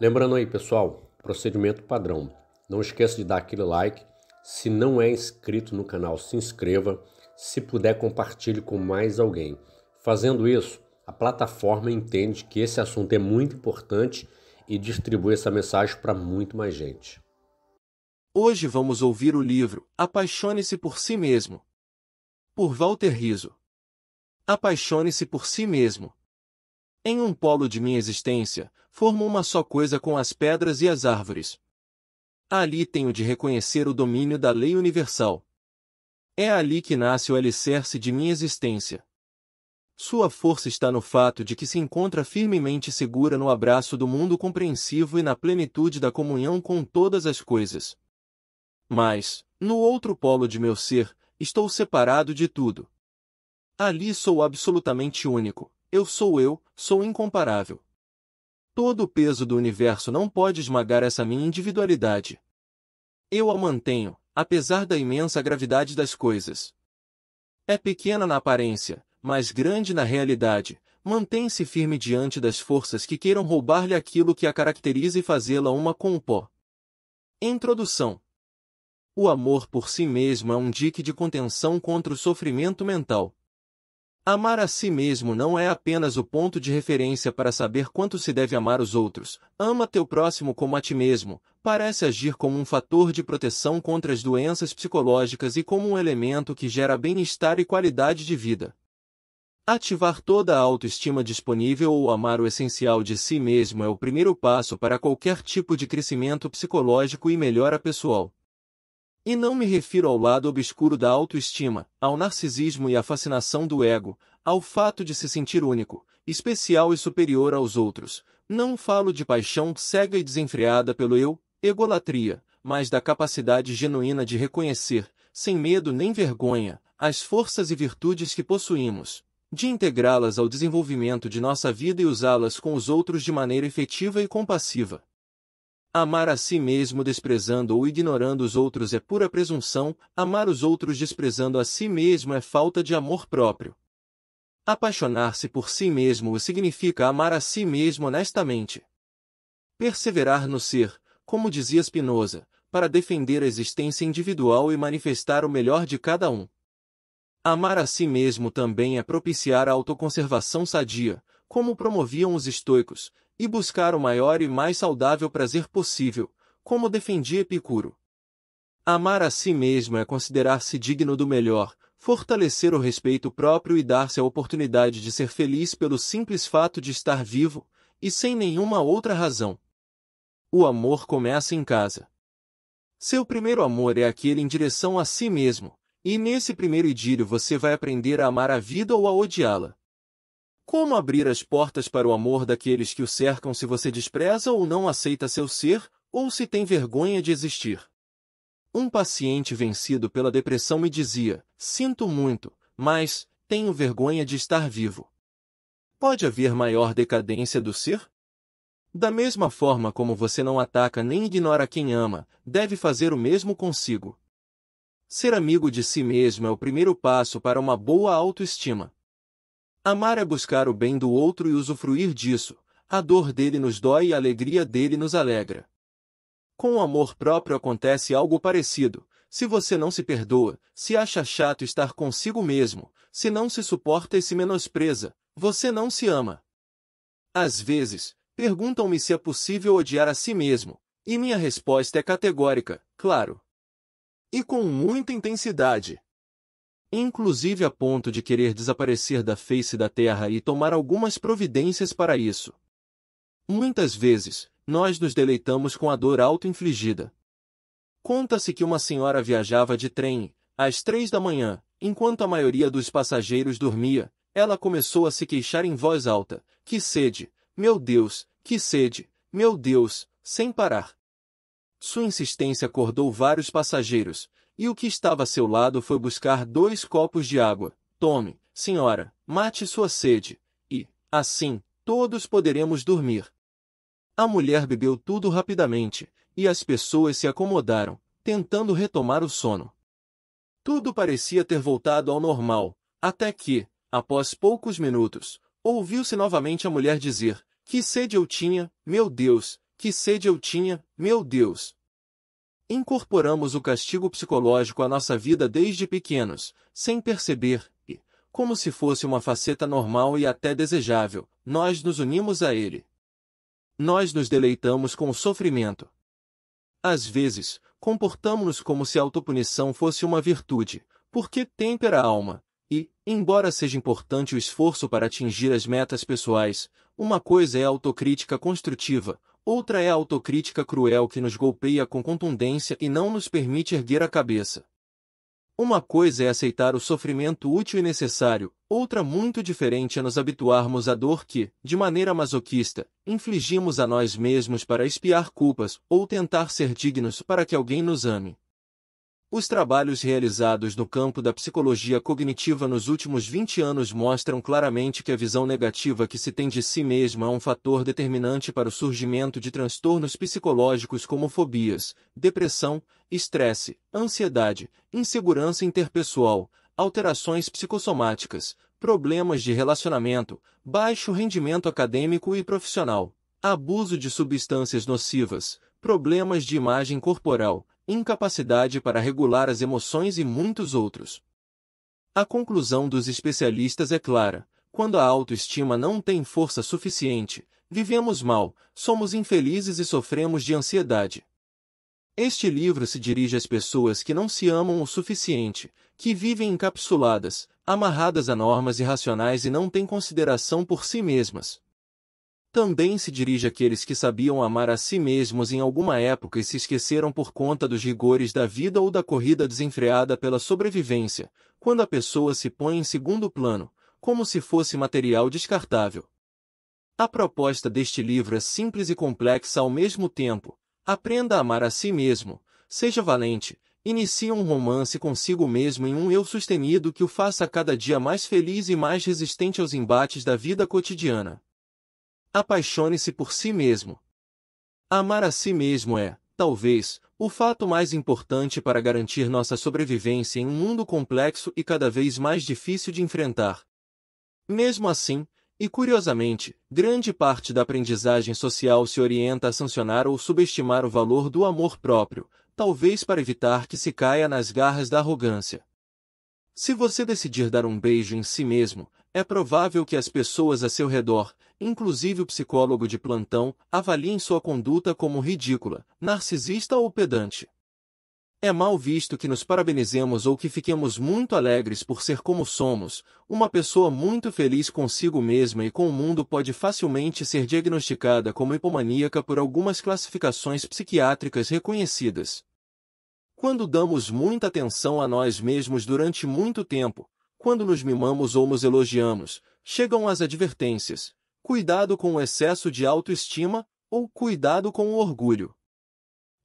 Lembrando aí, pessoal, procedimento padrão. Não esqueça de dar aquele like. Se não é inscrito no canal, se inscreva. Se puder, compartilhe com mais alguém. Fazendo isso, a plataforma entende que esse assunto é muito importante e distribui essa mensagem para muito mais gente. Hoje vamos ouvir o livro Apaixone-se por si mesmo, por Walter Riso. Apaixone-se por si mesmo em um polo de minha existência, formo uma só coisa com as pedras e as árvores. Ali tenho de reconhecer o domínio da lei universal. É ali que nasce o alicerce de minha existência. Sua força está no fato de que se encontra firmemente segura no abraço do mundo compreensivo e na plenitude da comunhão com todas as coisas. Mas, no outro polo de meu ser, estou separado de tudo. Ali sou absolutamente único eu sou eu, sou incomparável. Todo o peso do universo não pode esmagar essa minha individualidade. Eu a mantenho, apesar da imensa gravidade das coisas. É pequena na aparência, mas grande na realidade, mantém-se firme diante das forças que queiram roubar-lhe aquilo que a caracteriza e fazê-la uma com o pó. Introdução O amor por si mesmo é um dique de contenção contra o sofrimento mental. Amar a si mesmo não é apenas o ponto de referência para saber quanto se deve amar os outros. Ama teu próximo como a ti mesmo, parece agir como um fator de proteção contra as doenças psicológicas e como um elemento que gera bem-estar e qualidade de vida. Ativar toda a autoestima disponível ou amar o essencial de si mesmo é o primeiro passo para qualquer tipo de crescimento psicológico e melhora pessoal. E não me refiro ao lado obscuro da autoestima, ao narcisismo e à fascinação do ego, ao fato de se sentir único, especial e superior aos outros. Não falo de paixão cega e desenfreada pelo eu, egolatria, mas da capacidade genuína de reconhecer, sem medo nem vergonha, as forças e virtudes que possuímos, de integrá-las ao desenvolvimento de nossa vida e usá-las com os outros de maneira efetiva e compassiva. Amar a si mesmo desprezando ou ignorando os outros é pura presunção, amar os outros desprezando a si mesmo é falta de amor próprio. Apaixonar-se por si mesmo significa amar a si mesmo honestamente. Perseverar no ser, como dizia Spinoza, para defender a existência individual e manifestar o melhor de cada um. Amar a si mesmo também é propiciar a autoconservação sadia, como promoviam os estoicos, e buscar o maior e mais saudável prazer possível, como defendia Epicuro. Amar a si mesmo é considerar-se digno do melhor, fortalecer o respeito próprio e dar-se a oportunidade de ser feliz pelo simples fato de estar vivo, e sem nenhuma outra razão. O amor começa em casa. Seu primeiro amor é aquele em direção a si mesmo, e nesse primeiro idílio você vai aprender a amar a vida ou a odiá-la. Como abrir as portas para o amor daqueles que o cercam se você despreza ou não aceita seu ser, ou se tem vergonha de existir? Um paciente vencido pela depressão me dizia: Sinto muito, mas tenho vergonha de estar vivo. Pode haver maior decadência do ser? Da mesma forma como você não ataca nem ignora quem ama, deve fazer o mesmo consigo. Ser amigo de si mesmo é o primeiro passo para uma boa autoestima. Amar é buscar o bem do outro e usufruir disso, a dor dele nos dói e a alegria dele nos alegra. Com o amor próprio acontece algo parecido. Se você não se perdoa, se acha chato estar consigo mesmo, se não se suporta e se menospreza, você não se ama. Às vezes, perguntam-me se é possível odiar a si mesmo, e minha resposta é categórica, claro. E com muita intensidade inclusive a ponto de querer desaparecer da face da terra e tomar algumas providências para isso. Muitas vezes, nós nos deleitamos com a dor auto-infligida. Conta-se que uma senhora viajava de trem, às três da manhã, enquanto a maioria dos passageiros dormia, ela começou a se queixar em voz alta: Que sede, meu Deus, que sede, meu Deus, sem parar. Sua insistência acordou vários passageiros, e o que estava a seu lado foi buscar dois copos de água. Tome, senhora, mate sua sede, e, assim, todos poderemos dormir. A mulher bebeu tudo rapidamente, e as pessoas se acomodaram, tentando retomar o sono. Tudo parecia ter voltado ao normal, até que, após poucos minutos, ouviu-se novamente a mulher dizer: Que sede eu tinha, meu Deus, que sede eu tinha, meu Deus, Incorporamos o castigo psicológico à nossa vida desde pequenos, sem perceber, e, como se fosse uma faceta normal e até desejável, nós nos unimos a ele. Nós nos deleitamos com o sofrimento. Às vezes, comportamos-nos como se a autopunição fosse uma virtude, porque tempera a alma, e, embora seja importante o esforço para atingir as metas pessoais, uma coisa é a autocrítica construtiva, Outra é a autocrítica cruel que nos golpeia com contundência e não nos permite erguer a cabeça. Uma coisa é aceitar o sofrimento útil e necessário, outra muito diferente é nos habituarmos à dor que, de maneira masoquista, infligimos a nós mesmos para espiar culpas ou tentar ser dignos para que alguém nos ame. Os trabalhos realizados no campo da psicologia cognitiva nos últimos 20 anos mostram claramente que a visão negativa que se tem de si mesma é um fator determinante para o surgimento de transtornos psicológicos como fobias, depressão, estresse, ansiedade, insegurança interpessoal, alterações psicossomáticas, problemas de relacionamento, baixo rendimento acadêmico e profissional, abuso de substâncias nocivas, problemas de imagem corporal incapacidade para regular as emoções e muitos outros. A conclusão dos especialistas é clara: quando a autoestima não tem força suficiente, vivemos mal, somos infelizes e sofremos de ansiedade. Este livro se dirige às pessoas que não se amam o suficiente, que vivem encapsuladas, amarradas a normas irracionais e não têm consideração por si mesmas também se dirige àqueles que sabiam amar a si mesmos em alguma época e se esqueceram por conta dos rigores da vida ou da corrida desenfreada pela sobrevivência, quando a pessoa se põe em segundo plano, como se fosse material descartável. A proposta deste livro é simples e complexa ao mesmo tempo. Aprenda a amar a si mesmo, seja valente, inicie um romance consigo mesmo em um eu sustenido que o faça cada dia mais feliz e mais resistente aos embates da vida cotidiana apaixone-se por si mesmo. Amar a si mesmo é, talvez, o fato mais importante para garantir nossa sobrevivência em um mundo complexo e cada vez mais difícil de enfrentar. Mesmo assim, e curiosamente, grande parte da aprendizagem social se orienta a sancionar ou subestimar o valor do amor próprio, talvez para evitar que se caia nas garras da arrogância. Se você decidir dar um beijo em si mesmo, é provável que as pessoas a seu redor, inclusive o psicólogo de plantão, avaliem sua conduta como ridícula, narcisista ou pedante. É mal visto que nos parabenizemos ou que fiquemos muito alegres por ser como somos, uma pessoa muito feliz consigo mesma e com o mundo pode facilmente ser diagnosticada como hipomaníaca por algumas classificações psiquiátricas reconhecidas. Quando damos muita atenção a nós mesmos durante muito tempo, quando nos mimamos ou nos elogiamos, chegam as advertências. Cuidado com o excesso de autoestima ou cuidado com o orgulho.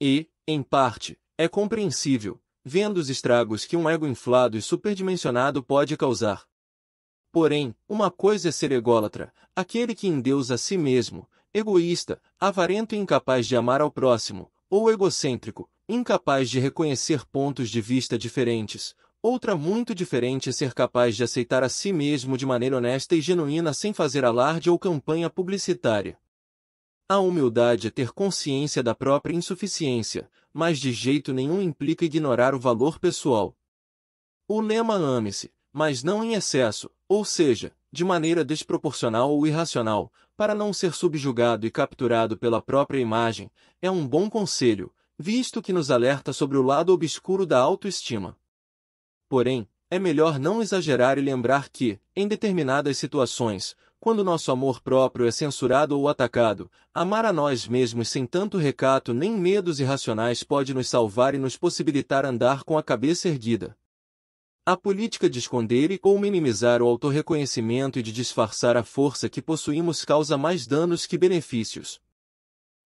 E, em parte, é compreensível, vendo os estragos que um ego inflado e superdimensionado pode causar. Porém, uma coisa é ser ególatra, aquele que endeusa a si mesmo, egoísta, avarento e incapaz de amar ao próximo, ou egocêntrico, incapaz de reconhecer pontos de vista diferentes, Outra muito diferente é ser capaz de aceitar a si mesmo de maneira honesta e genuína sem fazer alarde ou campanha publicitária. A humildade é ter consciência da própria insuficiência, mas de jeito nenhum implica ignorar o valor pessoal. O lema ame-se, mas não em excesso, ou seja, de maneira desproporcional ou irracional, para não ser subjugado e capturado pela própria imagem, é um bom conselho, visto que nos alerta sobre o lado obscuro da autoestima. Porém, é melhor não exagerar e lembrar que, em determinadas situações, quando nosso amor próprio é censurado ou atacado, amar a nós mesmos sem tanto recato nem medos irracionais pode nos salvar e nos possibilitar andar com a cabeça erguida. A política de esconder e ou minimizar o autorreconhecimento e de disfarçar a força que possuímos causa mais danos que benefícios,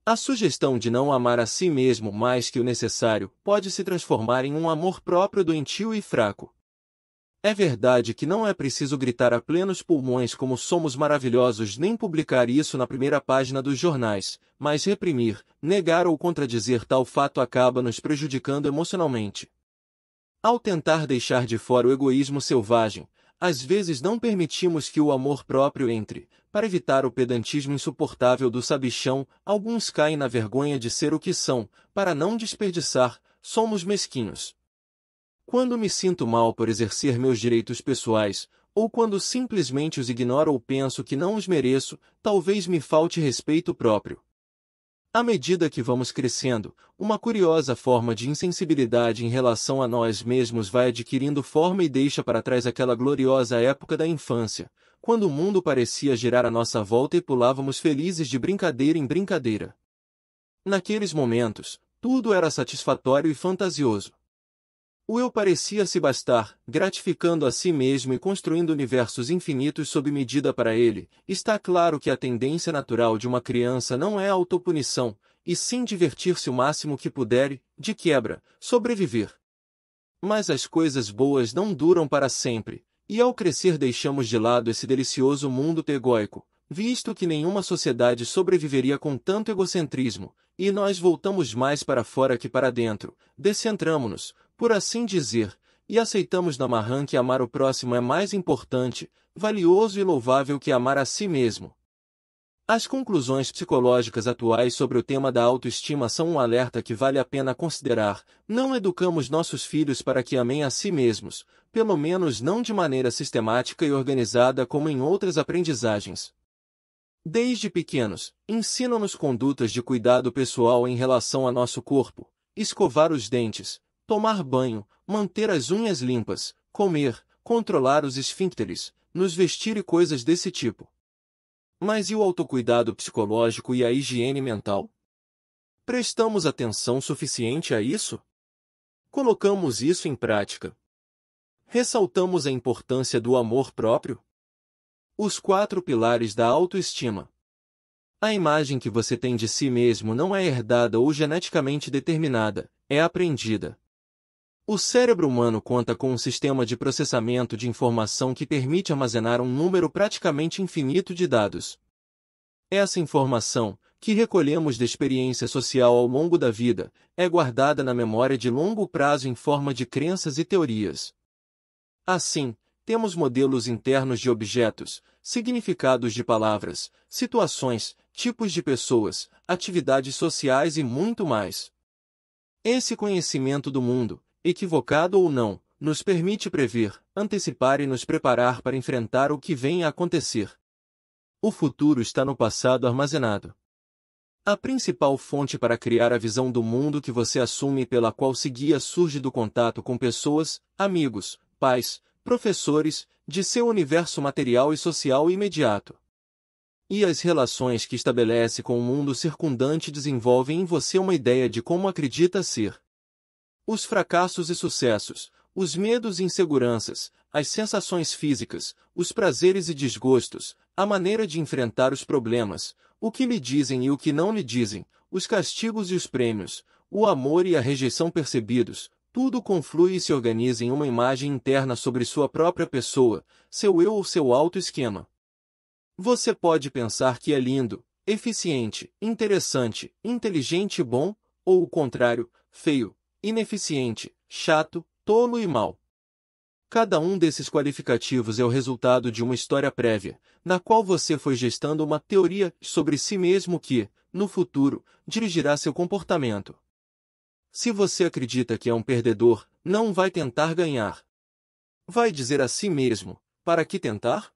a sugestão de não amar a si mesmo mais que o necessário pode se transformar em um amor próprio doentio e fraco. É verdade que não é preciso gritar a plenos pulmões como somos maravilhosos nem publicar isso na primeira página dos jornais, mas reprimir, negar ou contradizer tal fato acaba nos prejudicando emocionalmente. Ao tentar deixar de fora o egoísmo selvagem, às vezes não permitimos que o amor próprio entre, para evitar o pedantismo insuportável do sabichão, alguns caem na vergonha de ser o que são, para não desperdiçar, somos mesquinhos. Quando me sinto mal por exercer meus direitos pessoais, ou quando simplesmente os ignoro ou penso que não os mereço, talvez me falte respeito próprio. À medida que vamos crescendo, uma curiosa forma de insensibilidade em relação a nós mesmos vai adquirindo forma e deixa para trás aquela gloriosa época da infância, quando o mundo parecia girar à nossa volta e pulávamos felizes de brincadeira em brincadeira. Naqueles momentos, tudo era satisfatório e fantasioso. O eu parecia se bastar, gratificando a si mesmo e construindo universos infinitos sob medida para ele. Está claro que a tendência natural de uma criança não é a autopunição, e sim divertir-se o máximo que puder e, de quebra, sobreviver. Mas as coisas boas não duram para sempre, e ao crescer deixamos de lado esse delicioso mundo tegoico, visto que nenhuma sociedade sobreviveria com tanto egocentrismo, e nós voltamos mais para fora que para dentro, descentramo-nos, por assim dizer, e aceitamos na marran que amar o próximo é mais importante, valioso e louvável que amar a si mesmo. As conclusões psicológicas atuais sobre o tema da autoestima são um alerta que vale a pena considerar. Não educamos nossos filhos para que amem a si mesmos, pelo menos não de maneira sistemática e organizada como em outras aprendizagens. Desde pequenos, ensinam-nos condutas de cuidado pessoal em relação a nosso corpo, escovar os dentes, tomar banho, manter as unhas limpas, comer, controlar os esfíncteres, nos vestir e coisas desse tipo. Mas e o autocuidado psicológico e a higiene mental? Prestamos atenção suficiente a isso? Colocamos isso em prática. Ressaltamos a importância do amor próprio? Os quatro pilares da autoestima. A imagem que você tem de si mesmo não é herdada ou geneticamente determinada, é aprendida. O cérebro humano conta com um sistema de processamento de informação que permite armazenar um número praticamente infinito de dados. É essa informação, que recolhemos da experiência social ao longo da vida, é guardada na memória de longo prazo em forma de crenças e teorias. Assim, temos modelos internos de objetos, significados de palavras, situações, tipos de pessoas, atividades sociais e muito mais. Esse conhecimento do mundo, equivocado ou não, nos permite prever, antecipar e nos preparar para enfrentar o que vem a acontecer. O futuro está no passado armazenado. A principal fonte para criar a visão do mundo que você assume e pela qual se guia surge do contato com pessoas, amigos, pais, professores, de seu universo material e social imediato. E as relações que estabelece com o mundo circundante desenvolvem em você uma ideia de como acredita ser. Os fracassos e sucessos, os medos e inseguranças, as sensações físicas, os prazeres e desgostos, a maneira de enfrentar os problemas, o que lhe dizem e o que não lhe dizem, os castigos e os prêmios, o amor e a rejeição percebidos, tudo conflui e se organiza em uma imagem interna sobre sua própria pessoa, seu eu ou seu autoesquema. Você pode pensar que é lindo, eficiente, interessante, inteligente e bom, ou o contrário, feio, ineficiente, chato, tolo e mau. Cada um desses qualificativos é o resultado de uma história prévia, na qual você foi gestando uma teoria sobre si mesmo que, no futuro, dirigirá seu comportamento. Se você acredita que é um perdedor, não vai tentar ganhar. Vai dizer a si mesmo: para que tentar?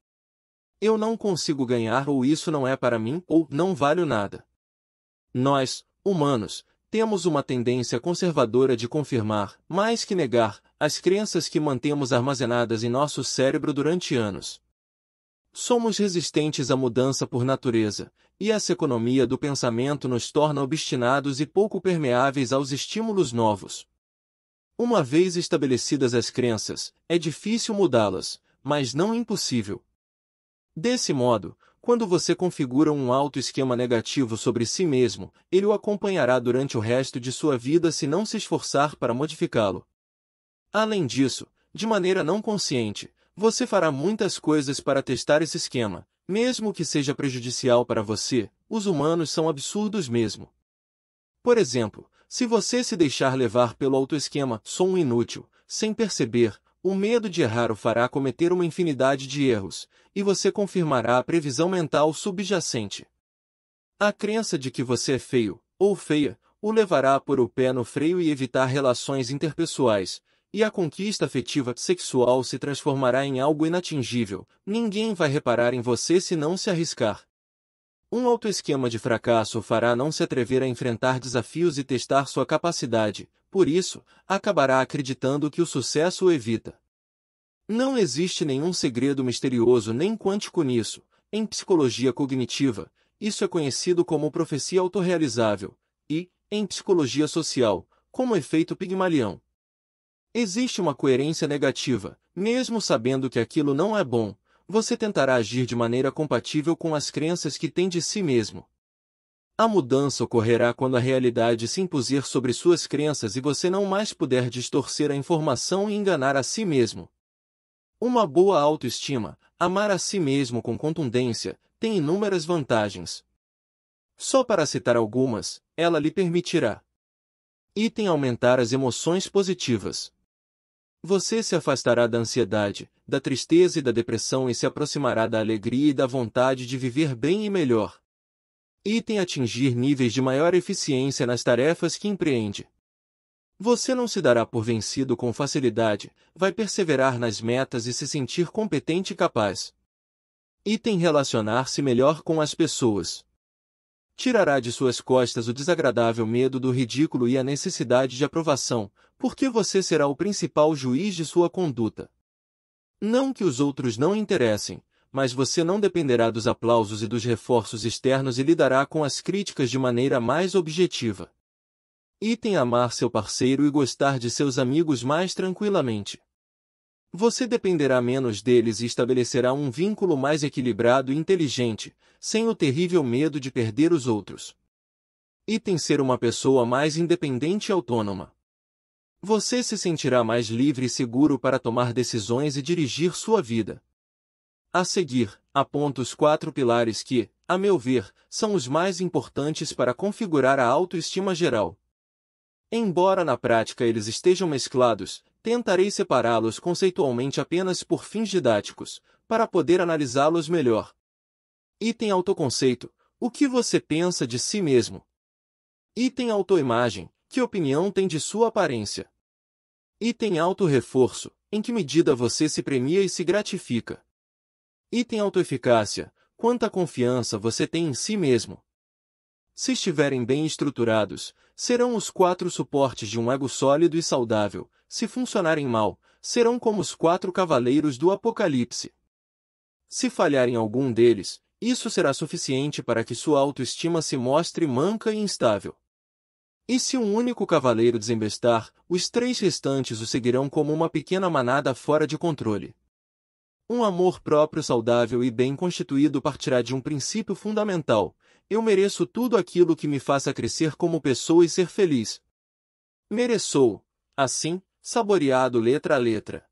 Eu não consigo ganhar, ou isso não é para mim, ou não valho nada. Nós, humanos, temos uma tendência conservadora de confirmar, mais que negar, as crenças que mantemos armazenadas em nosso cérebro durante anos. Somos resistentes à mudança por natureza, e essa economia do pensamento nos torna obstinados e pouco permeáveis aos estímulos novos. Uma vez estabelecidas as crenças, é difícil mudá-las, mas não impossível. Desse modo, quando você configura um autoesquema negativo sobre si mesmo, ele o acompanhará durante o resto de sua vida se não se esforçar para modificá-lo. Além disso, de maneira não consciente, você fará muitas coisas para testar esse esquema, mesmo que seja prejudicial para você, os humanos são absurdos mesmo. Por exemplo, se você se deixar levar pelo autoesquema, sou um inútil, sem perceber, o medo de errar o fará cometer uma infinidade de erros, e você confirmará a previsão mental subjacente. A crença de que você é feio, ou feia, o levará a pôr o pé no freio e evitar relações interpessoais, e a conquista afetiva sexual se transformará em algo inatingível. Ninguém vai reparar em você se não se arriscar. Um autoesquema de fracasso o fará não se atrever a enfrentar desafios e testar sua capacidade, por isso, acabará acreditando que o sucesso o evita. Não existe nenhum segredo misterioso nem quântico nisso. Em psicologia cognitiva, isso é conhecido como profecia autorrealizável, e, em psicologia social, como efeito pigmalião. Existe uma coerência negativa, mesmo sabendo que aquilo não é bom, você tentará agir de maneira compatível com as crenças que tem de si mesmo. A mudança ocorrerá quando a realidade se impuser sobre suas crenças e você não mais puder distorcer a informação e enganar a si mesmo. Uma boa autoestima, amar a si mesmo com contundência, tem inúmeras vantagens. Só para citar algumas, ela lhe permitirá: item aumentar as emoções positivas. Você se afastará da ansiedade, da tristeza e da depressão e se aproximará da alegria e da vontade de viver bem e melhor. Item atingir níveis de maior eficiência nas tarefas que empreende. Você não se dará por vencido com facilidade, vai perseverar nas metas e se sentir competente e capaz. Item relacionar-se melhor com as pessoas tirará de suas costas o desagradável medo do ridículo e a necessidade de aprovação, porque você será o principal juiz de sua conduta. Não que os outros não interessem, mas você não dependerá dos aplausos e dos reforços externos e lidará com as críticas de maneira mais objetiva. Item amar seu parceiro e gostar de seus amigos mais tranquilamente. Você dependerá menos deles e estabelecerá um vínculo mais equilibrado e inteligente, sem o terrível medo de perder os outros. Item ser uma pessoa mais independente e autônoma. Você se sentirá mais livre e seguro para tomar decisões e dirigir sua vida. A seguir, aponto os quatro pilares que, a meu ver, são os mais importantes para configurar a autoestima geral. Embora na prática eles estejam mesclados, tentarei separá-los conceitualmente apenas por fins didáticos, para poder analisá-los melhor. Item autoconceito: o que você pensa de si mesmo? Item autoimagem: que opinião tem de sua aparência? Item autorreforço: em que medida você se premia e se gratifica? Item autoeficácia: quanta confiança você tem em si mesmo? se estiverem bem estruturados, serão os quatro suportes de um ego sólido e saudável, se funcionarem mal, serão como os quatro cavaleiros do Apocalipse. Se falharem algum deles, isso será suficiente para que sua autoestima se mostre manca e instável. E se um único cavaleiro desembestar, os três restantes o seguirão como uma pequena manada fora de controle. Um amor próprio saudável e bem constituído partirá de um princípio fundamental, eu mereço tudo aquilo que me faça crescer como pessoa e ser feliz. Mereçou, assim, saboreado letra a letra.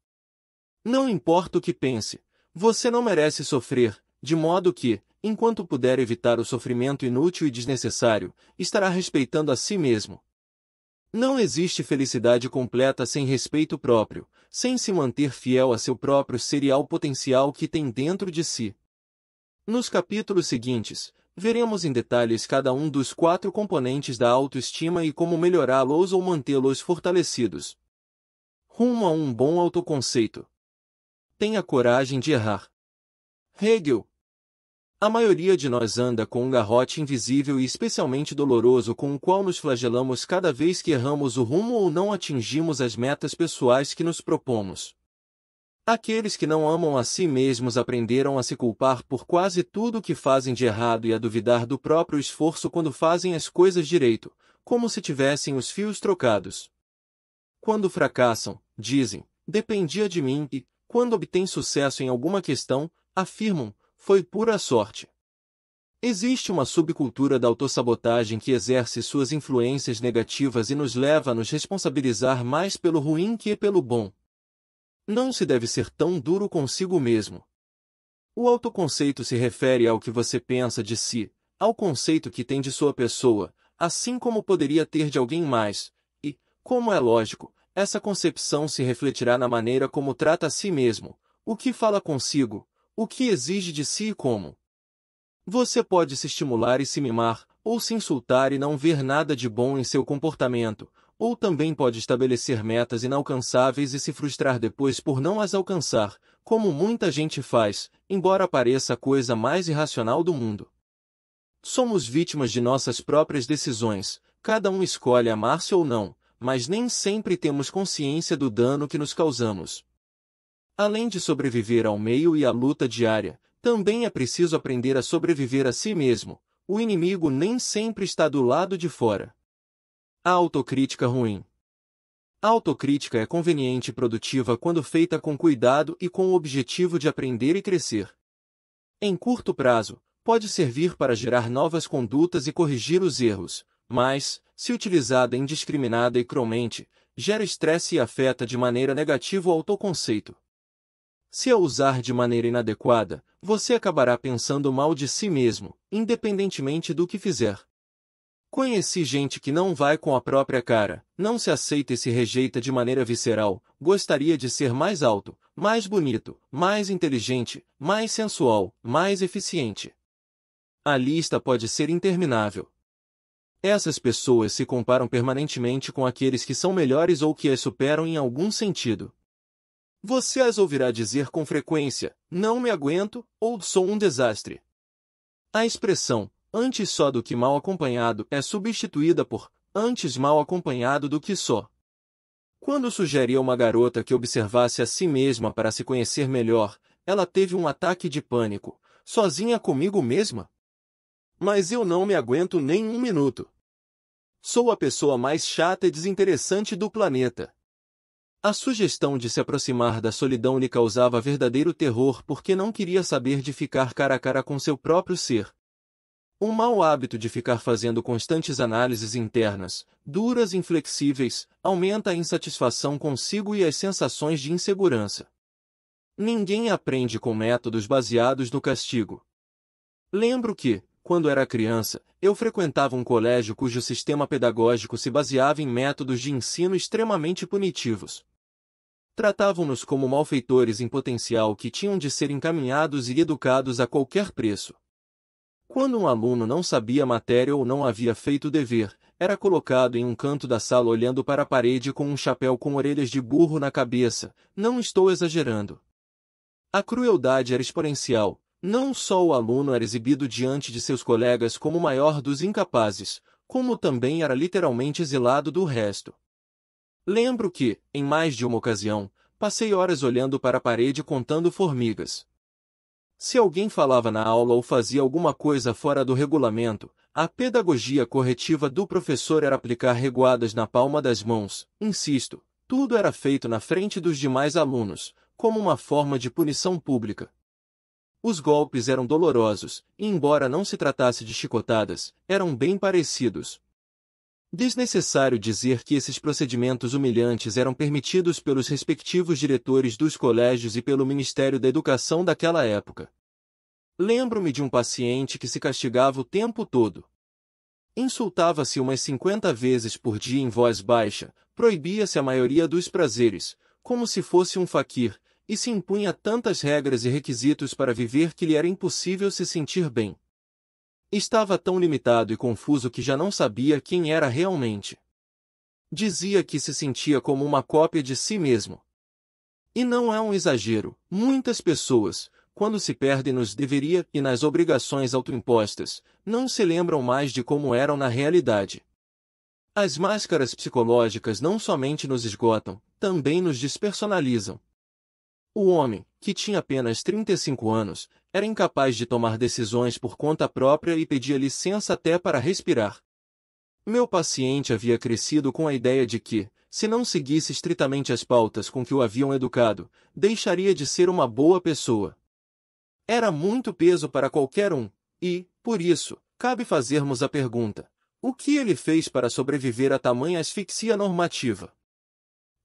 Não importa o que pense, você não merece sofrer, de modo que, enquanto puder evitar o sofrimento inútil e desnecessário, estará respeitando a si mesmo. Não existe felicidade completa sem respeito próprio, sem se manter fiel a seu próprio serial potencial que tem dentro de si. Nos capítulos seguintes, Veremos em detalhes cada um dos quatro componentes da autoestima e como melhorá-los ou mantê-los fortalecidos. Rumo a um bom autoconceito. Tenha coragem de errar. Hegel. A maioria de nós anda com um garrote invisível e especialmente doloroso com o qual nos flagelamos cada vez que erramos o rumo ou não atingimos as metas pessoais que nos propomos. Aqueles que não amam a si mesmos aprenderam a se culpar por quase tudo o que fazem de errado e a duvidar do próprio esforço quando fazem as coisas direito, como se tivessem os fios trocados. Quando fracassam, dizem, dependia de mim e, quando obtêm sucesso em alguma questão, afirmam, foi pura sorte. Existe uma subcultura da autossabotagem que exerce suas influências negativas e nos leva a nos responsabilizar mais pelo ruim que pelo bom, não se deve ser tão duro consigo mesmo. O autoconceito se refere ao que você pensa de si, ao conceito que tem de sua pessoa, assim como poderia ter de alguém mais, e, como é lógico, essa concepção se refletirá na maneira como trata a si mesmo, o que fala consigo, o que exige de si e como. Você pode se estimular e se mimar, ou se insultar e não ver nada de bom em seu comportamento, ou também pode estabelecer metas inalcançáveis e se frustrar depois por não as alcançar, como muita gente faz, embora pareça a coisa mais irracional do mundo. Somos vítimas de nossas próprias decisões, cada um escolhe amar-se ou não, mas nem sempre temos consciência do dano que nos causamos. Além de sobreviver ao meio e à luta diária, também é preciso aprender a sobreviver a si mesmo. O inimigo nem sempre está do lado de fora. A autocrítica ruim. A autocrítica é conveniente e produtiva quando feita com cuidado e com o objetivo de aprender e crescer. Em curto prazo, pode servir para gerar novas condutas e corrigir os erros, mas, se utilizada indiscriminada e cruelmente, gera estresse e afeta de maneira negativa o autoconceito. Se a usar de maneira inadequada, você acabará pensando mal de si mesmo, independentemente do que fizer. Conheci gente que não vai com a própria cara, não se aceita e se rejeita de maneira visceral, gostaria de ser mais alto, mais bonito, mais inteligente, mais sensual, mais eficiente. A lista pode ser interminável. Essas pessoas se comparam permanentemente com aqueles que são melhores ou que as superam em algum sentido. Você as ouvirá dizer com frequência, não me aguento, ou sou um desastre. A expressão, antes só do que mal acompanhado é substituída por antes mal acompanhado do que só. Quando sugeri a uma garota que observasse a si mesma para se conhecer melhor, ela teve um ataque de pânico, sozinha comigo mesma. Mas eu não me aguento nem um minuto. Sou a pessoa mais chata e desinteressante do planeta. A sugestão de se aproximar da solidão lhe causava verdadeiro terror porque não queria saber de ficar cara a cara com seu próprio ser, um mau hábito de ficar fazendo constantes análises internas, duras e inflexíveis, aumenta a insatisfação consigo e as sensações de insegurança. Ninguém aprende com métodos baseados no castigo. Lembro que, quando era criança, eu frequentava um colégio cujo sistema pedagógico se baseava em métodos de ensino extremamente punitivos. Tratavam-nos como malfeitores em potencial que tinham de ser encaminhados e educados a qualquer preço. Quando um aluno não sabia matéria ou não havia feito o dever, era colocado em um canto da sala olhando para a parede com um chapéu com orelhas de burro na cabeça. Não estou exagerando. A crueldade era exponencial. Não só o aluno era exibido diante de seus colegas como o maior dos incapazes, como também era literalmente exilado do resto. Lembro que, em mais de uma ocasião, passei horas olhando para a parede contando formigas. Se alguém falava na aula ou fazia alguma coisa fora do regulamento, a pedagogia corretiva do professor era aplicar reguadas na palma das mãos. Insisto, tudo era feito na frente dos demais alunos, como uma forma de punição pública. Os golpes eram dolorosos, e embora não se tratasse de chicotadas, eram bem parecidos, Desnecessário dizer que esses procedimentos humilhantes eram permitidos pelos respectivos diretores dos colégios e pelo Ministério da Educação daquela época. Lembro-me de um paciente que se castigava o tempo todo. Insultava-se umas 50 vezes por dia em voz baixa, proibia-se a maioria dos prazeres, como se fosse um faquir, e se impunha tantas regras e requisitos para viver que lhe era impossível se sentir bem. Estava tão limitado e confuso que já não sabia quem era realmente. Dizia que se sentia como uma cópia de si mesmo. E não é um exagero, muitas pessoas, quando se perdem nos deveria e nas obrigações autoimpostas, não se lembram mais de como eram na realidade. As máscaras psicológicas não somente nos esgotam, também nos despersonalizam, o homem, que tinha apenas 35 anos, era incapaz de tomar decisões por conta própria e pedia licença até para respirar. Meu paciente havia crescido com a ideia de que, se não seguisse estritamente as pautas com que o haviam educado, deixaria de ser uma boa pessoa. Era muito peso para qualquer um, e, por isso, cabe fazermos a pergunta: o que ele fez para sobreviver a tamanha asfixia normativa?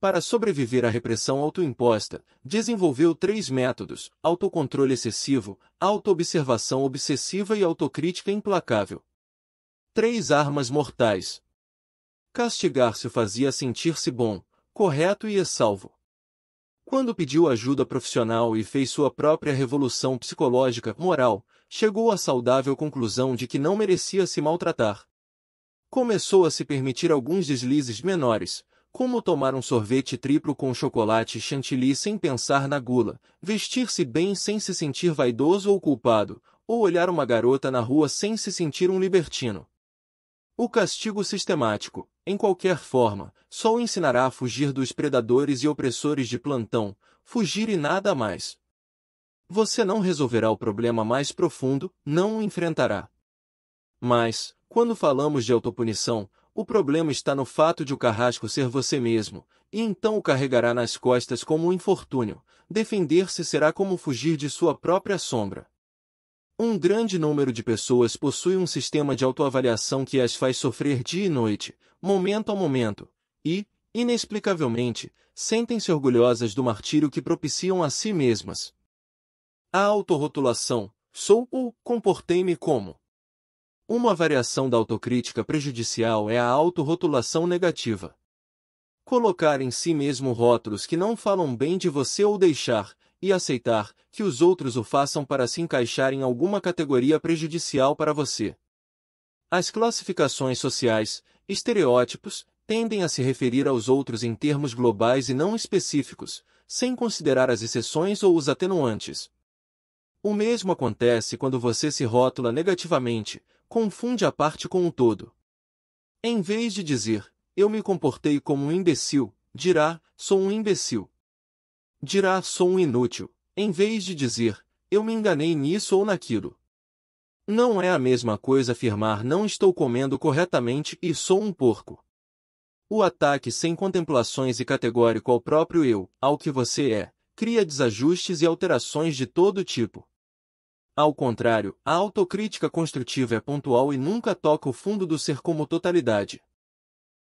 Para sobreviver à repressão autoimposta, desenvolveu três métodos: autocontrole excessivo, autoobservação obsessiva e autocrítica implacável. Três armas mortais. Castigar-se fazia sentir-se bom, correto e salvo. Quando pediu ajuda profissional e fez sua própria revolução psicológica moral, chegou à saudável conclusão de que não merecia se maltratar. Começou a se permitir alguns deslizes menores, como tomar um sorvete triplo com chocolate chantilly sem pensar na gula, vestir-se bem sem se sentir vaidoso ou culpado, ou olhar uma garota na rua sem se sentir um libertino. O castigo sistemático, em qualquer forma, só o ensinará a fugir dos predadores e opressores de plantão, fugir e nada mais. Você não resolverá o problema mais profundo, não o enfrentará. Mas, quando falamos de autopunição, o problema está no fato de o carrasco ser você mesmo, e então o carregará nas costas como um infortúnio. Defender-se será como fugir de sua própria sombra. Um grande número de pessoas possui um sistema de autoavaliação que as faz sofrer dia e noite, momento a momento, e, inexplicavelmente, sentem-se orgulhosas do martírio que propiciam a si mesmas. A autorrotulação, sou ou comportei-me como uma variação da autocrítica prejudicial é a autorrotulação negativa. Colocar em si mesmo rótulos que não falam bem de você ou deixar, e aceitar, que os outros o façam para se encaixar em alguma categoria prejudicial para você. As classificações sociais, estereótipos, tendem a se referir aos outros em termos globais e não específicos, sem considerar as exceções ou os atenuantes. O mesmo acontece quando você se rótula negativamente, confunde a parte com o todo. Em vez de dizer, eu me comportei como um imbecil, dirá, sou um imbecil. Dirá, sou um inútil, em vez de dizer, eu me enganei nisso ou naquilo. Não é a mesma coisa afirmar não estou comendo corretamente e sou um porco. O ataque sem contemplações e categórico ao próprio eu, ao que você é, cria desajustes e alterações de todo tipo. Ao contrário, a autocrítica construtiva é pontual e nunca toca o fundo do ser como totalidade.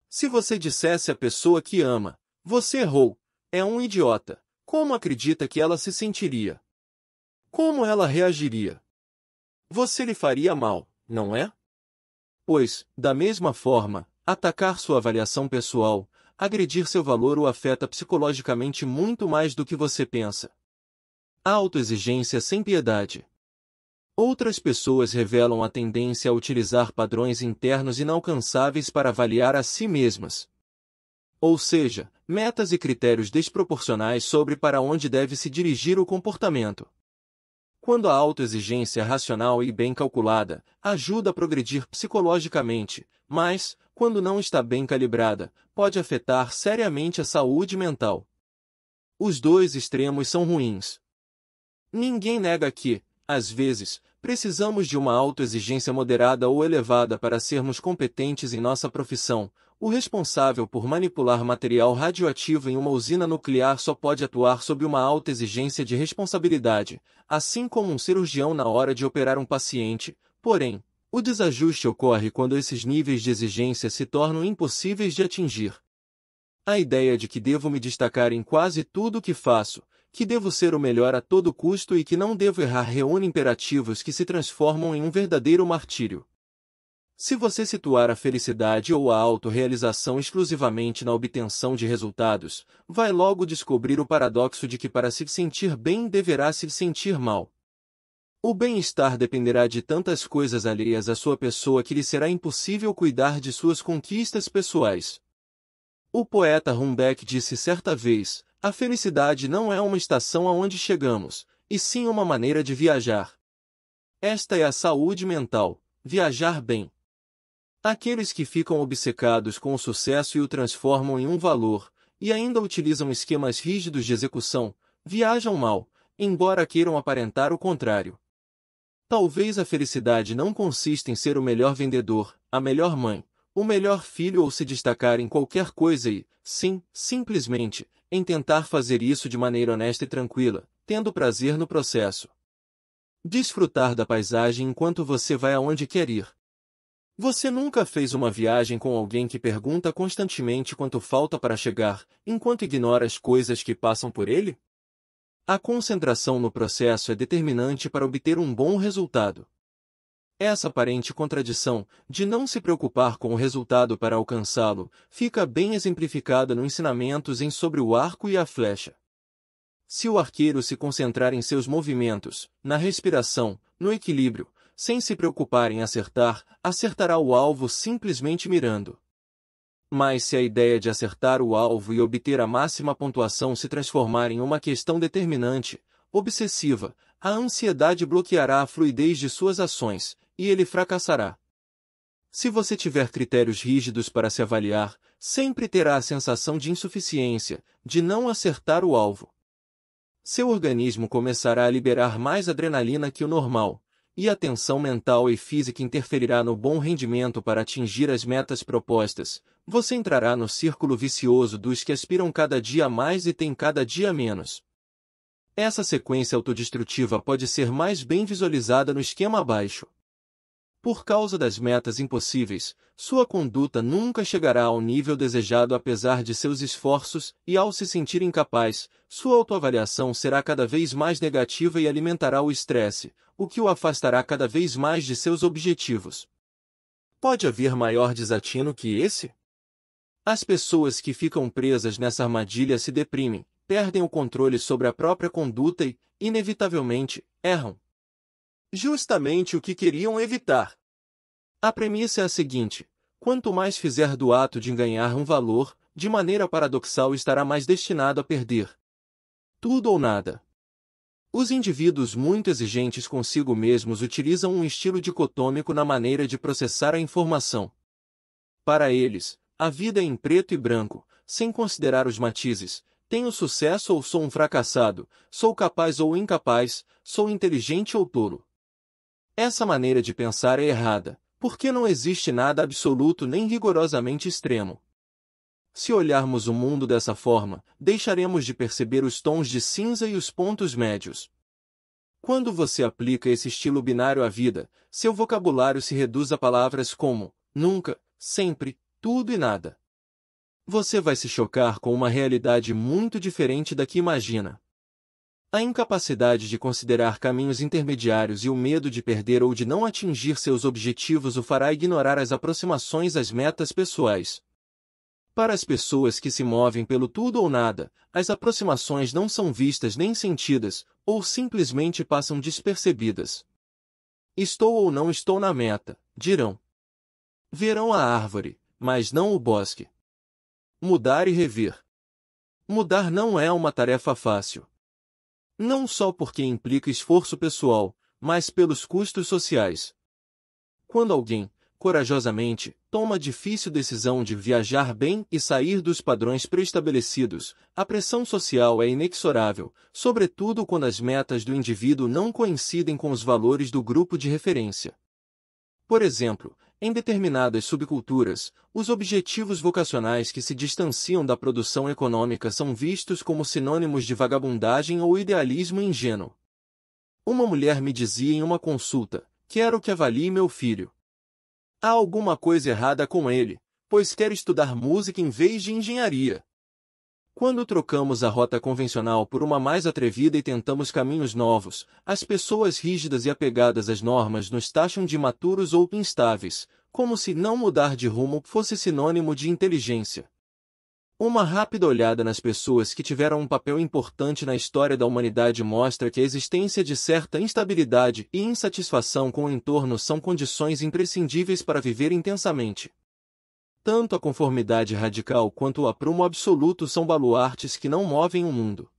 Se você dissesse à pessoa que ama, você errou, é um idiota, como acredita que ela se sentiria? Como ela reagiria? Você lhe faria mal, não é? Pois, da mesma forma, atacar sua avaliação pessoal, agredir seu valor o afeta psicologicamente muito mais do que você pensa. A autoexigência sem piedade, Outras pessoas revelam a tendência a utilizar padrões internos inalcançáveis para avaliar a si mesmas. Ou seja, metas e critérios desproporcionais sobre para onde deve se dirigir o comportamento. Quando a autoexigência é racional e bem calculada, ajuda a progredir psicologicamente, mas, quando não está bem calibrada, pode afetar seriamente a saúde mental. Os dois extremos são ruins. Ninguém nega que, às vezes, precisamos de uma autoexigência moderada ou elevada para sermos competentes em nossa profissão. O responsável por manipular material radioativo em uma usina nuclear só pode atuar sob uma alta exigência de responsabilidade, assim como um cirurgião na hora de operar um paciente. Porém, o desajuste ocorre quando esses níveis de exigência se tornam impossíveis de atingir. A ideia de que devo me destacar em quase tudo o que faço, que devo ser o melhor a todo custo e que não devo errar reúne imperativos que se transformam em um verdadeiro martírio. Se você situar a felicidade ou a autorrealização exclusivamente na obtenção de resultados, vai logo descobrir o paradoxo de que para se sentir bem deverá se sentir mal. O bem-estar dependerá de tantas coisas alheias à sua pessoa que lhe será impossível cuidar de suas conquistas pessoais. O poeta Humbeck disse certa vez: a felicidade não é uma estação aonde chegamos, e sim uma maneira de viajar. Esta é a saúde mental, viajar bem. Aqueles que ficam obcecados com o sucesso e o transformam em um valor, e ainda utilizam esquemas rígidos de execução, viajam mal, embora queiram aparentar o contrário. Talvez a felicidade não consista em ser o melhor vendedor, a melhor mãe, o melhor filho ou se destacar em qualquer coisa e, sim, simplesmente, em tentar fazer isso de maneira honesta e tranquila, tendo prazer no processo. Desfrutar da paisagem enquanto você vai aonde quer ir. Você nunca fez uma viagem com alguém que pergunta constantemente quanto falta para chegar, enquanto ignora as coisas que passam por ele? A concentração no processo é determinante para obter um bom resultado. Essa aparente contradição, de não se preocupar com o resultado para alcançá-lo, fica bem exemplificada no ensinamentos em Sobre o Arco e a Flecha. Se o arqueiro se concentrar em seus movimentos, na respiração, no equilíbrio, sem se preocupar em acertar, acertará o alvo simplesmente mirando. Mas se a ideia de acertar o alvo e obter a máxima pontuação se transformar em uma questão determinante, obsessiva, a ansiedade bloqueará a fluidez de suas ações, e ele fracassará. Se você tiver critérios rígidos para se avaliar, sempre terá a sensação de insuficiência, de não acertar o alvo. Seu organismo começará a liberar mais adrenalina que o normal, e a tensão mental e física interferirá no bom rendimento para atingir as metas propostas. Você entrará no círculo vicioso dos que aspiram cada dia mais e têm cada dia menos. Essa sequência autodestrutiva pode ser mais bem visualizada no esquema abaixo. Por causa das metas impossíveis, sua conduta nunca chegará ao nível desejado apesar de seus esforços, e ao se sentir incapaz, sua autoavaliação será cada vez mais negativa e alimentará o estresse, o que o afastará cada vez mais de seus objetivos. Pode haver maior desatino que esse? As pessoas que ficam presas nessa armadilha se deprimem, perdem o controle sobre a própria conduta e, inevitavelmente, erram. Justamente o que queriam evitar. A premissa é a seguinte: quanto mais fizer do ato de ganhar um valor, de maneira paradoxal estará mais destinado a perder. Tudo ou nada. Os indivíduos muito exigentes consigo mesmos utilizam um estilo dicotômico na maneira de processar a informação. Para eles, a vida é em preto e branco, sem considerar os matizes. Tenho sucesso ou sou um fracassado, sou capaz ou incapaz, sou inteligente ou tolo. Essa maneira de pensar é errada, porque não existe nada absoluto nem rigorosamente extremo. Se olharmos o mundo dessa forma, deixaremos de perceber os tons de cinza e os pontos médios. Quando você aplica esse estilo binário à vida, seu vocabulário se reduz a palavras como nunca, sempre, tudo e nada. Você vai se chocar com uma realidade muito diferente da que imagina. A incapacidade de considerar caminhos intermediários e o medo de perder ou de não atingir seus objetivos o fará ignorar as aproximações às metas pessoais. Para as pessoas que se movem pelo tudo ou nada, as aproximações não são vistas nem sentidas, ou simplesmente passam despercebidas. Estou ou não estou na meta, dirão. Verão a árvore, mas não o bosque. Mudar e rever. Mudar não é uma tarefa fácil não só porque implica esforço pessoal, mas pelos custos sociais. Quando alguém, corajosamente, toma a difícil decisão de viajar bem e sair dos padrões preestabelecidos, a pressão social é inexorável, sobretudo quando as metas do indivíduo não coincidem com os valores do grupo de referência. Por exemplo, em determinadas subculturas, os objetivos vocacionais que se distanciam da produção econômica são vistos como sinônimos de vagabundagem ou idealismo ingênuo. Uma mulher me dizia em uma consulta: Quero que avalie meu filho. Há alguma coisa errada com ele, pois quer estudar música em vez de engenharia. Quando trocamos a rota convencional por uma mais atrevida e tentamos caminhos novos, as pessoas rígidas e apegadas às normas nos taxam de maturos ou instáveis, como se não mudar de rumo fosse sinônimo de inteligência. Uma rápida olhada nas pessoas que tiveram um papel importante na história da humanidade mostra que a existência de certa instabilidade e insatisfação com o entorno são condições imprescindíveis para viver intensamente. Tanto a conformidade radical quanto o aprumo absoluto são baluartes que não movem o mundo.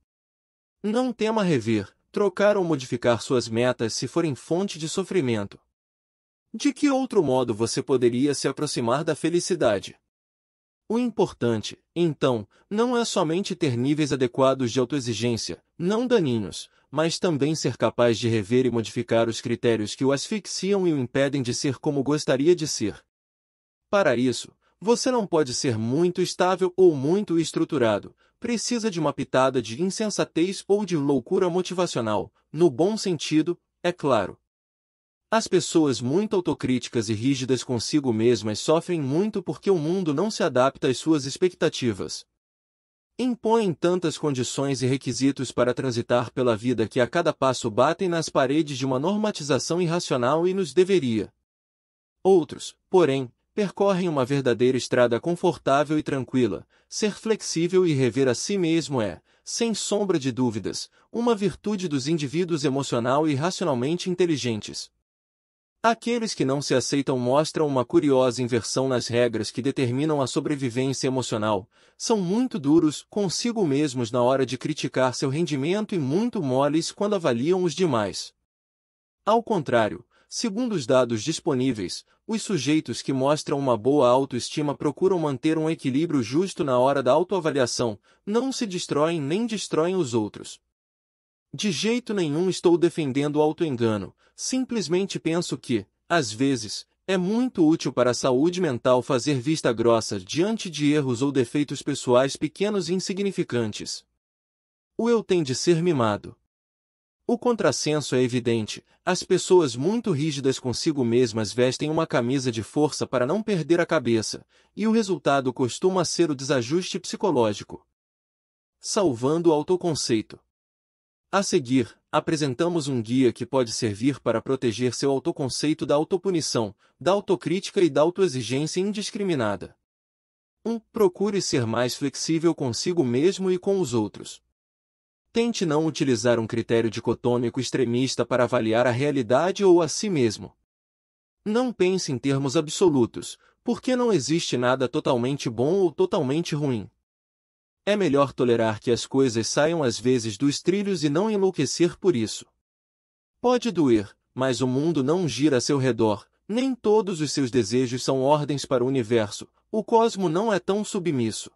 Não tema rever, trocar ou modificar suas metas se forem fonte de sofrimento. De que outro modo você poderia se aproximar da felicidade? O importante, então, não é somente ter níveis adequados de autoexigência, não daninhos, mas também ser capaz de rever e modificar os critérios que o asfixiam e o impedem de ser como gostaria de ser. Para isso, você não pode ser muito estável ou muito estruturado, precisa de uma pitada de insensatez ou de loucura motivacional, no bom sentido, é claro. As pessoas muito autocríticas e rígidas consigo mesmas sofrem muito porque o mundo não se adapta às suas expectativas. Impõem tantas condições e requisitos para transitar pela vida que a cada passo batem nas paredes de uma normatização irracional e nos deveria. Outros, porém, percorrem uma verdadeira estrada confortável e tranquila, ser flexível e rever a si mesmo é, sem sombra de dúvidas, uma virtude dos indivíduos emocional e racionalmente inteligentes. Aqueles que não se aceitam mostram uma curiosa inversão nas regras que determinam a sobrevivência emocional, são muito duros consigo mesmos na hora de criticar seu rendimento e muito moles quando avaliam os demais. Ao contrário, Segundo os dados disponíveis, os sujeitos que mostram uma boa autoestima procuram manter um equilíbrio justo na hora da autoavaliação, não se destroem nem destroem os outros. De jeito nenhum estou defendendo o autoengano, simplesmente penso que, às vezes, é muito útil para a saúde mental fazer vista grossa diante de erros ou defeitos pessoais pequenos e insignificantes. O eu tem de ser mimado. O contrassenso é evidente, as pessoas muito rígidas consigo mesmas vestem uma camisa de força para não perder a cabeça, e o resultado costuma ser o desajuste psicológico. Salvando o autoconceito. A seguir, apresentamos um guia que pode servir para proteger seu autoconceito da autopunição, da autocrítica e da autoexigência indiscriminada. 1. Um, procure ser mais flexível consigo mesmo e com os outros. Tente não utilizar um critério dicotômico extremista para avaliar a realidade ou a si mesmo. Não pense em termos absolutos, porque não existe nada totalmente bom ou totalmente ruim. É melhor tolerar que as coisas saiam às vezes dos trilhos e não enlouquecer por isso. Pode doer, mas o mundo não gira a seu redor, nem todos os seus desejos são ordens para o universo, o cosmo não é tão submisso.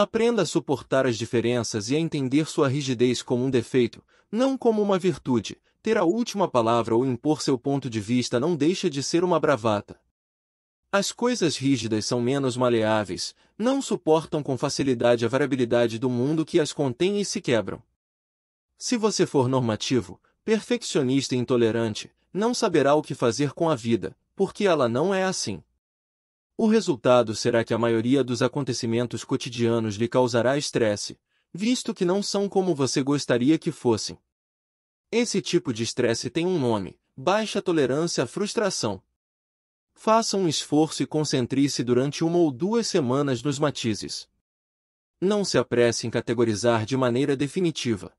Aprenda a suportar as diferenças e a entender sua rigidez como um defeito, não como uma virtude. Ter a última palavra ou impor seu ponto de vista não deixa de ser uma bravata. As coisas rígidas são menos maleáveis, não suportam com facilidade a variabilidade do mundo que as contém e se quebram. Se você for normativo, perfeccionista e intolerante, não saberá o que fazer com a vida, porque ela não é assim. O resultado será que a maioria dos acontecimentos cotidianos lhe causará estresse, visto que não são como você gostaria que fossem. Esse tipo de estresse tem um nome: baixa tolerância à frustração. Faça um esforço e concentre-se durante uma ou duas semanas nos matizes. Não se apresse em categorizar de maneira definitiva.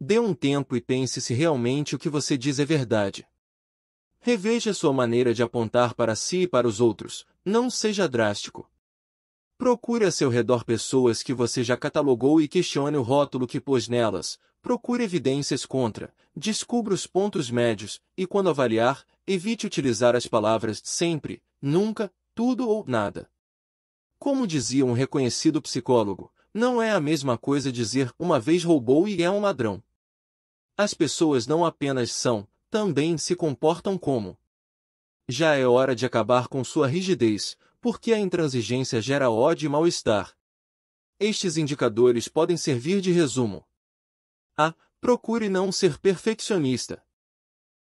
Dê um tempo e pense se realmente o que você diz é verdade. Reveja sua maneira de apontar para si e para os outros, não seja drástico. Procure a seu redor pessoas que você já catalogou e questione o rótulo que pôs nelas, procure evidências contra, descubra os pontos médios, e quando avaliar, evite utilizar as palavras sempre, nunca, tudo ou nada. Como dizia um reconhecido psicólogo, não é a mesma coisa dizer uma vez roubou e é um ladrão. As pessoas não apenas são, também se comportam como. Já é hora de acabar com sua rigidez, porque a intransigência gera ódio e mal-estar. Estes indicadores podem servir de resumo. A. Ah, procure não ser perfeccionista.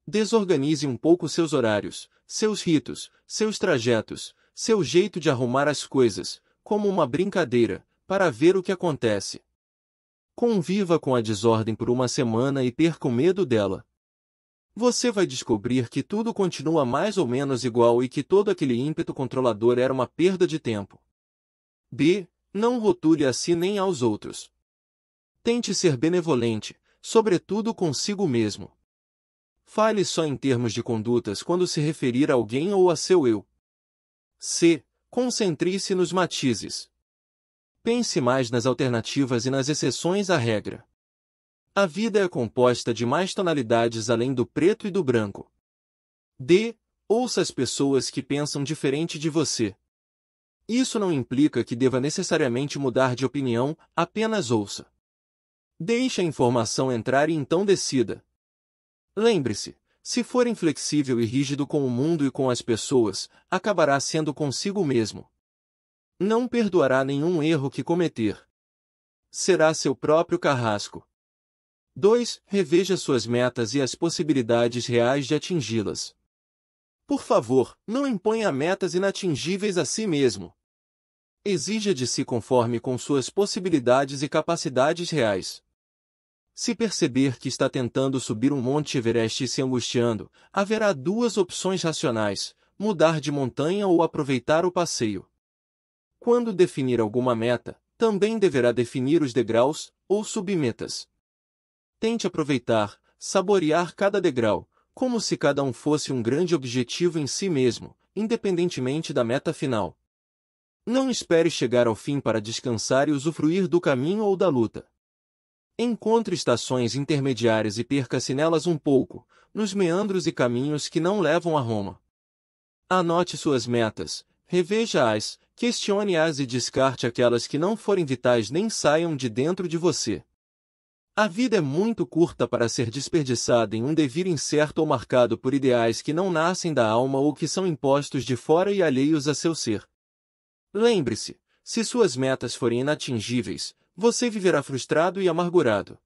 Desorganize um pouco seus horários, seus ritos, seus trajetos, seu jeito de arrumar as coisas, como uma brincadeira, para ver o que acontece. Conviva com a desordem por uma semana e perca o medo dela você vai descobrir que tudo continua mais ou menos igual e que todo aquele ímpeto controlador era uma perda de tempo. B. Não rotule a si nem aos outros. Tente ser benevolente, sobretudo consigo mesmo. Fale só em termos de condutas quando se referir a alguém ou a seu eu. C. Concentre-se nos matizes. Pense mais nas alternativas e nas exceções à regra. A vida é composta de mais tonalidades além do preto e do branco. D. Ouça as pessoas que pensam diferente de você. Isso não implica que deva necessariamente mudar de opinião, apenas ouça. Deixe a informação entrar e então decida. Lembre-se, se for inflexível e rígido com o mundo e com as pessoas, acabará sendo consigo mesmo. Não perdoará nenhum erro que cometer. Será seu próprio carrasco. 2. Reveja suas metas e as possibilidades reais de atingi-las. Por favor, não imponha metas inatingíveis a si mesmo. Exija de si conforme com suas possibilidades e capacidades reais. Se perceber que está tentando subir um Monte Everest e se angustiando, haverá duas opções racionais: mudar de montanha ou aproveitar o passeio. Quando definir alguma meta, também deverá definir os degraus ou submetas. Tente aproveitar, saborear cada degrau, como se cada um fosse um grande objetivo em si mesmo, independentemente da meta final. Não espere chegar ao fim para descansar e usufruir do caminho ou da luta. Encontre estações intermediárias e perca-se nelas um pouco, nos meandros e caminhos que não levam a Roma. Anote suas metas, reveja-as, questione-as e descarte aquelas que não forem vitais nem saiam de dentro de você. A vida é muito curta para ser desperdiçada em um devir incerto ou marcado por ideais que não nascem da alma ou que são impostos de fora e alheios a seu ser. Lembre-se, se suas metas forem inatingíveis, você viverá frustrado e amargurado.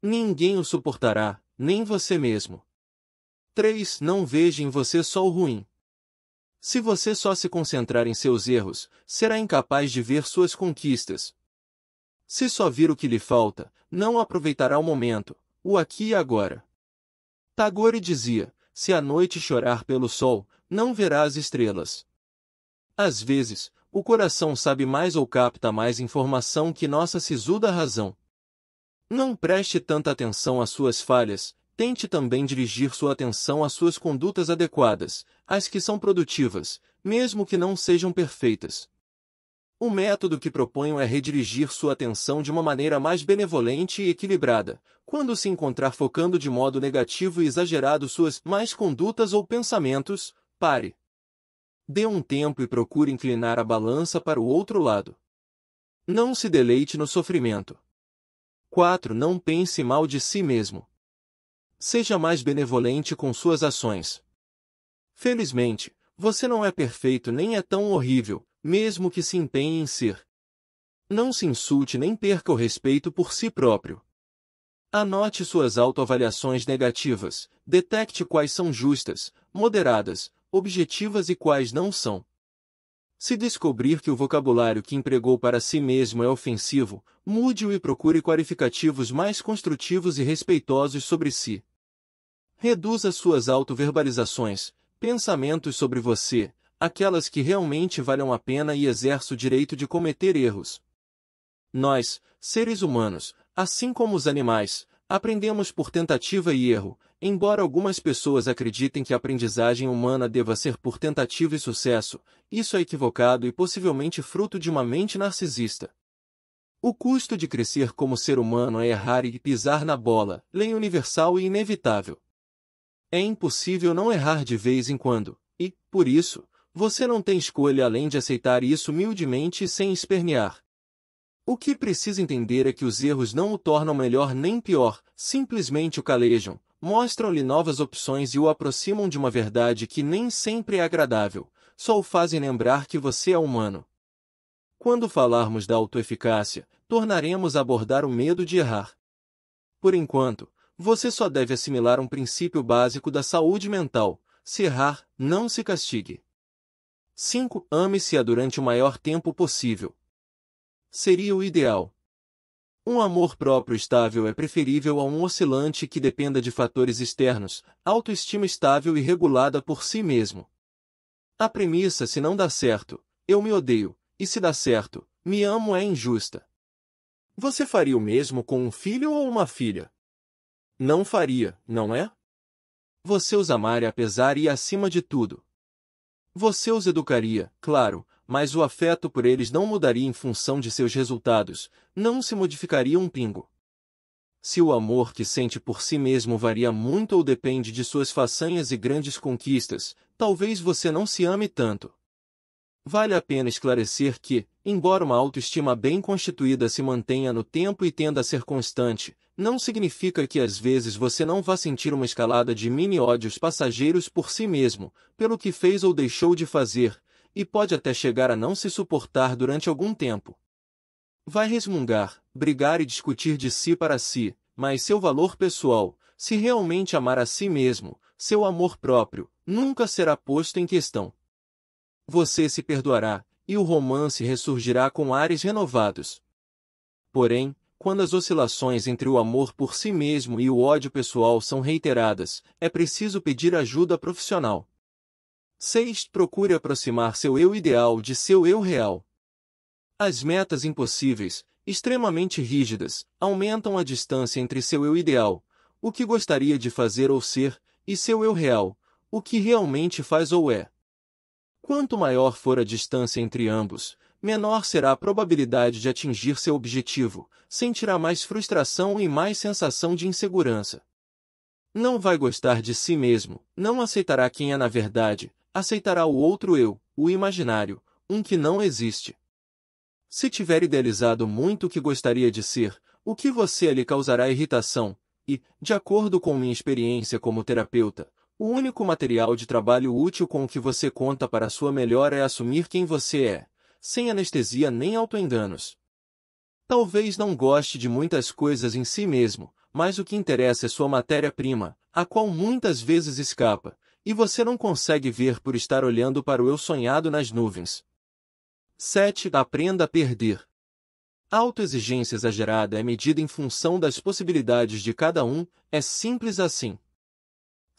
Ninguém o suportará, nem você mesmo. 3. Não veja em você só o ruim. Se você só se concentrar em seus erros, será incapaz de ver suas conquistas, se só vir o que lhe falta, não aproveitará o momento, o aqui e agora. Tagore dizia: Se a noite chorar pelo sol, não verá as estrelas. Às vezes, o coração sabe mais ou capta mais informação que nossa sisuda razão. Não preste tanta atenção às suas falhas, tente também dirigir sua atenção às suas condutas adequadas, às que são produtivas, mesmo que não sejam perfeitas. O método que proponho é redirigir sua atenção de uma maneira mais benevolente e equilibrada, quando se encontrar focando de modo negativo e exagerado suas mais condutas ou pensamentos, pare. Dê um tempo e procure inclinar a balança para o outro lado. Não se deleite no sofrimento. 4. Não pense mal de si mesmo. Seja mais benevolente com suas ações. Felizmente, você não é perfeito nem é tão horrível, mesmo que se empenhe em ser. Não se insulte nem perca o respeito por si próprio. Anote suas autoavaliações negativas, detecte quais são justas, moderadas, objetivas e quais não são. Se descobrir que o vocabulário que empregou para si mesmo é ofensivo, mude-o e procure qualificativos mais construtivos e respeitosos sobre si. Reduza suas autoverbalizações, pensamentos sobre você, aquelas que realmente valham a pena e exerço o direito de cometer erros. Nós, seres humanos, assim como os animais, aprendemos por tentativa e erro, embora algumas pessoas acreditem que a aprendizagem humana deva ser por tentativa e sucesso, isso é equivocado e possivelmente fruto de uma mente narcisista. O custo de crescer como ser humano é errar e pisar na bola, lei universal e inevitável. É impossível não errar de vez em quando, e, por isso, você não tem escolha além de aceitar isso humildemente e sem espernear. O que precisa entender é que os erros não o tornam melhor nem pior, simplesmente o calejam, mostram-lhe novas opções e o aproximam de uma verdade que nem sempre é agradável, só o fazem lembrar que você é humano. Quando falarmos da autoeficácia, tornaremos a abordar o medo de errar. Por enquanto, você só deve assimilar um princípio básico da saúde mental: se errar, não se castigue. 5. Ame-se-a durante o maior tempo possível. Seria o ideal. Um amor próprio estável é preferível a um oscilante que dependa de fatores externos, autoestima estável e regulada por si mesmo. A premissa se não dá certo, eu me odeio, e se dá certo, me amo é injusta. Você faria o mesmo com um filho ou uma filha? Não faria, não é? Você os amaria apesar e acima de tudo. Você os educaria, claro, mas o afeto por eles não mudaria em função de seus resultados, não se modificaria um pingo. Se o amor que sente por si mesmo varia muito ou depende de suas façanhas e grandes conquistas, talvez você não se ame tanto. Vale a pena esclarecer que, embora uma autoestima bem constituída se mantenha no tempo e tenda a ser constante, não significa que às vezes você não vá sentir uma escalada de mini-ódios passageiros por si mesmo, pelo que fez ou deixou de fazer, e pode até chegar a não se suportar durante algum tempo. Vai resmungar, brigar e discutir de si para si, mas seu valor pessoal, se realmente amar a si mesmo, seu amor próprio, nunca será posto em questão. Você se perdoará, e o romance ressurgirá com ares renovados. Porém, quando as oscilações entre o amor por si mesmo e o ódio pessoal são reiteradas, é preciso pedir ajuda profissional. 6. Procure aproximar seu eu ideal de seu eu real. As metas impossíveis, extremamente rígidas, aumentam a distância entre seu eu ideal, o que gostaria de fazer ou ser, e seu eu real, o que realmente faz ou é. Quanto maior for a distância entre ambos, menor será a probabilidade de atingir seu objetivo, sentirá mais frustração e mais sensação de insegurança. Não vai gostar de si mesmo, não aceitará quem é na verdade, aceitará o outro eu, o imaginário, um que não existe. Se tiver idealizado muito o que gostaria de ser, o que você lhe causará irritação, e, de acordo com minha experiência como terapeuta, o único material de trabalho útil com o que você conta para sua melhora é assumir quem você é, sem anestesia nem autoenganos. Talvez não goste de muitas coisas em si mesmo, mas o que interessa é sua matéria-prima, a qual muitas vezes escapa, e você não consegue ver por estar olhando para o eu sonhado nas nuvens. 7. Aprenda a perder. A autoexigência exagerada é medida em função das possibilidades de cada um, é simples assim.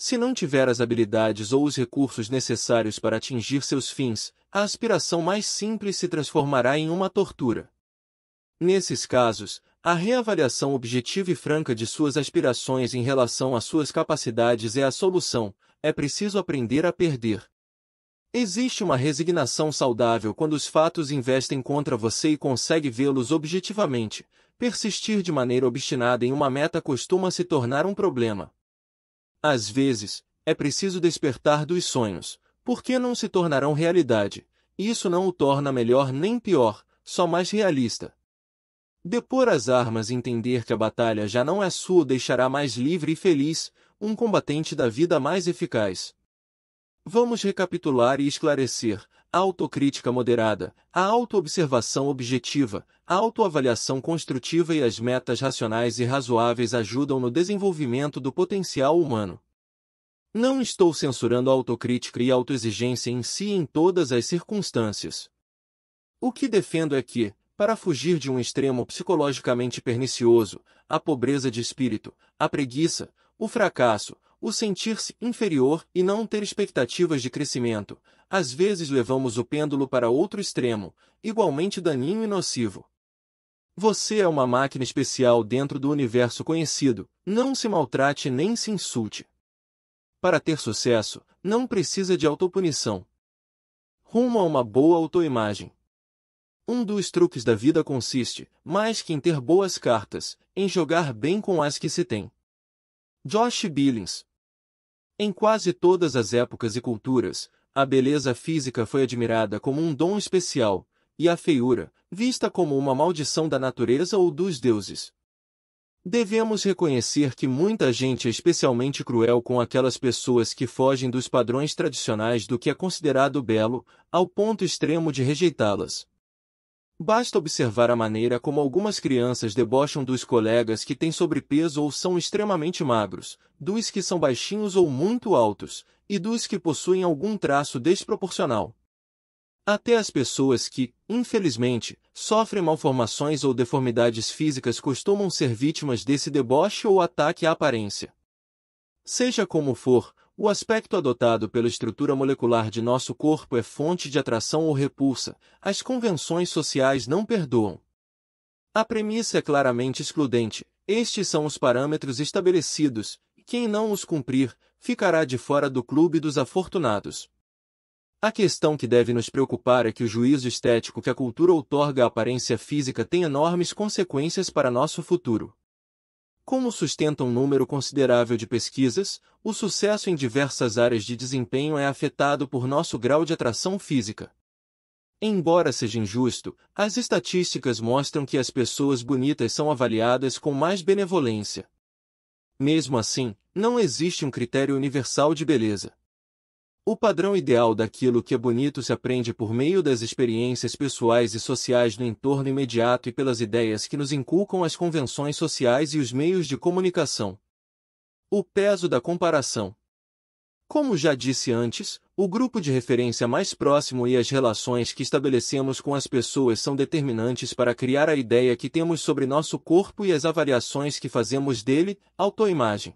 Se não tiver as habilidades ou os recursos necessários para atingir seus fins, a aspiração mais simples se transformará em uma tortura. Nesses casos, a reavaliação objetiva e franca de suas aspirações em relação às suas capacidades é a solução, é preciso aprender a perder. Existe uma resignação saudável quando os fatos investem contra você e consegue vê-los objetivamente. Persistir de maneira obstinada em uma meta costuma se tornar um problema. Às vezes, é preciso despertar dos sonhos, porque não se tornarão realidade, e isso não o torna melhor nem pior, só mais realista. Depor as armas e entender que a batalha já não é sua deixará mais livre e feliz, um combatente da vida mais eficaz. Vamos recapitular e esclarecer. A autocrítica moderada, a autoobservação objetiva, a autoavaliação construtiva e as metas racionais e razoáveis ajudam no desenvolvimento do potencial humano. Não estou censurando a autocrítica e a autoexigência em si em todas as circunstâncias. O que defendo é que, para fugir de um extremo psicologicamente pernicioso, a pobreza de espírito, a preguiça, o fracasso, o sentir-se inferior e não ter expectativas de crescimento, às vezes levamos o pêndulo para outro extremo, igualmente daninho e nocivo você é uma máquina especial dentro do universo conhecido, não se maltrate nem se insulte. Para ter sucesso, não precisa de autopunição. Rumo a uma boa autoimagem. Um dos truques da vida consiste, mais que em ter boas cartas, em jogar bem com as que se tem. Josh Billings Em quase todas as épocas e culturas, a beleza física foi admirada como um dom especial, e a feiura, vista como uma maldição da natureza ou dos deuses. Devemos reconhecer que muita gente é especialmente cruel com aquelas pessoas que fogem dos padrões tradicionais do que é considerado belo, ao ponto extremo de rejeitá-las. Basta observar a maneira como algumas crianças debocham dos colegas que têm sobrepeso ou são extremamente magros, dos que são baixinhos ou muito altos, e dos que possuem algum traço desproporcional. Até as pessoas que, infelizmente, sofrem malformações ou deformidades físicas costumam ser vítimas desse deboche ou ataque à aparência. Seja como for, o aspecto adotado pela estrutura molecular de nosso corpo é fonte de atração ou repulsa, as convenções sociais não perdoam. A premissa é claramente excludente, estes são os parâmetros estabelecidos, quem não os cumprir, ficará de fora do clube dos afortunados. A questão que deve nos preocupar é que o juízo estético que a cultura outorga à aparência física tem enormes consequências para nosso futuro. Como sustenta um número considerável de pesquisas, o sucesso em diversas áreas de desempenho é afetado por nosso grau de atração física. Embora seja injusto, as estatísticas mostram que as pessoas bonitas são avaliadas com mais benevolência. Mesmo assim, não existe um critério universal de beleza. O padrão ideal daquilo que é bonito se aprende por meio das experiências pessoais e sociais no entorno imediato e pelas ideias que nos inculcam as convenções sociais e os meios de comunicação. O peso da comparação. Como já disse antes, o grupo de referência mais próximo e as relações que estabelecemos com as pessoas são determinantes para criar a ideia que temos sobre nosso corpo e as avaliações que fazemos dele, autoimagem.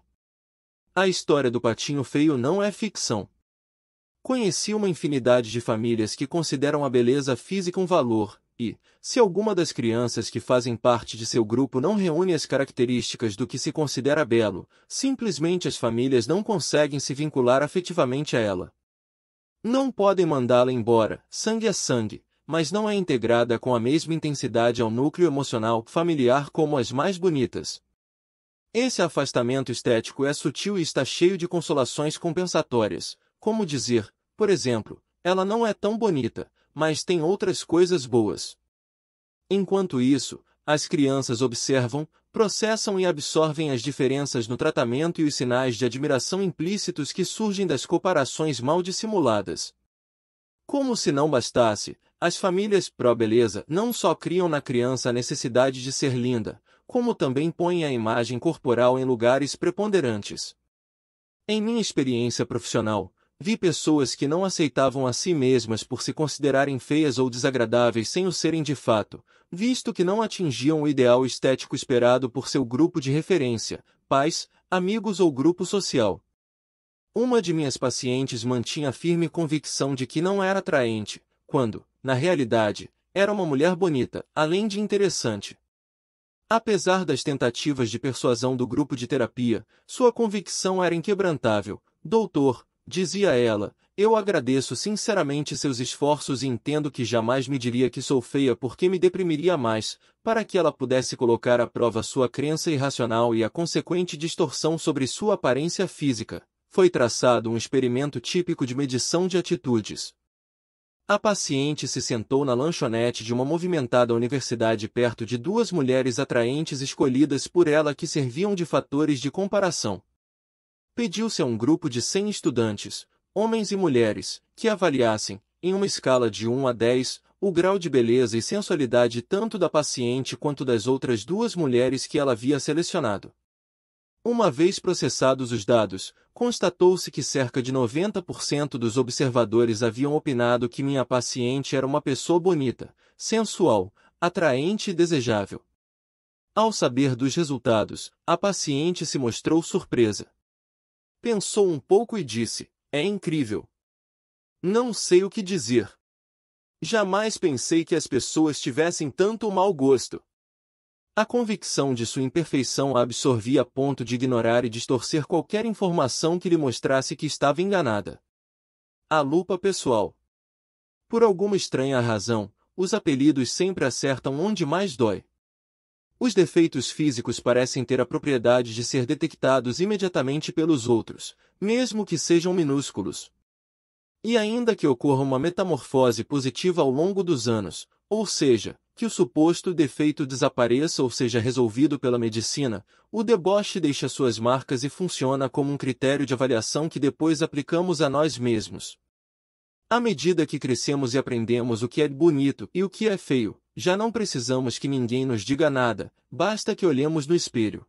A história do patinho feio não é ficção. Conheci uma infinidade de famílias que consideram a beleza física um valor, e, se alguma das crianças que fazem parte de seu grupo não reúne as características do que se considera belo, simplesmente as famílias não conseguem se vincular afetivamente a ela. Não podem mandá-la embora, sangue é sangue, mas não é integrada com a mesma intensidade ao núcleo emocional familiar como as mais bonitas. Esse afastamento estético é sutil e está cheio de consolações compensatórias, como dizer, por exemplo, ela não é tão bonita, mas tem outras coisas boas. Enquanto isso, as crianças observam, processam e absorvem as diferenças no tratamento e os sinais de admiração implícitos que surgem das comparações mal dissimuladas. Como se não bastasse, as famílias pró-beleza não só criam na criança a necessidade de ser linda, como também põem a imagem corporal em lugares preponderantes. Em minha experiência profissional, Vi pessoas que não aceitavam a si mesmas por se considerarem feias ou desagradáveis sem o serem de fato, visto que não atingiam o ideal estético esperado por seu grupo de referência, pais, amigos ou grupo social. Uma de minhas pacientes mantinha a firme convicção de que não era atraente, quando, na realidade, era uma mulher bonita, além de interessante. Apesar das tentativas de persuasão do grupo de terapia, sua convicção era inquebrantável. Doutor, Dizia ela, eu agradeço sinceramente seus esforços e entendo que jamais me diria que sou feia porque me deprimiria mais, para que ela pudesse colocar à prova sua crença irracional e a consequente distorção sobre sua aparência física. Foi traçado um experimento típico de medição de atitudes. A paciente se sentou na lanchonete de uma movimentada universidade perto de duas mulheres atraentes escolhidas por ela que serviam de fatores de comparação pediu-se a um grupo de 100 estudantes, homens e mulheres, que avaliassem, em uma escala de 1 a 10, o grau de beleza e sensualidade tanto da paciente quanto das outras duas mulheres que ela havia selecionado. Uma vez processados os dados, constatou-se que cerca de 90% dos observadores haviam opinado que minha paciente era uma pessoa bonita, sensual, atraente e desejável. Ao saber dos resultados, a paciente se mostrou surpresa. Pensou um pouco e disse: É incrível. Não sei o que dizer. Jamais pensei que as pessoas tivessem tanto mau gosto. A convicção de sua imperfeição a absorvia a ponto de ignorar e distorcer qualquer informação que lhe mostrasse que estava enganada. A lupa pessoal. Por alguma estranha razão, os apelidos sempre acertam onde mais dói. Os defeitos físicos parecem ter a propriedade de ser detectados imediatamente pelos outros, mesmo que sejam minúsculos. E ainda que ocorra uma metamorfose positiva ao longo dos anos, ou seja, que o suposto defeito desapareça ou seja resolvido pela medicina, o deboche deixa suas marcas e funciona como um critério de avaliação que depois aplicamos a nós mesmos. À medida que crescemos e aprendemos o que é bonito e o que é feio, já não precisamos que ninguém nos diga nada, basta que olhemos no espelho.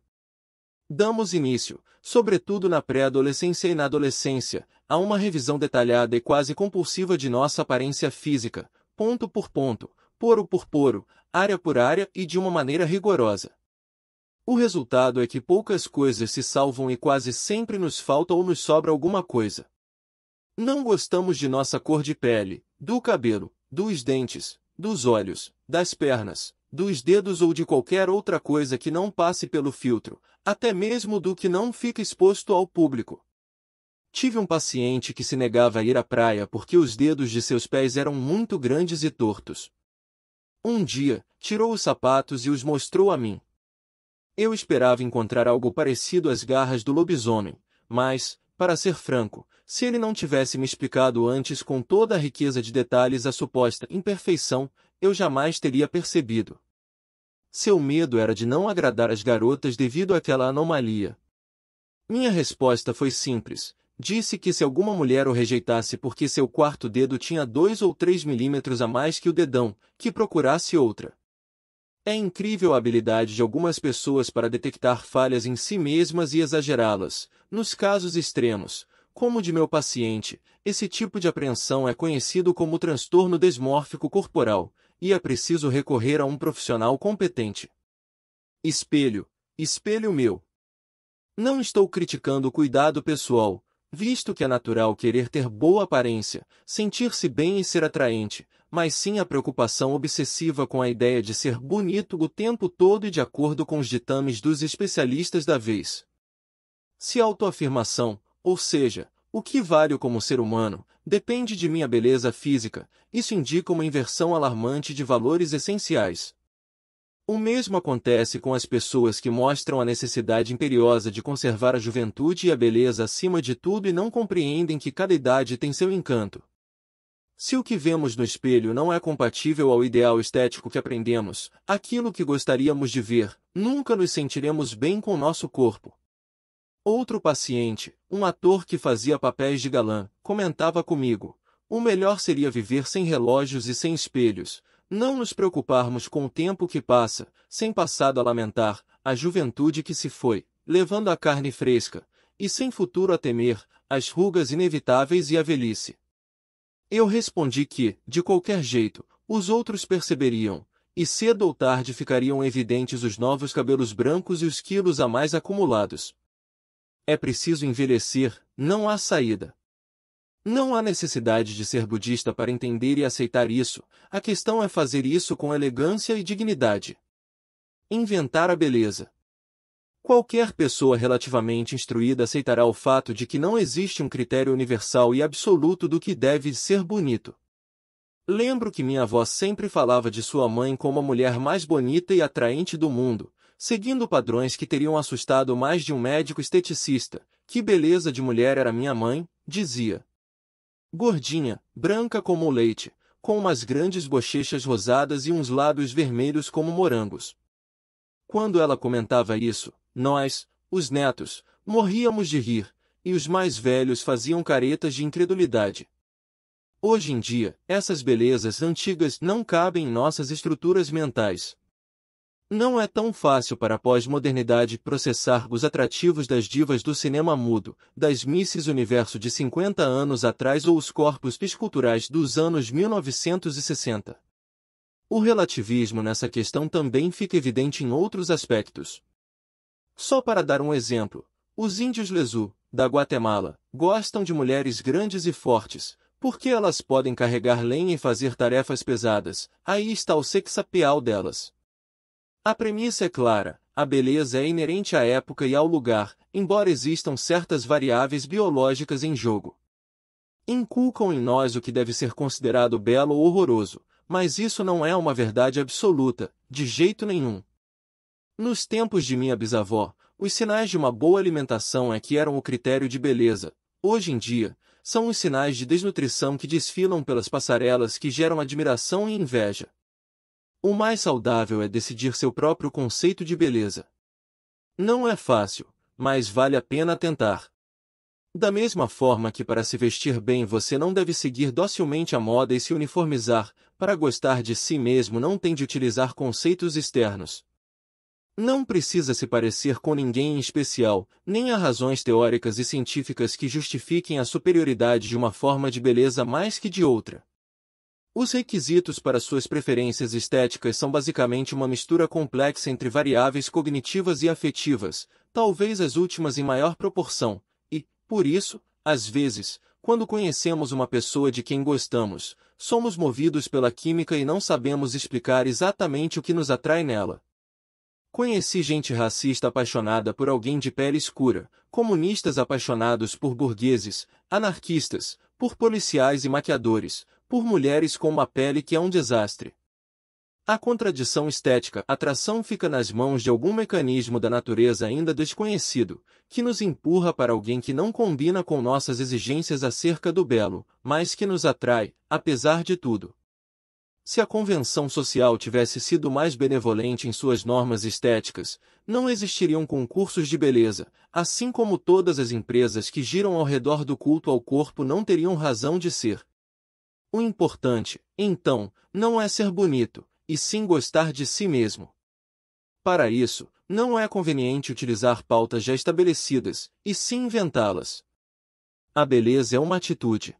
Damos início, sobretudo na pré-adolescência e na adolescência, a uma revisão detalhada e quase compulsiva de nossa aparência física, ponto por ponto, poro por poro, área por área e de uma maneira rigorosa. O resultado é que poucas coisas se salvam e quase sempre nos falta ou nos sobra alguma coisa. Não gostamos de nossa cor de pele, do cabelo, dos dentes, dos olhos, das pernas, dos dedos ou de qualquer outra coisa que não passe pelo filtro, até mesmo do que não fica exposto ao público. Tive um paciente que se negava a ir à praia porque os dedos de seus pés eram muito grandes e tortos. Um dia, tirou os sapatos e os mostrou a mim. Eu esperava encontrar algo parecido às garras do lobisomem, mas, para ser franco, se ele não tivesse me explicado antes com toda a riqueza de detalhes a suposta imperfeição, eu jamais teria percebido. Seu medo era de não agradar as garotas devido àquela anomalia. Minha resposta foi simples. Disse que se alguma mulher o rejeitasse porque seu quarto dedo tinha dois ou três milímetros a mais que o dedão, que procurasse outra. É incrível a habilidade de algumas pessoas para detectar falhas em si mesmas e exagerá-las. Nos casos extremos, como o de meu paciente, esse tipo de apreensão é conhecido como transtorno desmórfico corporal, e é preciso recorrer a um profissional competente. Espelho, espelho meu. Não estou criticando o cuidado pessoal, visto que é natural querer ter boa aparência, sentir-se bem e ser atraente, mas sim a preocupação obsessiva com a ideia de ser bonito o tempo todo e de acordo com os ditames dos especialistas da vez. Se a autoafirmação, ou seja, o que vale como ser humano, depende de minha beleza física, isso indica uma inversão alarmante de valores essenciais. O mesmo acontece com as pessoas que mostram a necessidade imperiosa de conservar a juventude e a beleza acima de tudo e não compreendem que cada idade tem seu encanto. Se o que vemos no espelho não é compatível ao ideal estético que aprendemos, aquilo que gostaríamos de ver, nunca nos sentiremos bem com nosso corpo. Outro paciente, um ator que fazia papéis de galã, comentava comigo: o melhor seria viver sem relógios e sem espelhos, não nos preocuparmos com o tempo que passa, sem passado a lamentar, a juventude que se foi, levando a carne fresca, e sem futuro a temer, as rugas inevitáveis e a velhice. Eu respondi que, de qualquer jeito, os outros perceberiam, e cedo ou tarde ficariam evidentes os novos cabelos brancos e os quilos a mais acumulados. É preciso envelhecer, não há saída. Não há necessidade de ser budista para entender e aceitar isso, a questão é fazer isso com elegância e dignidade. Inventar a beleza. Qualquer pessoa relativamente instruída aceitará o fato de que não existe um critério universal e absoluto do que deve ser bonito. Lembro que minha avó sempre falava de sua mãe como a mulher mais bonita e atraente do mundo, seguindo padrões que teriam assustado mais de um médico esteticista. Que beleza de mulher era minha mãe, dizia. Gordinha, branca como o leite, com umas grandes bochechas rosadas e uns lábios vermelhos como morangos. Quando ela comentava isso, nós, os netos, morríamos de rir, e os mais velhos faziam caretas de incredulidade. Hoje em dia, essas belezas antigas não cabem em nossas estruturas mentais. Não é tão fácil para a pós-modernidade processar os atrativos das divas do cinema mudo, das Misses Universo de 50 anos atrás ou os corpos esculturais dos anos 1960. O relativismo nessa questão também fica evidente em outros aspectos. Só para dar um exemplo, os índios Lesu, da Guatemala, gostam de mulheres grandes e fortes, porque elas podem carregar lenha e fazer tarefas pesadas, aí está o sexapeal delas. A premissa é clara: a beleza é inerente à época e ao lugar, embora existam certas variáveis biológicas em jogo. Inculcam em nós o que deve ser considerado belo ou horroroso, mas isso não é uma verdade absoluta, de jeito nenhum. Nos tempos de minha bisavó, os sinais de uma boa alimentação é que eram o critério de beleza. Hoje em dia, são os sinais de desnutrição que desfilam pelas passarelas que geram admiração e inveja. O mais saudável é decidir seu próprio conceito de beleza. Não é fácil, mas vale a pena tentar. Da mesma forma que para se vestir bem você não deve seguir docilmente a moda e se uniformizar, para gostar de si mesmo não tem de utilizar conceitos externos. Não precisa se parecer com ninguém em especial, nem há razões teóricas e científicas que justifiquem a superioridade de uma forma de beleza mais que de outra. Os requisitos para suas preferências estéticas são basicamente uma mistura complexa entre variáveis cognitivas e afetivas, talvez as últimas em maior proporção, e, por isso, às vezes, quando conhecemos uma pessoa de quem gostamos, somos movidos pela química e não sabemos explicar exatamente o que nos atrai nela. Conheci gente racista apaixonada por alguém de pele escura, comunistas apaixonados por burgueses, anarquistas, por policiais e maquiadores, por mulheres com uma pele que é um desastre. A contradição estética, atração fica nas mãos de algum mecanismo da natureza ainda desconhecido, que nos empurra para alguém que não combina com nossas exigências acerca do belo, mas que nos atrai, apesar de tudo. Se a convenção social tivesse sido mais benevolente em suas normas estéticas, não existiriam concursos de beleza, assim como todas as empresas que giram ao redor do culto ao corpo não teriam razão de ser, o importante, então, não é ser bonito, e sim gostar de si mesmo. Para isso, não é conveniente utilizar pautas já estabelecidas, e sim inventá-las. A beleza é uma atitude.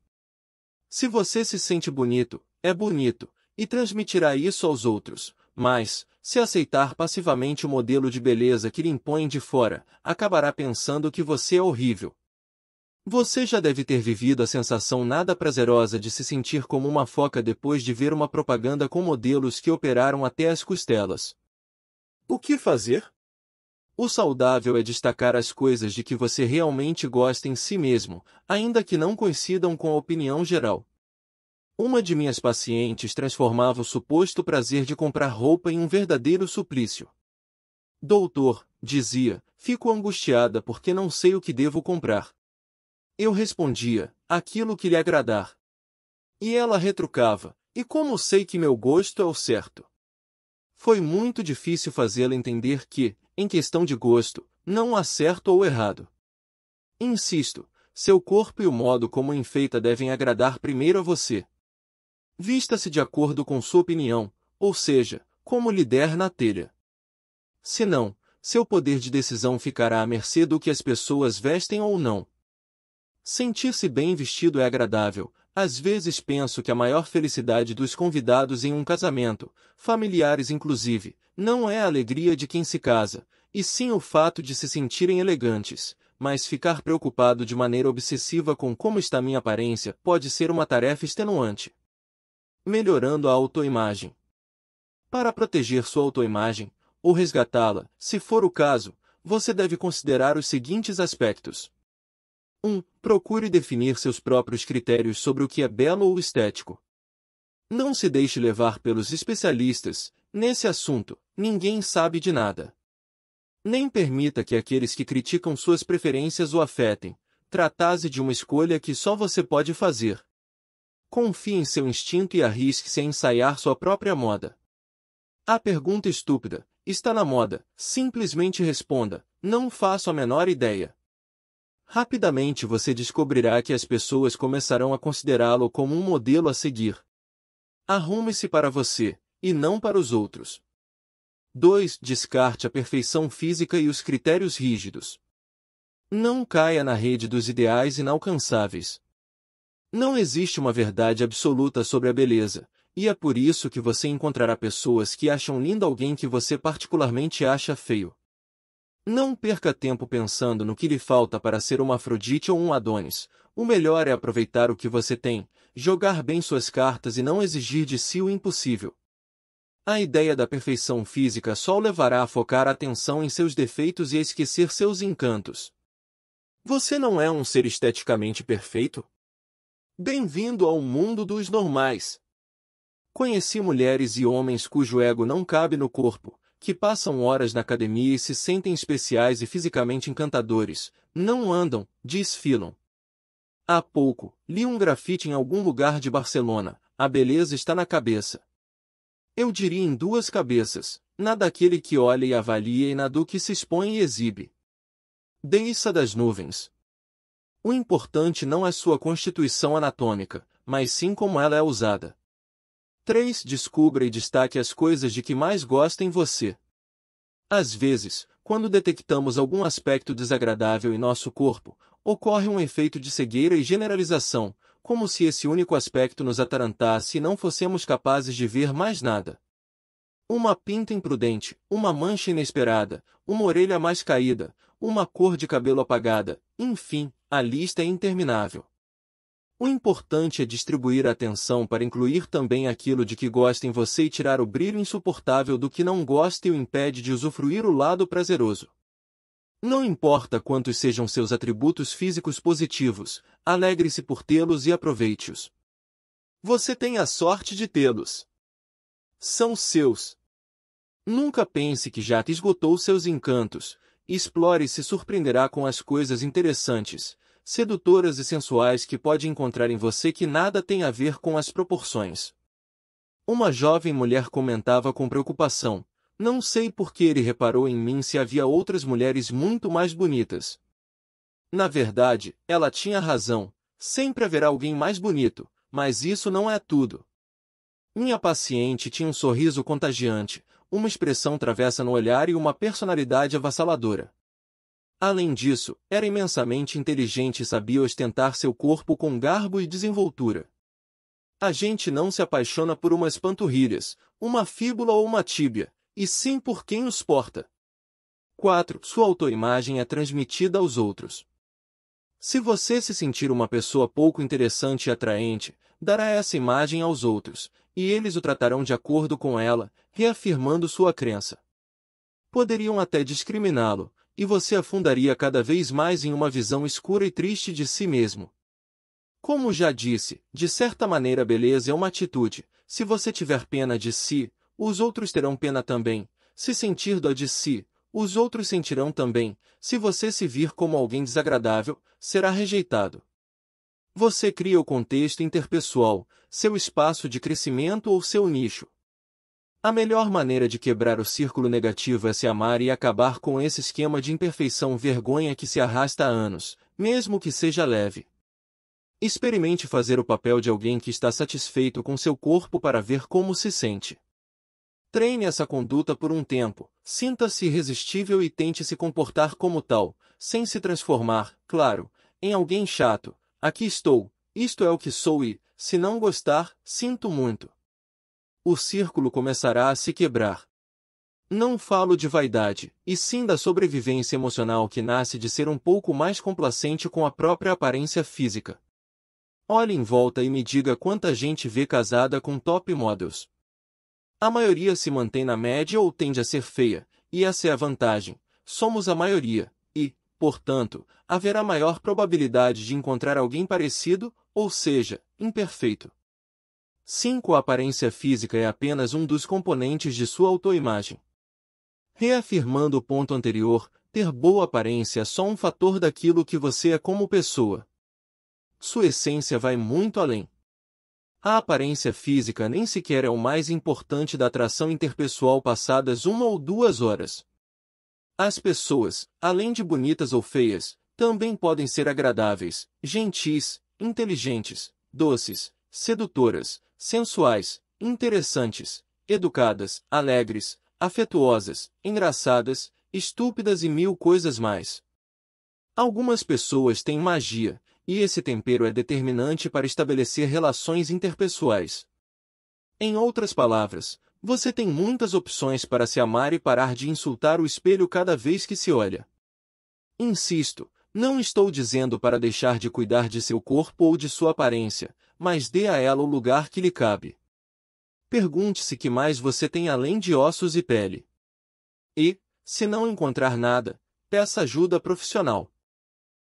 Se você se sente bonito, é bonito, e transmitirá isso aos outros, mas, se aceitar passivamente o modelo de beleza que lhe impõem de fora, acabará pensando que você é horrível, você já deve ter vivido a sensação nada prazerosa de se sentir como uma foca depois de ver uma propaganda com modelos que operaram até as costelas. O que fazer? O saudável é destacar as coisas de que você realmente gosta em si mesmo, ainda que não coincidam com a opinião geral. Uma de minhas pacientes transformava o suposto prazer de comprar roupa em um verdadeiro suplício. Doutor, dizia, fico angustiada porque não sei o que devo comprar. Eu respondia, aquilo que lhe agradar. E ela retrucava, e como sei que meu gosto é o certo? Foi muito difícil fazê-la entender que, em questão de gosto, não há certo ou errado. Insisto, seu corpo e o modo como enfeita devem agradar primeiro a você. Vista-se de acordo com sua opinião, ou seja, como lhe der na telha. Senão, seu poder de decisão ficará à mercê do que as pessoas vestem ou não. Sentir-se bem vestido é agradável. Às vezes penso que a maior felicidade dos convidados em um casamento, familiares inclusive, não é a alegria de quem se casa, e sim o fato de se sentirem elegantes. Mas ficar preocupado de maneira obsessiva com como está minha aparência pode ser uma tarefa extenuante. Melhorando a autoimagem. Para proteger sua autoimagem, ou resgatá-la, se for o caso, você deve considerar os seguintes aspectos. 1. Um, procure definir seus próprios critérios sobre o que é belo ou estético. Não se deixe levar pelos especialistas, nesse assunto, ninguém sabe de nada. Nem permita que aqueles que criticam suas preferências o afetem, tratase de uma escolha que só você pode fazer. Confie em seu instinto e arrisque-se a ensaiar sua própria moda. A pergunta estúpida, está na moda, simplesmente responda, não faço a menor ideia rapidamente você descobrirá que as pessoas começarão a considerá-lo como um modelo a seguir. Arrume-se para você, e não para os outros. 2. Descarte a perfeição física e os critérios rígidos. Não caia na rede dos ideais inalcançáveis. Não existe uma verdade absoluta sobre a beleza, e é por isso que você encontrará pessoas que acham lindo alguém que você particularmente acha feio. Não perca tempo pensando no que lhe falta para ser uma Afrodite ou um Adonis. O melhor é aproveitar o que você tem, jogar bem suas cartas e não exigir de si o impossível. A ideia da perfeição física só o levará a focar a atenção em seus defeitos e a esquecer seus encantos. Você não é um ser esteticamente perfeito? Bem-vindo ao mundo dos normais. Conheci mulheres e homens cujo ego não cabe no corpo, que passam horas na academia e se sentem especiais e fisicamente encantadores, não andam, desfilam. Há pouco, li um grafite em algum lugar de Barcelona, a beleza está na cabeça. Eu diria em duas cabeças, na daquele que olha e avalia e na do que se expõe e exibe. Deissa das nuvens. O importante não é sua constituição anatômica, mas sim como ela é usada. 3. Descubra e destaque as coisas de que mais gosta em você. Às vezes, quando detectamos algum aspecto desagradável em nosso corpo, ocorre um efeito de cegueira e generalização, como se esse único aspecto nos atarantasse e não fôssemos capazes de ver mais nada. Uma pinta imprudente, uma mancha inesperada, uma orelha mais caída, uma cor de cabelo apagada, enfim, a lista é interminável. O importante é distribuir a atenção para incluir também aquilo de que gosta em você e tirar o brilho insuportável do que não gosta e o impede de usufruir o lado prazeroso. Não importa quantos sejam seus atributos físicos positivos, alegre-se por tê-los e aproveite-os. Você tem a sorte de tê-los. São seus. Nunca pense que já te esgotou seus encantos. Explore e se surpreenderá com as coisas interessantes, sedutoras e sensuais que pode encontrar em você que nada tem a ver com as proporções. Uma jovem mulher comentava com preocupação, não sei por que ele reparou em mim se havia outras mulheres muito mais bonitas. Na verdade, ela tinha razão, sempre haverá alguém mais bonito, mas isso não é tudo. Minha paciente tinha um sorriso contagiante, uma expressão travessa no olhar e uma personalidade avassaladora. Além disso, era imensamente inteligente e sabia ostentar seu corpo com garbo e desenvoltura. A gente não se apaixona por umas panturrilhas, uma fíbula ou uma tíbia, e sim por quem os porta. 4. Sua autoimagem é transmitida aos outros. Se você se sentir uma pessoa pouco interessante e atraente, dará essa imagem aos outros, e eles o tratarão de acordo com ela, reafirmando sua crença. Poderiam até discriminá-lo, e você afundaria cada vez mais em uma visão escura e triste de si mesmo. Como já disse, de certa maneira beleza é uma atitude. Se você tiver pena de si, os outros terão pena também. Se sentir dó de si, os outros sentirão também. Se você se vir como alguém desagradável, será rejeitado. Você cria o contexto interpessoal, seu espaço de crescimento ou seu nicho. A melhor maneira de quebrar o círculo negativo é se amar e acabar com esse esquema de imperfeição vergonha que se arrasta há anos, mesmo que seja leve. Experimente fazer o papel de alguém que está satisfeito com seu corpo para ver como se sente. Treine essa conduta por um tempo, sinta-se irresistível e tente se comportar como tal, sem se transformar, claro, em alguém chato. Aqui estou, isto é o que sou e, se não gostar, sinto muito o círculo começará a se quebrar. Não falo de vaidade, e sim da sobrevivência emocional que nasce de ser um pouco mais complacente com a própria aparência física. Olhe em volta e me diga quanta gente vê casada com top models. A maioria se mantém na média ou tende a ser feia, e essa é a vantagem. Somos a maioria, e, portanto, haverá maior probabilidade de encontrar alguém parecido, ou seja, imperfeito. 5. A aparência física é apenas um dos componentes de sua autoimagem. Reafirmando o ponto anterior, ter boa aparência é só um fator daquilo que você é como pessoa. Sua essência vai muito além. A aparência física nem sequer é o mais importante da atração interpessoal passadas uma ou duas horas. As pessoas, além de bonitas ou feias, também podem ser agradáveis, gentis, inteligentes, doces, sedutoras, sensuais, interessantes, educadas, alegres, afetuosas, engraçadas, estúpidas e mil coisas mais. Algumas pessoas têm magia, e esse tempero é determinante para estabelecer relações interpessoais. Em outras palavras, você tem muitas opções para se amar e parar de insultar o espelho cada vez que se olha. Insisto, não estou dizendo para deixar de cuidar de seu corpo ou de sua aparência, mas dê a ela o lugar que lhe cabe. Pergunte-se que mais você tem além de ossos e pele. E, se não encontrar nada, peça ajuda profissional.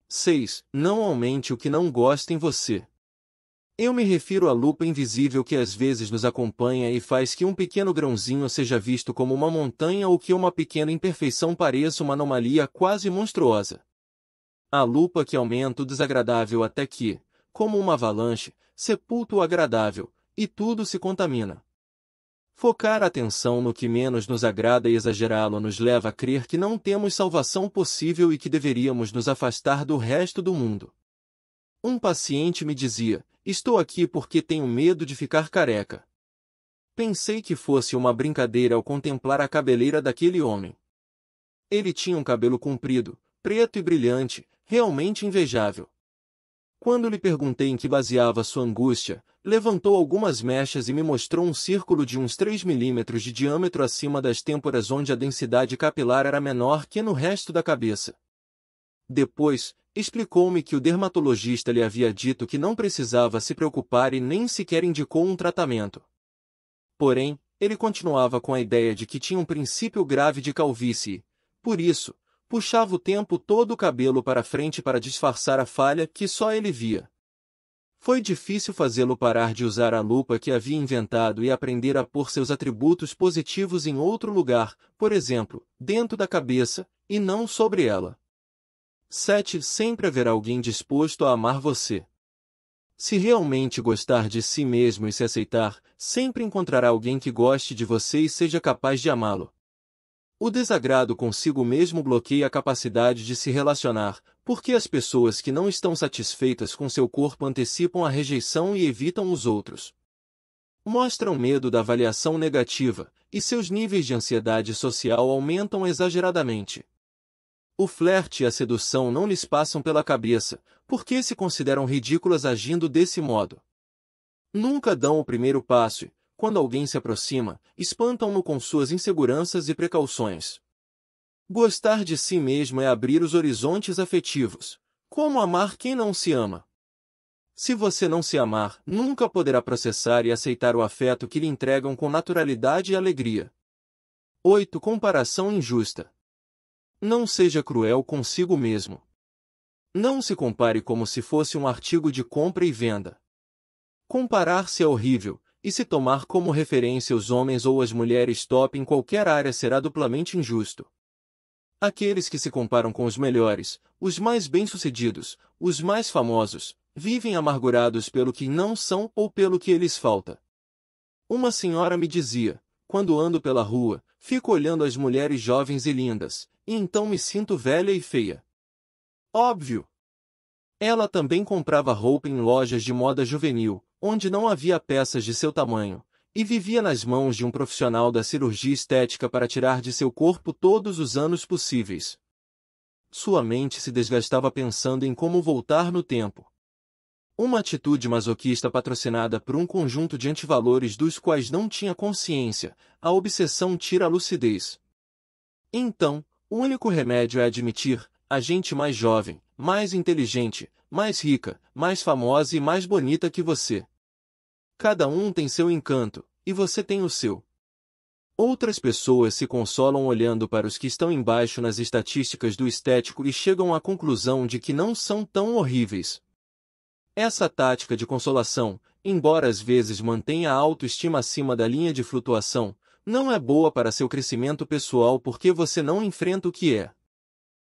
6. Não aumente o que não gosta em você. Eu me refiro à lupa invisível que às vezes nos acompanha e faz que um pequeno grãozinho seja visto como uma montanha ou que uma pequena imperfeição pareça uma anomalia quase monstruosa. A lupa que aumenta o desagradável até que, como uma avalanche, Sepulto o agradável, e tudo se contamina. Focar a atenção no que menos nos agrada e exagerá-lo nos leva a crer que não temos salvação possível e que deveríamos nos afastar do resto do mundo. Um paciente me dizia: Estou aqui porque tenho medo de ficar careca. Pensei que fosse uma brincadeira ao contemplar a cabeleira daquele homem. Ele tinha um cabelo comprido, preto e brilhante, realmente invejável. Quando lhe perguntei em que baseava sua angústia, levantou algumas mechas e me mostrou um círculo de uns 3 milímetros de diâmetro acima das têmporas onde a densidade capilar era menor que no resto da cabeça. Depois, explicou-me que o dermatologista lhe havia dito que não precisava se preocupar e nem sequer indicou um tratamento. Porém, ele continuava com a ideia de que tinha um princípio grave de calvície, por isso, Puxava o tempo todo o cabelo para frente para disfarçar a falha que só ele via. Foi difícil fazê-lo parar de usar a lupa que havia inventado e aprender a pôr seus atributos positivos em outro lugar, por exemplo, dentro da cabeça, e não sobre ela. 7. Sempre haverá alguém disposto a amar você. Se realmente gostar de si mesmo e se aceitar, sempre encontrará alguém que goste de você e seja capaz de amá-lo. O desagrado consigo mesmo bloqueia a capacidade de se relacionar, porque as pessoas que não estão satisfeitas com seu corpo antecipam a rejeição e evitam os outros. Mostram medo da avaliação negativa, e seus níveis de ansiedade social aumentam exageradamente. O flerte e a sedução não lhes passam pela cabeça, porque se consideram ridículas agindo desse modo. Nunca dão o primeiro passo, quando alguém se aproxima, espantam-no com suas inseguranças e precauções. Gostar de si mesmo é abrir os horizontes afetivos. Como amar quem não se ama? Se você não se amar, nunca poderá processar e aceitar o afeto que lhe entregam com naturalidade e alegria. 8. Comparação injusta. Não seja cruel consigo mesmo. Não se compare como se fosse um artigo de compra e venda. Comparar-se é horrível, e se tomar como referência os homens ou as mulheres top em qualquer área será duplamente injusto. Aqueles que se comparam com os melhores, os mais bem-sucedidos, os mais famosos, vivem amargurados pelo que não são ou pelo que lhes falta. Uma senhora me dizia, quando ando pela rua, fico olhando as mulheres jovens e lindas, e então me sinto velha e feia. Óbvio! Ela também comprava roupa em lojas de moda juvenil, onde não havia peças de seu tamanho, e vivia nas mãos de um profissional da cirurgia estética para tirar de seu corpo todos os anos possíveis. Sua mente se desgastava pensando em como voltar no tempo. Uma atitude masoquista patrocinada por um conjunto de antivalores dos quais não tinha consciência, a obsessão tira a lucidez. Então, o único remédio é admitir a gente mais jovem, mais inteligente, mais rica, mais famosa e mais bonita que você. Cada um tem seu encanto, e você tem o seu. Outras pessoas se consolam olhando para os que estão embaixo nas estatísticas do estético e chegam à conclusão de que não são tão horríveis. Essa tática de consolação, embora às vezes mantenha a autoestima acima da linha de flutuação, não é boa para seu crescimento pessoal porque você não enfrenta o que é.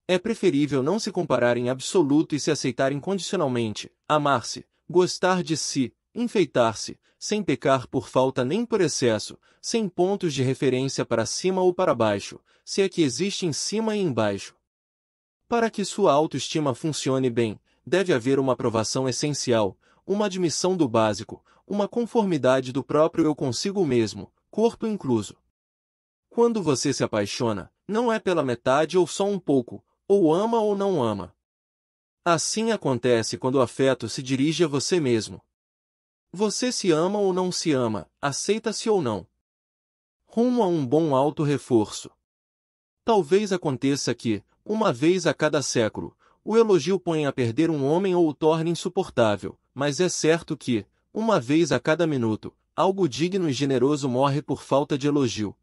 É preferível não se comparar em absoluto e se aceitar incondicionalmente, amar-se, gostar de si, enfeitar-se, sem pecar por falta nem por excesso, sem pontos de referência para cima ou para baixo, se é que existe em cima e embaixo. Para que sua autoestima funcione bem, deve haver uma aprovação essencial, uma admissão do básico, uma conformidade do próprio eu consigo mesmo, corpo incluso. Quando você se apaixona, não é pela metade ou só um pouco, ou ama ou não ama. Assim acontece quando o afeto se dirige a você mesmo, você se ama ou não se ama, aceita-se ou não. Rumo a um bom alto reforço. Talvez aconteça que, uma vez a cada século, o elogio põe a perder um homem ou o torne insuportável, mas é certo que, uma vez a cada minuto, algo digno e generoso morre por falta de elogio.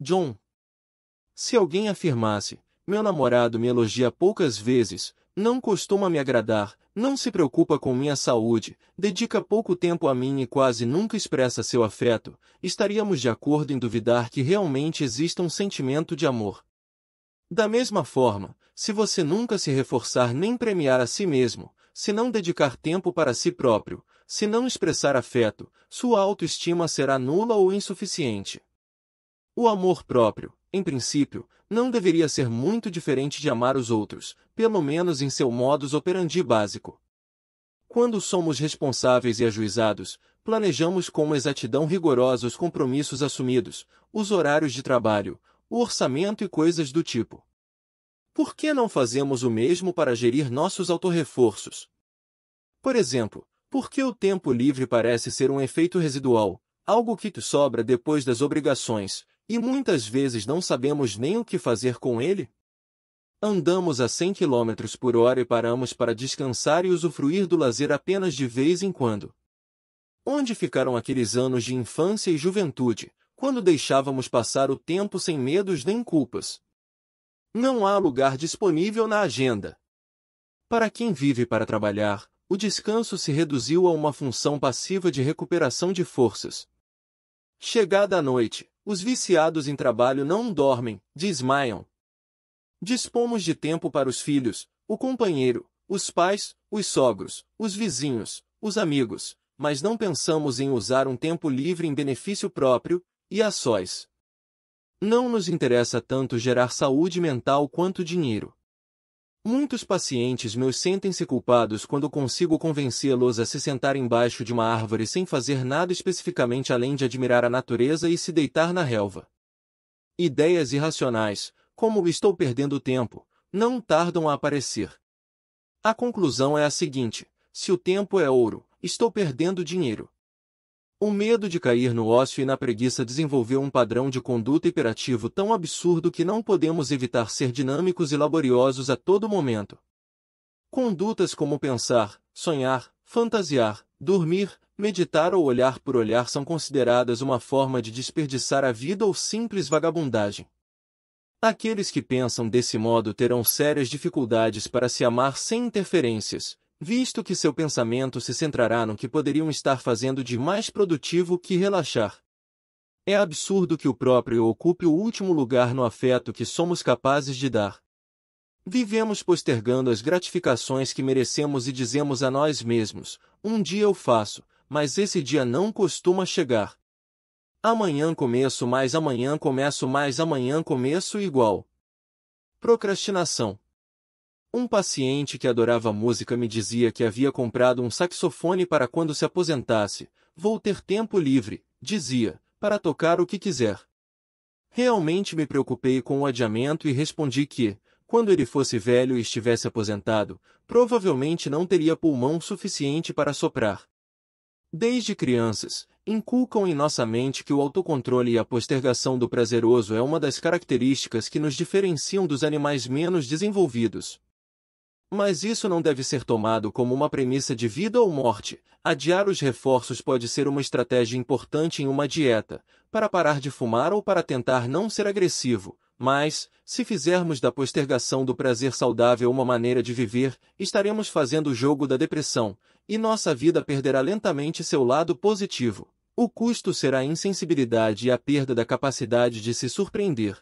John. Se alguém afirmasse, meu namorado me elogia poucas vezes, não costuma me agradar, não se preocupa com minha saúde, dedica pouco tempo a mim e quase nunca expressa seu afeto, estaríamos de acordo em duvidar que realmente exista um sentimento de amor. Da mesma forma, se você nunca se reforçar nem premiar a si mesmo, se não dedicar tempo para si próprio, se não expressar afeto, sua autoestima será nula ou insuficiente. O amor próprio, em princípio, não deveria ser muito diferente de amar os outros, pelo menos em seu modus operandi básico. Quando somos responsáveis e ajuizados, planejamos com exatidão rigorosa os compromissos assumidos, os horários de trabalho, o orçamento e coisas do tipo. Por que não fazemos o mesmo para gerir nossos autorreforços? Por exemplo, por que o tempo livre parece ser um efeito residual, algo que te sobra depois das obrigações, e muitas vezes não sabemos nem o que fazer com ele? Andamos a 100 km por hora e paramos para descansar e usufruir do lazer apenas de vez em quando. Onde ficaram aqueles anos de infância e juventude, quando deixávamos passar o tempo sem medos nem culpas? Não há lugar disponível na agenda. Para quem vive para trabalhar, o descanso se reduziu a uma função passiva de recuperação de forças. Chegada a noite, os viciados em trabalho não dormem, desmaiam. Dispomos de tempo para os filhos, o companheiro, os pais, os sogros, os vizinhos, os amigos, mas não pensamos em usar um tempo livre em benefício próprio e a sós. Não nos interessa tanto gerar saúde mental quanto dinheiro. Muitos pacientes meus sentem-se culpados quando consigo convencê-los a se sentar embaixo de uma árvore sem fazer nada especificamente além de admirar a natureza e se deitar na relva. Ideias irracionais, como estou perdendo tempo, não tardam a aparecer. A conclusão é a seguinte: se o tempo é ouro, estou perdendo dinheiro. O medo de cair no ócio e na preguiça desenvolveu um padrão de conduta hiperativo tão absurdo que não podemos evitar ser dinâmicos e laboriosos a todo momento. Condutas como pensar, sonhar, fantasiar, dormir, meditar ou olhar por olhar são consideradas uma forma de desperdiçar a vida ou simples vagabundagem. Aqueles que pensam desse modo terão sérias dificuldades para se amar sem interferências, visto que seu pensamento se centrará no que poderiam estar fazendo de mais produtivo que relaxar. É absurdo que o próprio ocupe o último lugar no afeto que somos capazes de dar. Vivemos postergando as gratificações que merecemos e dizemos a nós mesmos: um dia eu faço, mas esse dia não costuma chegar. Amanhã começo mais amanhã começo mais amanhã começo igual. Procrastinação um paciente que adorava música me dizia que havia comprado um saxofone para quando se aposentasse. Vou ter tempo livre, dizia, para tocar o que quiser. Realmente me preocupei com o adiamento e respondi que, quando ele fosse velho e estivesse aposentado, provavelmente não teria pulmão suficiente para soprar. Desde crianças, inculcam em nossa mente que o autocontrole e a postergação do prazeroso é uma das características que nos diferenciam dos animais menos desenvolvidos, mas isso não deve ser tomado como uma premissa de vida ou morte. Adiar os reforços pode ser uma estratégia importante em uma dieta, para parar de fumar ou para tentar não ser agressivo, mas, se fizermos da postergação do prazer saudável uma maneira de viver, estaremos fazendo o jogo da depressão, e nossa vida perderá lentamente seu lado positivo. O custo será a insensibilidade e a perda da capacidade de se surpreender,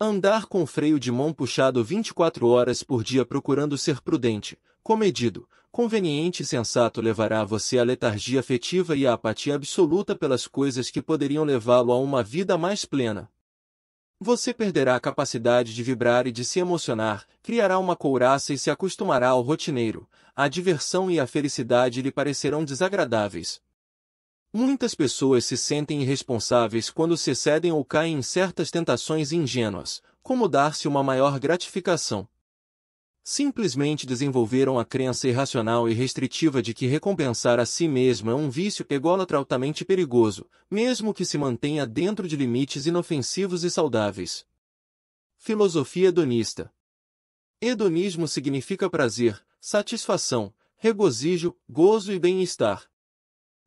Andar com freio de mão puxado 24 horas por dia procurando ser prudente, comedido, conveniente e sensato levará você à letargia afetiva e à apatia absoluta pelas coisas que poderiam levá-lo a uma vida mais plena. Você perderá a capacidade de vibrar e de se emocionar, criará uma couraça e se acostumará ao rotineiro. A diversão e a felicidade lhe parecerão desagradáveis, Muitas pessoas se sentem irresponsáveis quando se cedem ou caem em certas tentações ingênuas, como dar-se uma maior gratificação. Simplesmente desenvolveram a crença irracional e restritiva de que recompensar a si mesmo é um vício ególatra altamente perigoso, mesmo que se mantenha dentro de limites inofensivos e saudáveis. Filosofia hedonista Hedonismo significa prazer, satisfação, regozijo, gozo e bem-estar.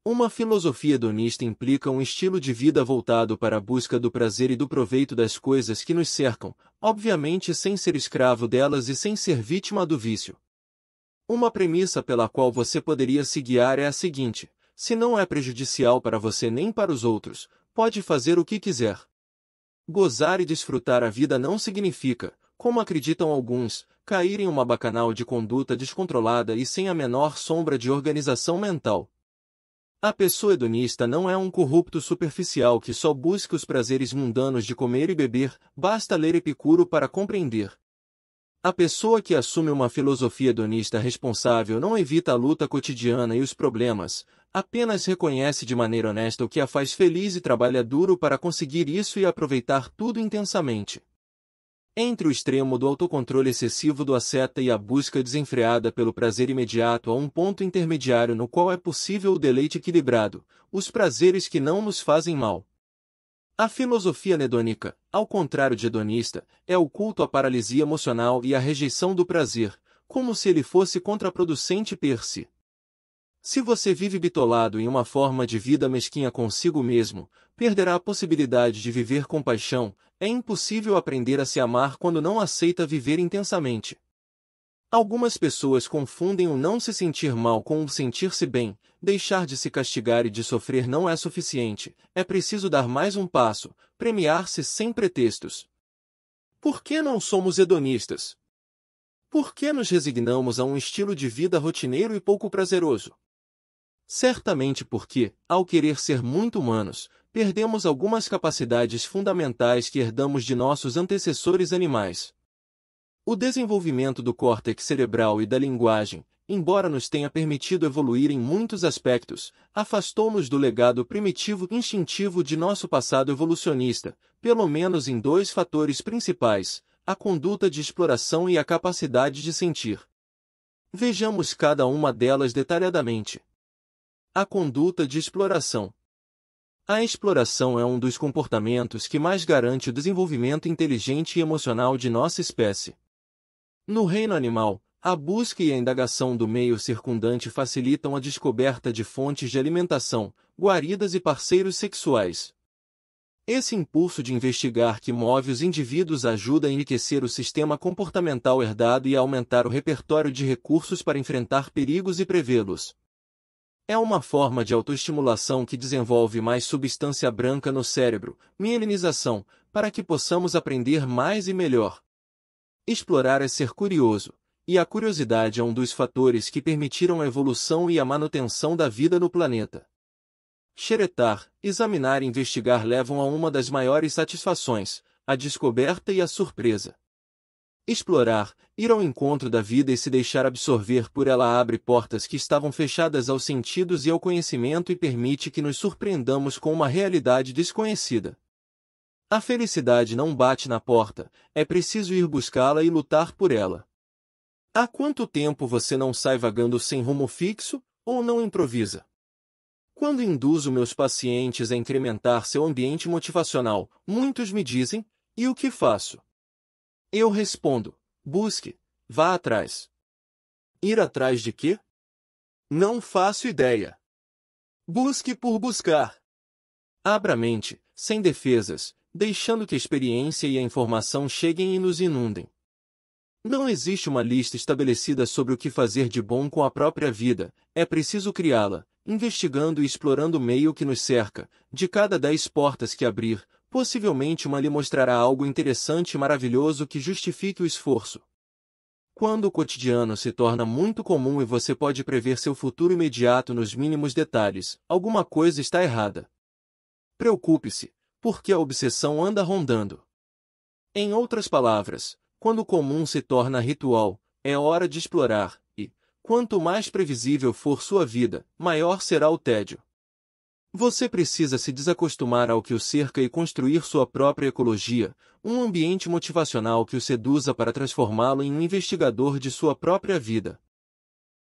Uma filosofia hedonista implica um estilo de vida voltado para a busca do prazer e do proveito das coisas que nos cercam, obviamente sem ser escravo delas e sem ser vítima do vício. Uma premissa pela qual você poderia se guiar é a seguinte: se não é prejudicial para você nem para os outros, pode fazer o que quiser. Gozar e desfrutar a vida não significa, como acreditam alguns, cair em uma bacanal de conduta descontrolada e sem a menor sombra de organização mental. A pessoa hedonista não é um corrupto superficial que só busca os prazeres mundanos de comer e beber, basta ler Epicuro para compreender. A pessoa que assume uma filosofia hedonista responsável não evita a luta cotidiana e os problemas, apenas reconhece de maneira honesta o que a faz feliz e trabalha duro para conseguir isso e aproveitar tudo intensamente. Entre o extremo do autocontrole excessivo do asceta e a busca desenfreada pelo prazer imediato há um ponto intermediário no qual é possível o deleite equilibrado, os prazeres que não nos fazem mal. A filosofia hedônica, ao contrário de hedonista, é o culto à paralisia emocional e à rejeição do prazer, como se ele fosse contraproducente per se. Si. Se você vive bitolado em uma forma de vida mesquinha consigo mesmo, perderá a possibilidade de viver com paixão, é impossível aprender a se amar quando não aceita viver intensamente. Algumas pessoas confundem o não se sentir mal com o sentir-se bem, deixar de se castigar e de sofrer não é suficiente, é preciso dar mais um passo, premiar-se sem pretextos. Por que não somos hedonistas? Por que nos resignamos a um estilo de vida rotineiro e pouco prazeroso? Certamente porque, ao querer ser muito humanos, perdemos algumas capacidades fundamentais que herdamos de nossos antecessores animais. O desenvolvimento do córtex cerebral e da linguagem, embora nos tenha permitido evoluir em muitos aspectos, afastou-nos do legado primitivo instintivo de nosso passado evolucionista, pelo menos em dois fatores principais, a conduta de exploração e a capacidade de sentir. Vejamos cada uma delas detalhadamente. A conduta de exploração. A exploração é um dos comportamentos que mais garante o desenvolvimento inteligente e emocional de nossa espécie. No reino animal, a busca e a indagação do meio circundante facilitam a descoberta de fontes de alimentação, guaridas e parceiros sexuais. Esse impulso de investigar que move os indivíduos ajuda a enriquecer o sistema comportamental herdado e a aumentar o repertório de recursos para enfrentar perigos e prevê-los. É uma forma de autoestimulação que desenvolve mais substância branca no cérebro, mielinização, para que possamos aprender mais e melhor. Explorar é ser curioso, e a curiosidade é um dos fatores que permitiram a evolução e a manutenção da vida no planeta. Xeretar, examinar e investigar levam a uma das maiores satisfações, a descoberta e a surpresa. Explorar, ir ao encontro da vida e se deixar absorver por ela abre portas que estavam fechadas aos sentidos e ao conhecimento e permite que nos surpreendamos com uma realidade desconhecida. A felicidade não bate na porta, é preciso ir buscá-la e lutar por ela. Há quanto tempo você não sai vagando sem rumo fixo, ou não improvisa? Quando induzo meus pacientes a incrementar seu ambiente motivacional, muitos me dizem: e o que faço? Eu respondo: busque, vá atrás. Ir atrás de quê? Não faço ideia. Busque por buscar. Abra a mente, sem defesas, deixando que a experiência e a informação cheguem e nos inundem. Não existe uma lista estabelecida sobre o que fazer de bom com a própria vida, é preciso criá-la, investigando e explorando o meio que nos cerca, de cada dez portas que abrir, Possivelmente uma lhe mostrará algo interessante e maravilhoso que justifique o esforço. Quando o cotidiano se torna muito comum e você pode prever seu futuro imediato nos mínimos detalhes, alguma coisa está errada. Preocupe-se, porque a obsessão anda rondando. Em outras palavras, quando o comum se torna ritual, é hora de explorar, e, quanto mais previsível for sua vida, maior será o tédio. Você precisa se desacostumar ao que o cerca e construir sua própria ecologia, um ambiente motivacional que o seduza para transformá-lo em um investigador de sua própria vida.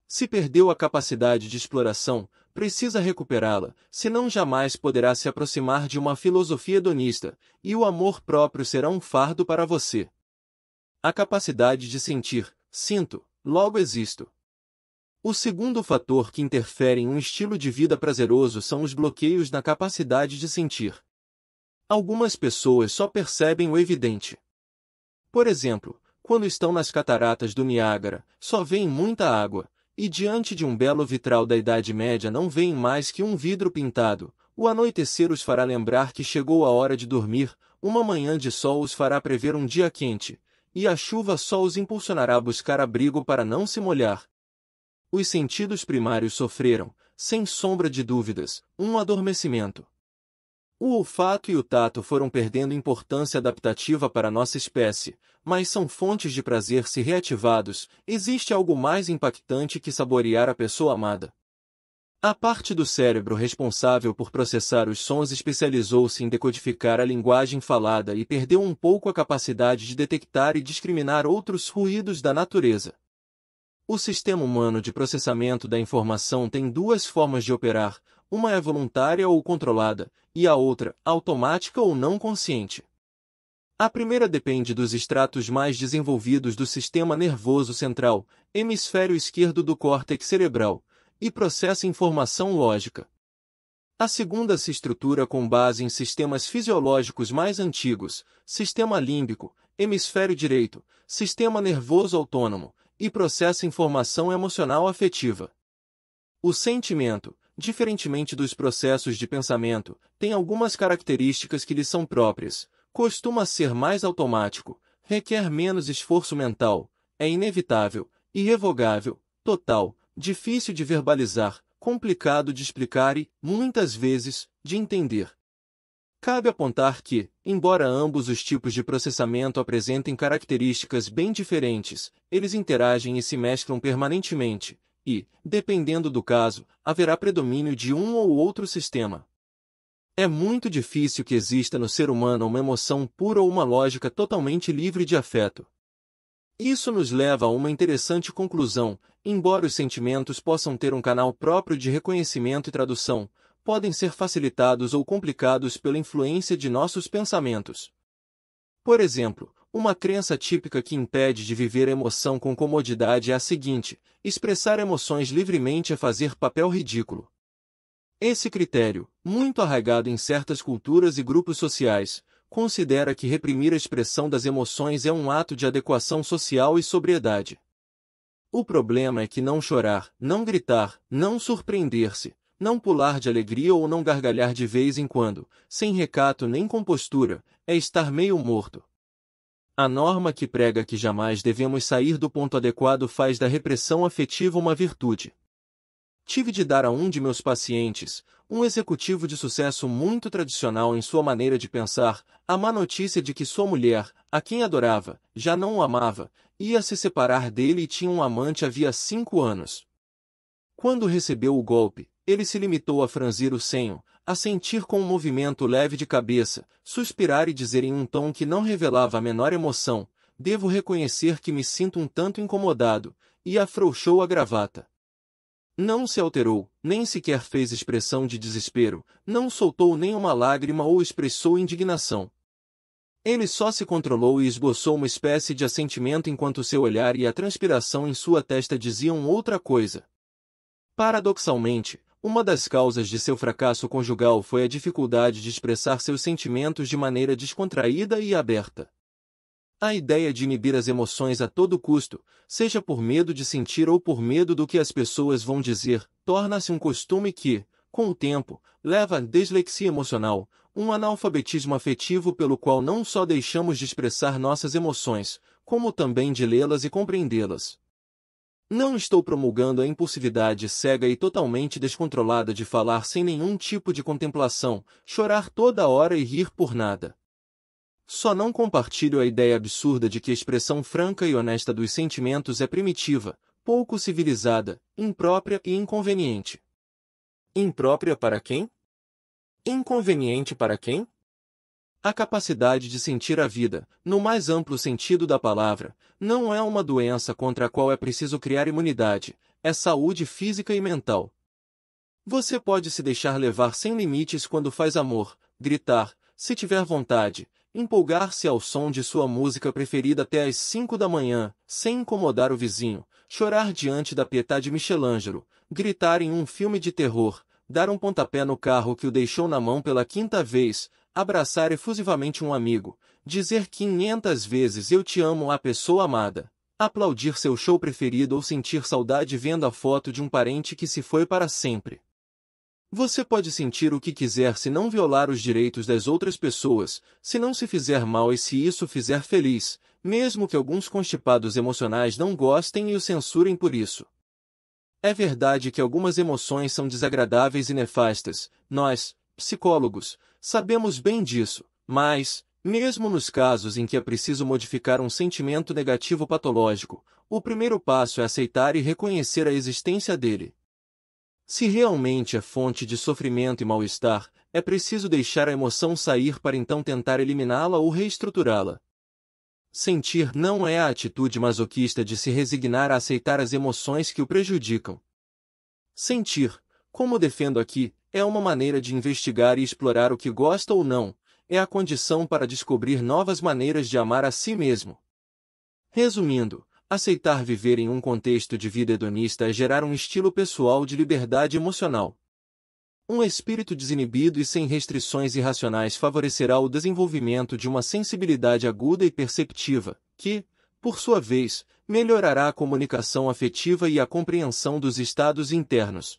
Se perdeu a capacidade de exploração, precisa recuperá-la, senão jamais poderá se aproximar de uma filosofia hedonista, e o amor próprio será um fardo para você. A capacidade de sentir, sinto, logo existo. O segundo fator que interfere em um estilo de vida prazeroso são os bloqueios na capacidade de sentir. Algumas pessoas só percebem o evidente. Por exemplo, quando estão nas cataratas do Niágara, só veem muita água, e diante de um belo vitral da Idade Média não veem mais que um vidro pintado. O anoitecer os fará lembrar que chegou a hora de dormir, uma manhã de sol os fará prever um dia quente, e a chuva só os impulsionará a buscar abrigo para não se molhar, os sentidos primários sofreram, sem sombra de dúvidas, um adormecimento. O olfato e o tato foram perdendo importância adaptativa para nossa espécie, mas são fontes de prazer se reativados. Existe algo mais impactante que saborear a pessoa amada. A parte do cérebro responsável por processar os sons especializou-se em decodificar a linguagem falada e perdeu um pouco a capacidade de detectar e discriminar outros ruídos da natureza. O sistema humano de processamento da informação tem duas formas de operar, uma é voluntária ou controlada, e a outra, automática ou não consciente. A primeira depende dos estratos mais desenvolvidos do sistema nervoso central, hemisfério esquerdo do córtex cerebral, e processa informação lógica. A segunda se estrutura com base em sistemas fisiológicos mais antigos, sistema límbico, hemisfério direito, sistema nervoso autônomo, e processa informação emocional afetiva. O sentimento, diferentemente dos processos de pensamento, tem algumas características que lhe são próprias, costuma ser mais automático, requer menos esforço mental, é inevitável, irrevogável, total, difícil de verbalizar, complicado de explicar e, muitas vezes, de entender. Cabe apontar que, embora ambos os tipos de processamento apresentem características bem diferentes, eles interagem e se mesclam permanentemente, e, dependendo do caso, haverá predomínio de um ou outro sistema. É muito difícil que exista no ser humano uma emoção pura ou uma lógica totalmente livre de afeto. Isso nos leva a uma interessante conclusão: embora os sentimentos possam ter um canal próprio de reconhecimento e tradução, podem ser facilitados ou complicados pela influência de nossos pensamentos. Por exemplo, uma crença típica que impede de viver emoção com comodidade é a seguinte: expressar emoções livremente é fazer papel ridículo. Esse critério, muito arraigado em certas culturas e grupos sociais, considera que reprimir a expressão das emoções é um ato de adequação social e sobriedade. O problema é que não chorar, não gritar, não surpreender-se, não pular de alegria ou não gargalhar de vez em quando, sem recato nem compostura, é estar meio morto. A norma que prega que jamais devemos sair do ponto adequado faz da repressão afetiva uma virtude. Tive de dar a um de meus pacientes, um executivo de sucesso muito tradicional em sua maneira de pensar, a má notícia de que sua mulher, a quem adorava, já não o amava, ia se separar dele e tinha um amante havia cinco anos. Quando recebeu o golpe, ele se limitou a franzir o senho, a sentir com um movimento leve de cabeça, suspirar e dizer em um tom que não revelava a menor emoção, devo reconhecer que me sinto um tanto incomodado, e afrouxou a gravata. Não se alterou, nem sequer fez expressão de desespero, não soltou nenhuma lágrima ou expressou indignação. Ele só se controlou e esboçou uma espécie de assentimento enquanto seu olhar e a transpiração em sua testa diziam outra coisa. Paradoxalmente, uma das causas de seu fracasso conjugal foi a dificuldade de expressar seus sentimentos de maneira descontraída e aberta. A ideia de inibir as emoções a todo custo, seja por medo de sentir ou por medo do que as pessoas vão dizer, torna-se um costume que, com o tempo, leva à dislexia emocional, um analfabetismo afetivo pelo qual não só deixamos de expressar nossas emoções, como também de lê-las e compreendê-las. Não estou promulgando a impulsividade cega e totalmente descontrolada de falar sem nenhum tipo de contemplação, chorar toda hora e rir por nada. Só não compartilho a ideia absurda de que a expressão franca e honesta dos sentimentos é primitiva, pouco civilizada, imprópria e inconveniente. Imprópria para quem? Inconveniente para quem? A capacidade de sentir a vida, no mais amplo sentido da palavra, não é uma doença contra a qual é preciso criar imunidade, é saúde física e mental. Você pode se deixar levar sem limites quando faz amor, gritar, se tiver vontade, empolgar-se ao som de sua música preferida até às 5 da manhã, sem incomodar o vizinho, chorar diante da de Michelangelo, gritar em um filme de terror, dar um pontapé no carro que o deixou na mão pela quinta vez, abraçar efusivamente um amigo, dizer quinhentas vezes eu te amo à pessoa amada, aplaudir seu show preferido ou sentir saudade vendo a foto de um parente que se foi para sempre. Você pode sentir o que quiser se não violar os direitos das outras pessoas, se não se fizer mal e se isso fizer feliz, mesmo que alguns constipados emocionais não gostem e o censurem por isso. É verdade que algumas emoções são desagradáveis e nefastas, nós, psicólogos, Sabemos bem disso, mas, mesmo nos casos em que é preciso modificar um sentimento negativo patológico, o primeiro passo é aceitar e reconhecer a existência dele. Se realmente é fonte de sofrimento e mal-estar, é preciso deixar a emoção sair para então tentar eliminá-la ou reestruturá-la. Sentir não é a atitude masoquista de se resignar a aceitar as emoções que o prejudicam. Sentir, como defendo aqui, é uma maneira de investigar e explorar o que gosta ou não, é a condição para descobrir novas maneiras de amar a si mesmo. Resumindo, aceitar viver em um contexto de vida hedonista é gerar um estilo pessoal de liberdade emocional. Um espírito desinibido e sem restrições irracionais favorecerá o desenvolvimento de uma sensibilidade aguda e perceptiva, que, por sua vez, melhorará a comunicação afetiva e a compreensão dos estados internos.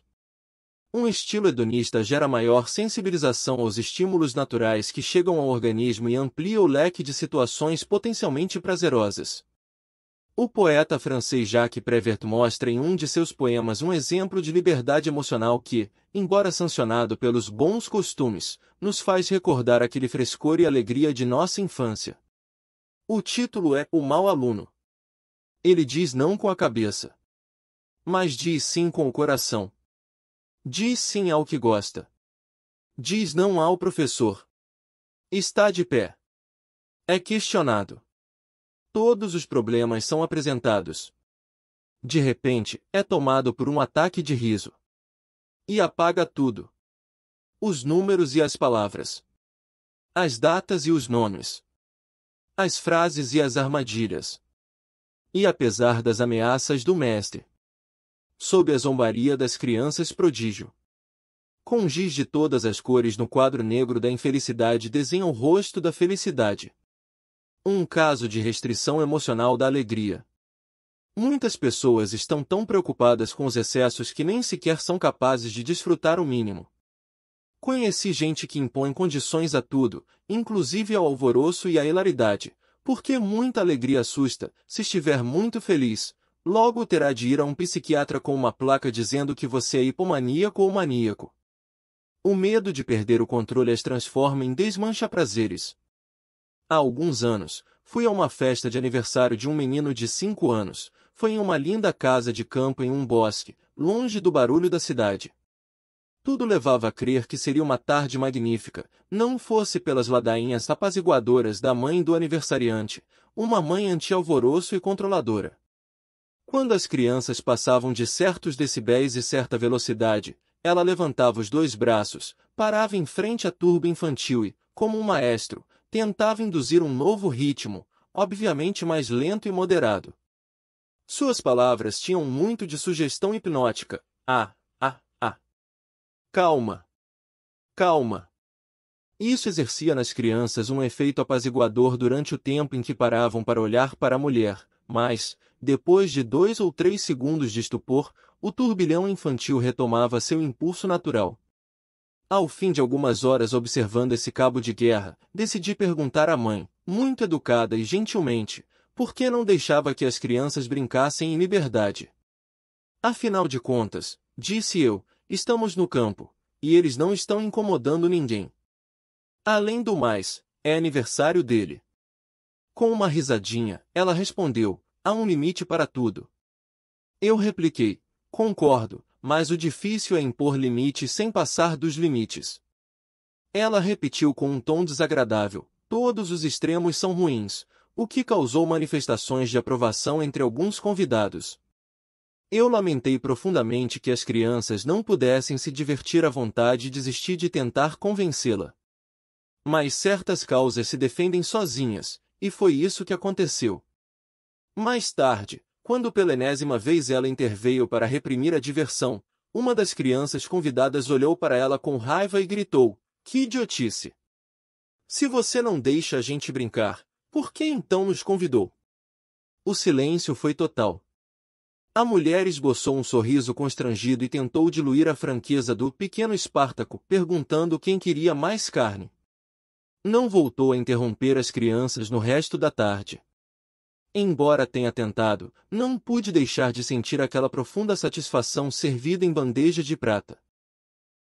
Um estilo hedonista gera maior sensibilização aos estímulos naturais que chegam ao organismo e amplia o leque de situações potencialmente prazerosas. O poeta francês Jacques Prévert mostra em um de seus poemas um exemplo de liberdade emocional que, embora sancionado pelos bons costumes, nos faz recordar aquele frescor e alegria de nossa infância. O título é O Mau Aluno. Ele diz não com a cabeça, mas diz sim com o coração Diz sim ao que gosta. Diz não ao professor. Está de pé. É questionado. Todos os problemas são apresentados. De repente, é tomado por um ataque de riso. E apaga tudo. Os números e as palavras. As datas e os nomes. As frases e as armadilhas. E apesar das ameaças do mestre, sob a zombaria das crianças prodígio. Com giz de todas as cores no quadro negro da infelicidade desenha o rosto da felicidade. Um caso de restrição emocional da alegria. Muitas pessoas estão tão preocupadas com os excessos que nem sequer são capazes de desfrutar o mínimo. Conheci gente que impõe condições a tudo, inclusive ao alvoroço e à hilaridade, porque muita alegria assusta, se estiver muito feliz, Logo terá de ir a um psiquiatra com uma placa dizendo que você é hipomaníaco ou maníaco. O medo de perder o controle as transforma em desmancha-prazeres. Há alguns anos, fui a uma festa de aniversário de um menino de 5 anos. Foi em uma linda casa de campo em um bosque, longe do barulho da cidade. Tudo levava a crer que seria uma tarde magnífica, não fosse pelas ladainhas apaziguadoras da mãe do aniversariante, uma mãe anti-alvoroço e controladora. Quando as crianças passavam de certos decibéis e certa velocidade, ela levantava os dois braços, parava em frente à turba infantil e, como um maestro, tentava induzir um novo ritmo, obviamente mais lento e moderado. Suas palavras tinham muito de sugestão hipnótica. Ah, ah, ah. Calma. Calma. Isso exercia nas crianças um efeito apaziguador durante o tempo em que paravam para olhar para a mulher, mas, depois de dois ou três segundos de estupor, o turbilhão infantil retomava seu impulso natural. Ao fim de algumas horas observando esse cabo de guerra, decidi perguntar à mãe, muito educada e gentilmente, por que não deixava que as crianças brincassem em liberdade. Afinal de contas, disse eu, estamos no campo, e eles não estão incomodando ninguém. Além do mais, é aniversário dele. Com uma risadinha, ela respondeu: Há um limite para tudo. Eu repliquei: Concordo, mas o difícil é impor limites sem passar dos limites. Ela repetiu com um tom desagradável: Todos os extremos são ruins, o que causou manifestações de aprovação entre alguns convidados. Eu lamentei profundamente que as crianças não pudessem se divertir à vontade e desisti de tentar convencê-la. Mas certas causas se defendem sozinhas, e foi isso que aconteceu. Mais tarde, quando pela enésima vez ela interveio para reprimir a diversão, uma das crianças convidadas olhou para ela com raiva e gritou: Que idiotice! Se você não deixa a gente brincar, por que então nos convidou? O silêncio foi total. A mulher esboçou um sorriso constrangido e tentou diluir a franqueza do pequeno Espartaco, perguntando quem queria mais carne. Não voltou a interromper as crianças no resto da tarde. Embora tenha tentado, não pude deixar de sentir aquela profunda satisfação servida em bandeja de prata.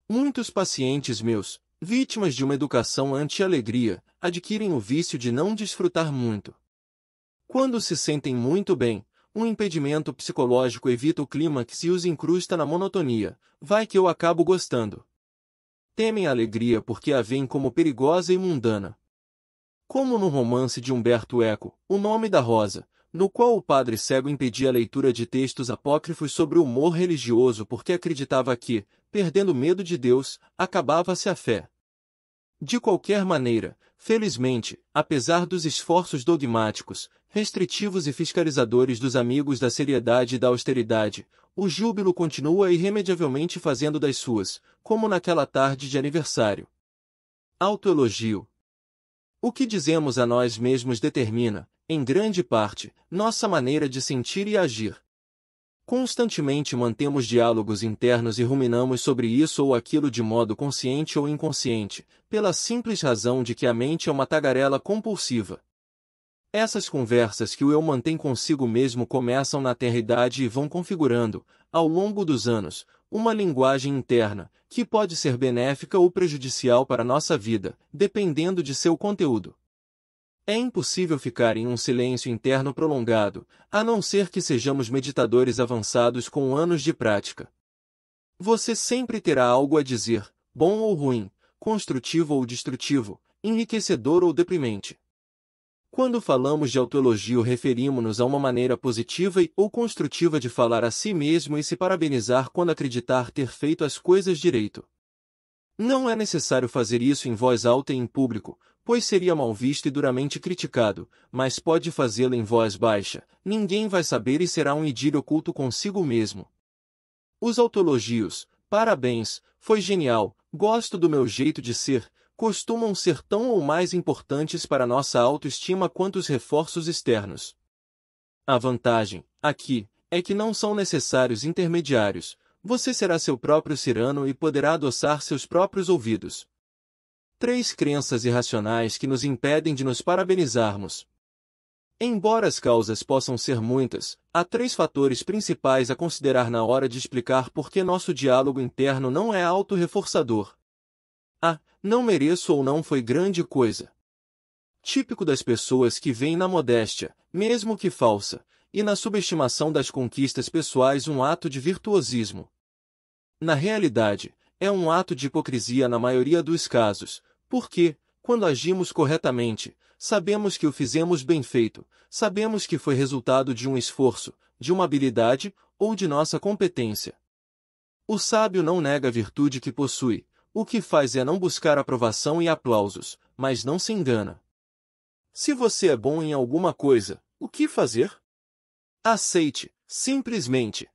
Muitos pacientes meus, vítimas de uma educação anti-alegria, adquirem o vício de não desfrutar muito. Quando se sentem muito bem, um impedimento psicológico evita o clímax e os incrusta na monotonia. Vai que eu acabo gostando temem a alegria porque a veem como perigosa e mundana. Como no romance de Humberto Eco, O Nome da Rosa, no qual o padre cego impedia a leitura de textos apócrifos sobre o humor religioso porque acreditava que, perdendo medo de Deus, acabava-se a fé. De qualquer maneira, Felizmente, apesar dos esforços dogmáticos, restritivos e fiscalizadores dos amigos da seriedade e da austeridade, o júbilo continua irremediavelmente fazendo das suas, como naquela tarde de aniversário. Autoelogio. O que dizemos a nós mesmos determina, em grande parte, nossa maneira de sentir e agir. Constantemente mantemos diálogos internos e ruminamos sobre isso ou aquilo de modo consciente ou inconsciente, pela simples razão de que a mente é uma tagarela compulsiva. Essas conversas que o eu mantém consigo mesmo começam na tenridade e vão configurando, ao longo dos anos, uma linguagem interna, que pode ser benéfica ou prejudicial para nossa vida, dependendo de seu conteúdo. É impossível ficar em um silêncio interno prolongado, a não ser que sejamos meditadores avançados com anos de prática. Você sempre terá algo a dizer, bom ou ruim, construtivo ou destrutivo, enriquecedor ou deprimente. Quando falamos de autoelogio, referimos-nos a uma maneira positiva e ou construtiva de falar a si mesmo e se parabenizar quando acreditar ter feito as coisas direito. Não é necessário fazer isso em voz alta e em público, pois seria mal visto e duramente criticado, mas pode fazê-lo em voz baixa, ninguém vai saber e será um idílio oculto consigo mesmo. Os autologios, parabéns, foi genial, gosto do meu jeito de ser, costumam ser tão ou mais importantes para nossa autoestima quanto os reforços externos. A vantagem, aqui, é que não são necessários intermediários, você será seu próprio cirano e poderá adoçar seus próprios ouvidos. Três crenças irracionais que nos impedem de nos parabenizarmos. Embora as causas possam ser muitas, há três fatores principais a considerar na hora de explicar por que nosso diálogo interno não é autorreforçador. A. Não mereço ou não foi grande coisa. Típico das pessoas que veem na modéstia, mesmo que falsa, e na subestimação das conquistas pessoais um ato de virtuosismo. Na realidade, é um ato de hipocrisia na maioria dos casos, porque, quando agimos corretamente, sabemos que o fizemos bem feito, sabemos que foi resultado de um esforço, de uma habilidade ou de nossa competência. O sábio não nega a virtude que possui, o que faz é não buscar aprovação e aplausos, mas não se engana. Se você é bom em alguma coisa, o que fazer? Aceite, simplesmente,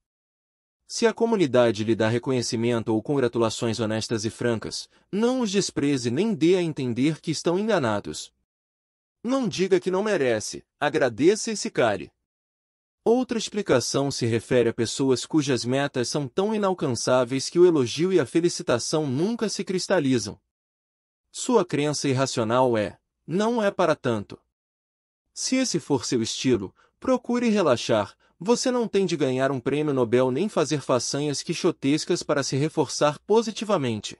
se a comunidade lhe dá reconhecimento ou congratulações honestas e francas, não os despreze nem dê a entender que estão enganados. Não diga que não merece, agradeça e se cale. Outra explicação se refere a pessoas cujas metas são tão inalcançáveis que o elogio e a felicitação nunca se cristalizam. Sua crença irracional é: não é para tanto. Se esse for seu estilo, procure relaxar, você não tem de ganhar um prêmio Nobel nem fazer façanhas quixotescas para se reforçar positivamente.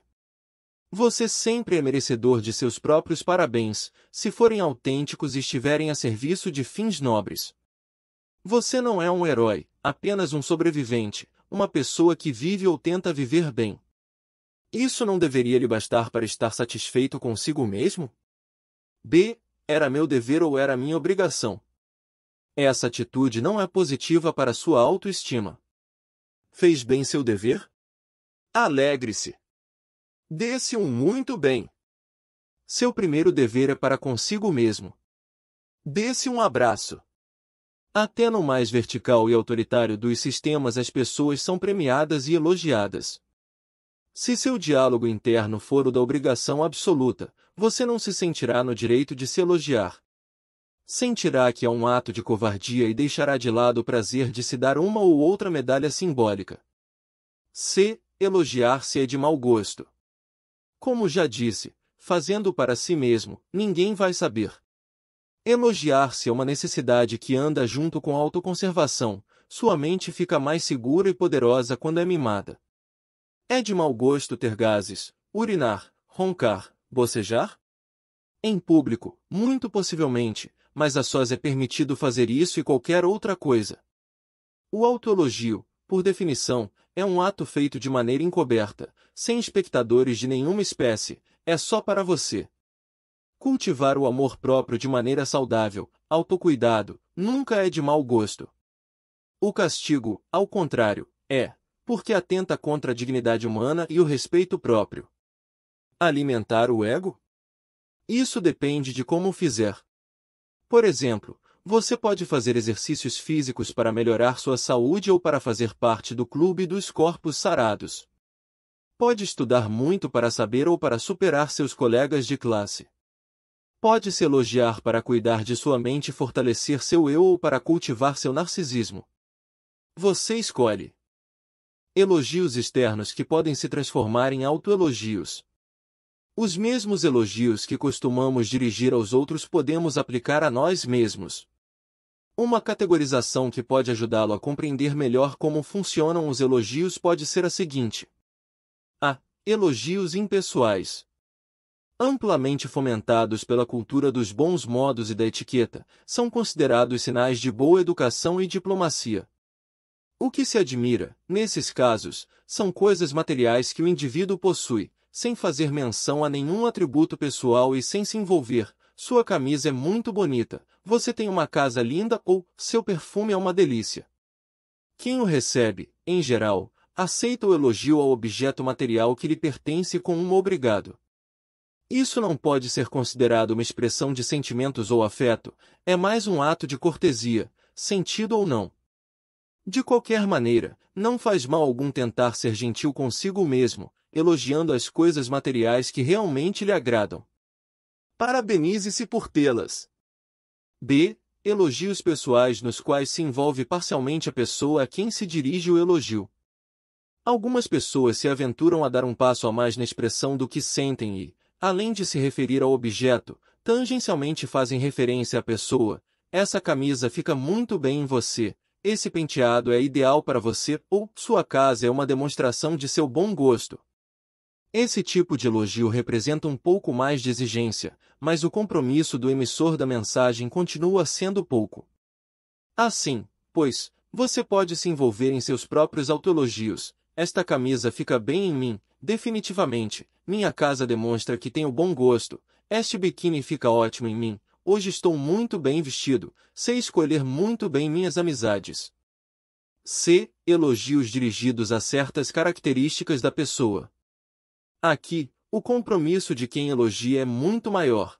Você sempre é merecedor de seus próprios parabéns, se forem autênticos e estiverem a serviço de fins nobres. Você não é um herói, apenas um sobrevivente, uma pessoa que vive ou tenta viver bem. Isso não deveria lhe bastar para estar satisfeito consigo mesmo? B. Era meu dever ou era minha obrigação, essa atitude não é positiva para sua autoestima. Fez bem seu dever? Alegre-se. Dê-se um muito bem. Seu primeiro dever é para consigo mesmo. Dê-se um abraço. Até no mais vertical e autoritário dos sistemas as pessoas são premiadas e elogiadas. Se seu diálogo interno for o da obrigação absoluta, você não se sentirá no direito de se elogiar, sentirá que é um ato de covardia e deixará de lado o prazer de se dar uma ou outra medalha simbólica. C. Elogiar-se é de mau gosto. Como já disse, fazendo para si mesmo, ninguém vai saber. Elogiar-se é uma necessidade que anda junto com a autoconservação, sua mente fica mais segura e poderosa quando é mimada. É de mau gosto ter gases, urinar, roncar, bocejar? Em público, muito possivelmente, mas a sós é permitido fazer isso e qualquer outra coisa. O autoelogio, por definição, é um ato feito de maneira encoberta, sem espectadores de nenhuma espécie, é só para você. Cultivar o amor próprio de maneira saudável, autocuidado, nunca é de mau gosto. O castigo, ao contrário, é, porque atenta contra a dignidade humana e o respeito próprio. Alimentar o ego? Isso depende de como fizer. Por exemplo, você pode fazer exercícios físicos para melhorar sua saúde ou para fazer parte do clube dos corpos sarados. Pode estudar muito para saber ou para superar seus colegas de classe. Pode se elogiar para cuidar de sua mente e fortalecer seu eu ou para cultivar seu narcisismo. Você escolhe. Elogios externos que podem se transformar em autoelogios, os mesmos elogios que costumamos dirigir aos outros podemos aplicar a nós mesmos. Uma categorização que pode ajudá-lo a compreender melhor como funcionam os elogios pode ser a seguinte: A. Elogios impessoais. Amplamente fomentados pela cultura dos bons modos e da etiqueta, são considerados sinais de boa educação e diplomacia. O que se admira, nesses casos, são coisas materiais que o indivíduo possui, sem fazer menção a nenhum atributo pessoal e sem se envolver. Sua camisa é muito bonita, você tem uma casa linda ou seu perfume é uma delícia. Quem o recebe, em geral, aceita o elogio ao objeto material que lhe pertence com um obrigado. Isso não pode ser considerado uma expressão de sentimentos ou afeto, é mais um ato de cortesia, sentido ou não. De qualquer maneira, não faz mal algum tentar ser gentil consigo mesmo, elogiando as coisas materiais que realmente lhe agradam. Parabenize-se por tê-las. B. Elogios pessoais nos quais se envolve parcialmente a pessoa a quem se dirige o elogio. Algumas pessoas se aventuram a dar um passo a mais na expressão do que sentem e, além de se referir ao objeto, tangencialmente fazem referência à pessoa. Essa camisa fica muito bem em você, esse penteado é ideal para você ou sua casa é uma demonstração de seu bom gosto. Esse tipo de elogio representa um pouco mais de exigência, mas o compromisso do emissor da mensagem continua sendo pouco. Assim, pois, você pode se envolver em seus próprios autoelogios. Esta camisa fica bem em mim, definitivamente. Minha casa demonstra que tenho bom gosto. Este biquíni fica ótimo em mim. Hoje estou muito bem vestido. Sei escolher muito bem minhas amizades. C. Elogios dirigidos a certas características da pessoa. Aqui, o compromisso de quem elogia é muito maior.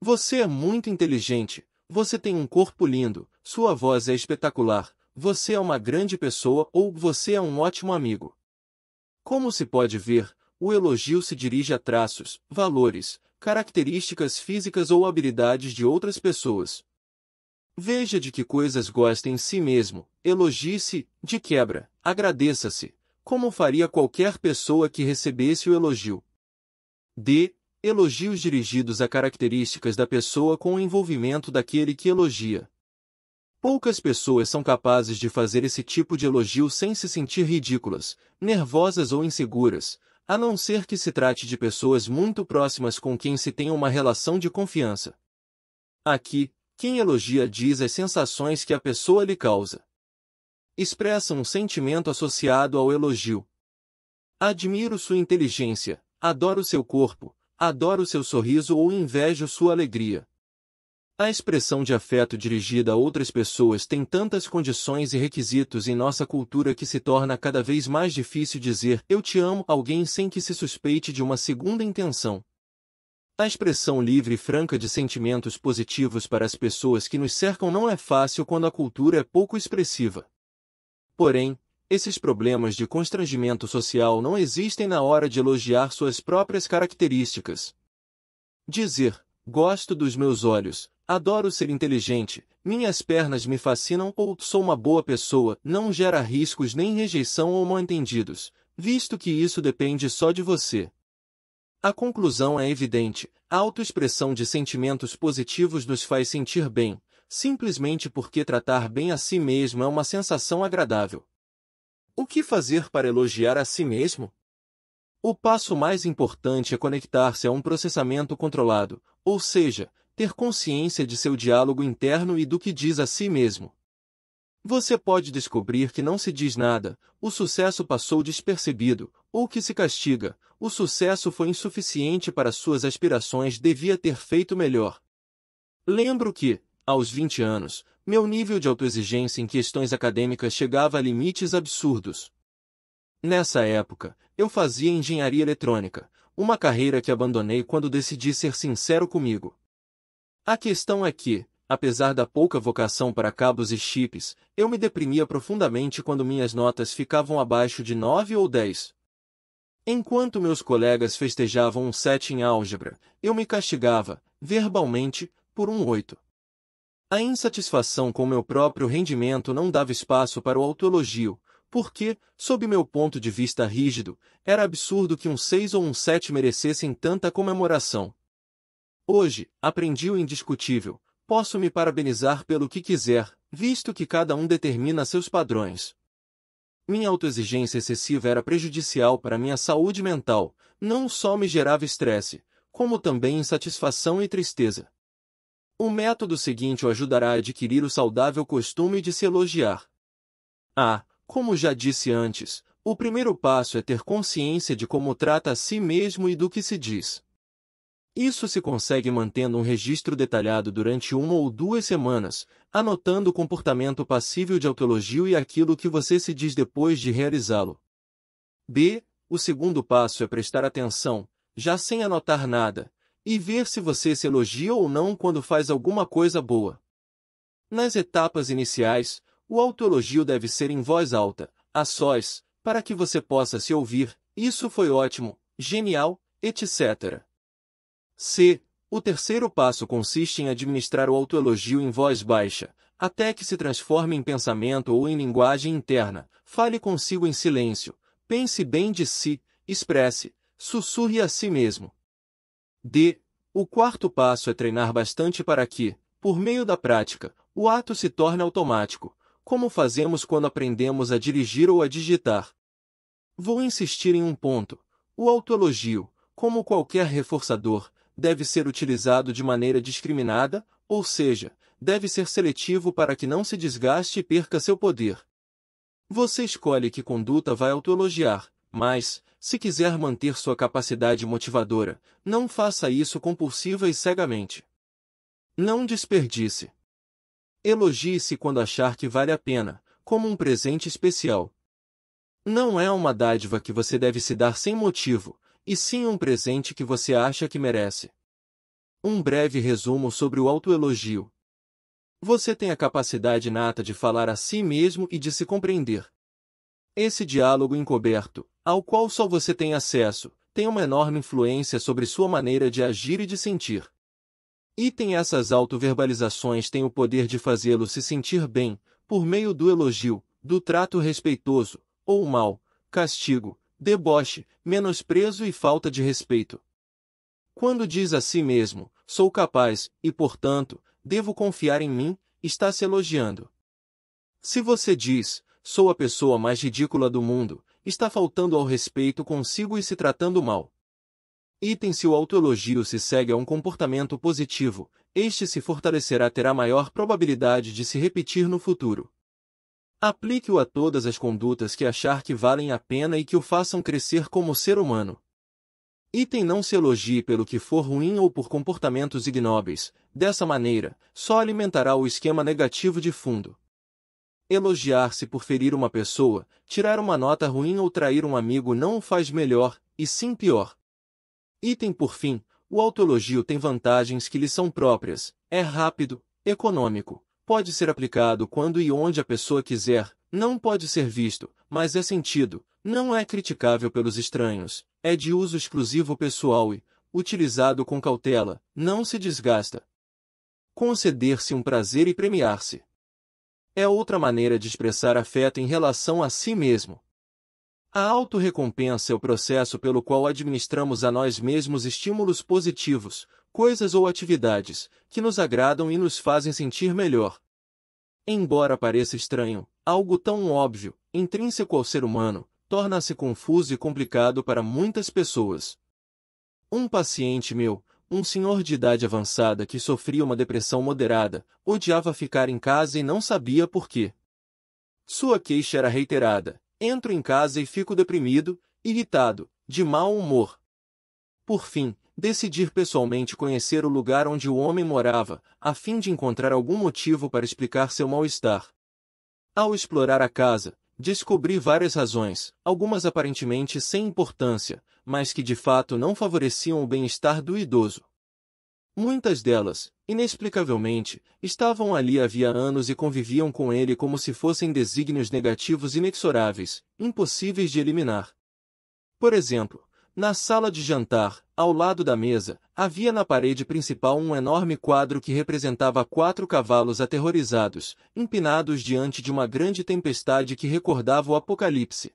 Você é muito inteligente, você tem um corpo lindo, sua voz é espetacular, você é uma grande pessoa ou você é um ótimo amigo. Como se pode ver, o elogio se dirige a traços, valores, características físicas ou habilidades de outras pessoas. Veja de que coisas gosta em si mesmo, elogie-se, de quebra, agradeça-se, como faria qualquer pessoa que recebesse o elogio. D. Elogios dirigidos a características da pessoa com o envolvimento daquele que elogia. Poucas pessoas são capazes de fazer esse tipo de elogio sem se sentir ridículas, nervosas ou inseguras, a não ser que se trate de pessoas muito próximas com quem se tem uma relação de confiança. Aqui, quem elogia diz as sensações que a pessoa lhe causa expressam um sentimento associado ao elogio. Admiro sua inteligência, adoro seu corpo, adoro seu sorriso ou invejo sua alegria. A expressão de afeto dirigida a outras pessoas tem tantas condições e requisitos em nossa cultura que se torna cada vez mais difícil dizer eu te amo alguém sem que se suspeite de uma segunda intenção. A expressão livre e franca de sentimentos positivos para as pessoas que nos cercam não é fácil quando a cultura é pouco expressiva. Porém, esses problemas de constrangimento social não existem na hora de elogiar suas próprias características. Dizer, gosto dos meus olhos, adoro ser inteligente, minhas pernas me fascinam ou sou uma boa pessoa não gera riscos nem rejeição ou mal-entendidos, visto que isso depende só de você. A conclusão é evidente, a autoexpressão de sentimentos positivos nos faz sentir bem, simplesmente porque tratar bem a si mesmo é uma sensação agradável. O que fazer para elogiar a si mesmo? O passo mais importante é conectar-se a um processamento controlado, ou seja, ter consciência de seu diálogo interno e do que diz a si mesmo. Você pode descobrir que não se diz nada, o sucesso passou despercebido, ou que se castiga, o sucesso foi insuficiente para suas aspirações, devia ter feito melhor. Lembro que, aos 20 anos, meu nível de autoexigência em questões acadêmicas chegava a limites absurdos. Nessa época, eu fazia engenharia eletrônica, uma carreira que abandonei quando decidi ser sincero comigo. A questão é que, apesar da pouca vocação para cabos e chips, eu me deprimia profundamente quando minhas notas ficavam abaixo de 9 ou 10. Enquanto meus colegas festejavam um 7 em álgebra, eu me castigava, verbalmente, por um 8. A insatisfação com meu próprio rendimento não dava espaço para o autoelogio, porque, sob meu ponto de vista rígido, era absurdo que um 6 ou um 7 merecessem tanta comemoração. Hoje, aprendi o indiscutível, posso me parabenizar pelo que quiser, visto que cada um determina seus padrões. Minha autoexigência excessiva era prejudicial para minha saúde mental, não só me gerava estresse, como também insatisfação e tristeza. O método seguinte o ajudará a adquirir o saudável costume de se elogiar. A. Ah, como já disse antes, o primeiro passo é ter consciência de como trata a si mesmo e do que se diz. Isso se consegue mantendo um registro detalhado durante uma ou duas semanas, anotando o comportamento passível de autoelogio e aquilo que você se diz depois de realizá-lo. B. O segundo passo é prestar atenção, já sem anotar nada, e ver se você se elogia ou não quando faz alguma coisa boa. Nas etapas iniciais, o autoelogio deve ser em voz alta, a sós, para que você possa se ouvir, isso foi ótimo, genial, etc. C. O terceiro passo consiste em administrar o autoelogio em voz baixa, até que se transforme em pensamento ou em linguagem interna. Fale consigo em silêncio, pense bem de si, expresse, sussurre a si mesmo. D. O quarto passo é treinar bastante para que, por meio da prática, o ato se torne automático, como fazemos quando aprendemos a dirigir ou a digitar. Vou insistir em um ponto. O autoelogio, como qualquer reforçador, deve ser utilizado de maneira discriminada, ou seja, deve ser seletivo para que não se desgaste e perca seu poder. Você escolhe que conduta vai autoelogiar, mas, se quiser manter sua capacidade motivadora, não faça isso compulsiva e cegamente. Não desperdice. Elogie-se quando achar que vale a pena, como um presente especial. Não é uma dádiva que você deve se dar sem motivo, e sim um presente que você acha que merece. Um breve resumo sobre o autoelogio. Você tem a capacidade nata de falar a si mesmo e de se compreender. Esse diálogo encoberto, ao qual só você tem acesso, tem uma enorme influência sobre sua maneira de agir e de sentir. Item essas autoverbalizações têm o poder de fazê-lo se sentir bem, por meio do elogio, do trato respeitoso, ou mal, castigo, deboche, menosprezo e falta de respeito. Quando diz a si mesmo, sou capaz, e portanto, devo confiar em mim, está se elogiando. Se você diz, sou a pessoa mais ridícula do mundo, está faltando ao respeito consigo e se tratando mal. Item se o autoelogio se segue a um comportamento positivo, este se fortalecerá terá maior probabilidade de se repetir no futuro. Aplique-o a todas as condutas que achar que valem a pena e que o façam crescer como ser humano. Item não se elogie pelo que for ruim ou por comportamentos ignóbeis, dessa maneira, só alimentará o esquema negativo de fundo. Elogiar-se por ferir uma pessoa, tirar uma nota ruim ou trair um amigo não o faz melhor, e sim pior. Item por fim, o autoelogio tem vantagens que lhe são próprias, é rápido, econômico, pode ser aplicado quando e onde a pessoa quiser, não pode ser visto, mas é sentido, não é criticável pelos estranhos, é de uso exclusivo pessoal e, utilizado com cautela, não se desgasta. Conceder-se um prazer e premiar-se é outra maneira de expressar afeto em relação a si mesmo. A autorrecompensa é o processo pelo qual administramos a nós mesmos estímulos positivos, coisas ou atividades que nos agradam e nos fazem sentir melhor. Embora pareça estranho, algo tão óbvio, intrínseco ao ser humano, torna-se confuso e complicado para muitas pessoas. Um paciente meu, um senhor de idade avançada que sofria uma depressão moderada, odiava ficar em casa e não sabia por quê. Sua queixa era reiterada: entro em casa e fico deprimido, irritado, de mau humor. Por fim, decidir pessoalmente conhecer o lugar onde o homem morava, a fim de encontrar algum motivo para explicar seu mal-estar. Ao explorar a casa, Descobri várias razões, algumas aparentemente sem importância, mas que de fato não favoreciam o bem-estar do idoso. Muitas delas, inexplicavelmente, estavam ali havia anos e conviviam com ele como se fossem desígnios negativos inexoráveis, impossíveis de eliminar. Por exemplo, na sala de jantar, ao lado da mesa, havia na parede principal um enorme quadro que representava quatro cavalos aterrorizados, empinados diante de uma grande tempestade que recordava o apocalipse.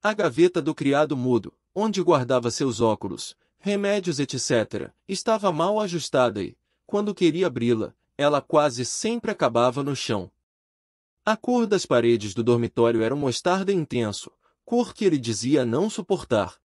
A gaveta do criado mudo, onde guardava seus óculos, remédios etc., estava mal ajustada e, quando queria abri-la, ela quase sempre acabava no chão. A cor das paredes do dormitório era um mostarda intenso, cor que ele dizia não suportar.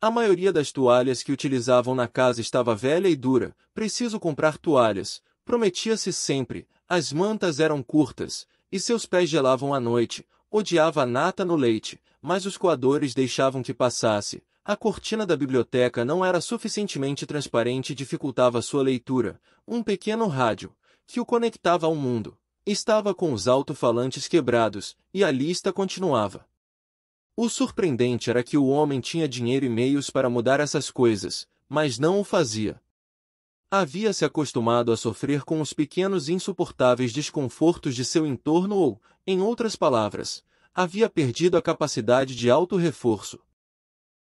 A maioria das toalhas que utilizavam na casa estava velha e dura, preciso comprar toalhas, prometia-se sempre, as mantas eram curtas, e seus pés gelavam à noite, odiava a nata no leite, mas os coadores deixavam que passasse, a cortina da biblioteca não era suficientemente transparente e dificultava sua leitura, um pequeno rádio, que o conectava ao mundo, estava com os alto-falantes quebrados, e a lista continuava. O surpreendente era que o homem tinha dinheiro e meios para mudar essas coisas, mas não o fazia. Havia se acostumado a sofrer com os pequenos e insuportáveis desconfortos de seu entorno ou, em outras palavras, havia perdido a capacidade de auto-reforço.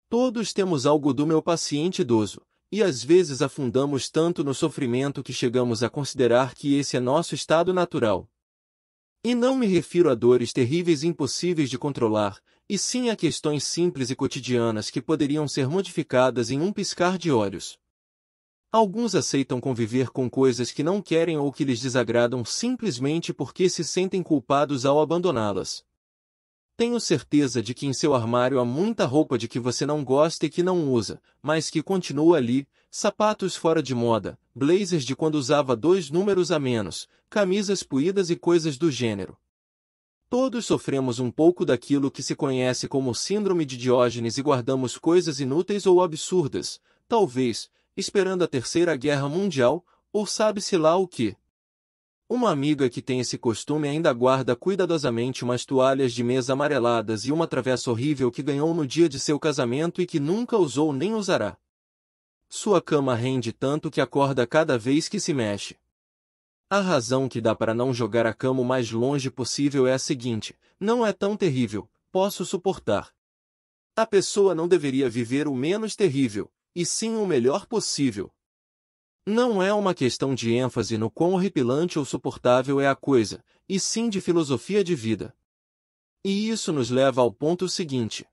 Todos temos algo do meu paciente idoso, e às vezes afundamos tanto no sofrimento que chegamos a considerar que esse é nosso estado natural. E não me refiro a dores terríveis e impossíveis de controlar, e sim a questões simples e cotidianas que poderiam ser modificadas em um piscar de olhos. Alguns aceitam conviver com coisas que não querem ou que lhes desagradam simplesmente porque se sentem culpados ao abandoná-las. Tenho certeza de que em seu armário há muita roupa de que você não gosta e que não usa, mas que continua ali, sapatos fora de moda, blazers de quando usava dois números a menos, camisas puídas e coisas do gênero. Todos sofremos um pouco daquilo que se conhece como síndrome de Diógenes e guardamos coisas inúteis ou absurdas, talvez, esperando a Terceira Guerra Mundial, ou sabe-se lá o que. Uma amiga que tem esse costume ainda guarda cuidadosamente umas toalhas de mesa amareladas e uma travessa horrível que ganhou no dia de seu casamento e que nunca usou nem usará. Sua cama rende tanto que acorda cada vez que se mexe. A razão que dá para não jogar a cama o mais longe possível é a seguinte: não é tão terrível, posso suportar. A pessoa não deveria viver o menos terrível, e sim o melhor possível. Não é uma questão de ênfase no quão horripilante ou suportável é a coisa, e sim de filosofia de vida. E isso nos leva ao ponto seguinte: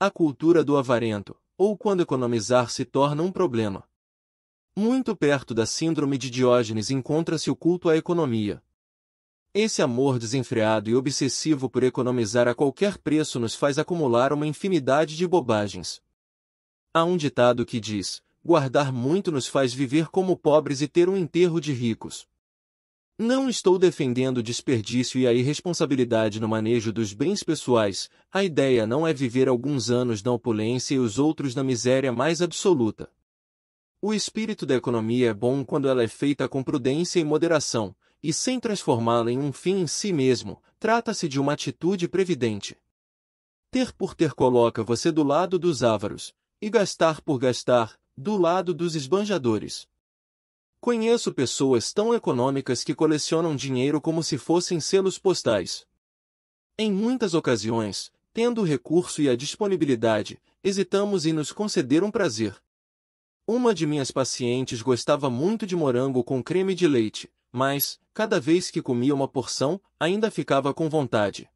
a cultura do avarento, ou quando economizar se torna um problema, muito perto da síndrome de Diógenes encontra-se o culto à economia. Esse amor desenfreado e obsessivo por economizar a qualquer preço nos faz acumular uma infinidade de bobagens. Há um ditado que diz: guardar muito nos faz viver como pobres e ter um enterro de ricos. Não estou defendendo o desperdício e a irresponsabilidade no manejo dos bens pessoais, a ideia não é viver alguns anos na opulência e os outros na miséria mais absoluta. O espírito da economia é bom quando ela é feita com prudência e moderação, e sem transformá-la em um fim em si mesmo, trata-se de uma atitude previdente. Ter por ter coloca você do lado dos ávaros, e gastar por gastar, do lado dos esbanjadores. Conheço pessoas tão econômicas que colecionam dinheiro como se fossem selos postais. Em muitas ocasiões, tendo o recurso e a disponibilidade, hesitamos em nos conceder um prazer, uma de minhas pacientes gostava muito de morango com creme de leite, mas, cada vez que comia uma porção, ainda ficava com vontade.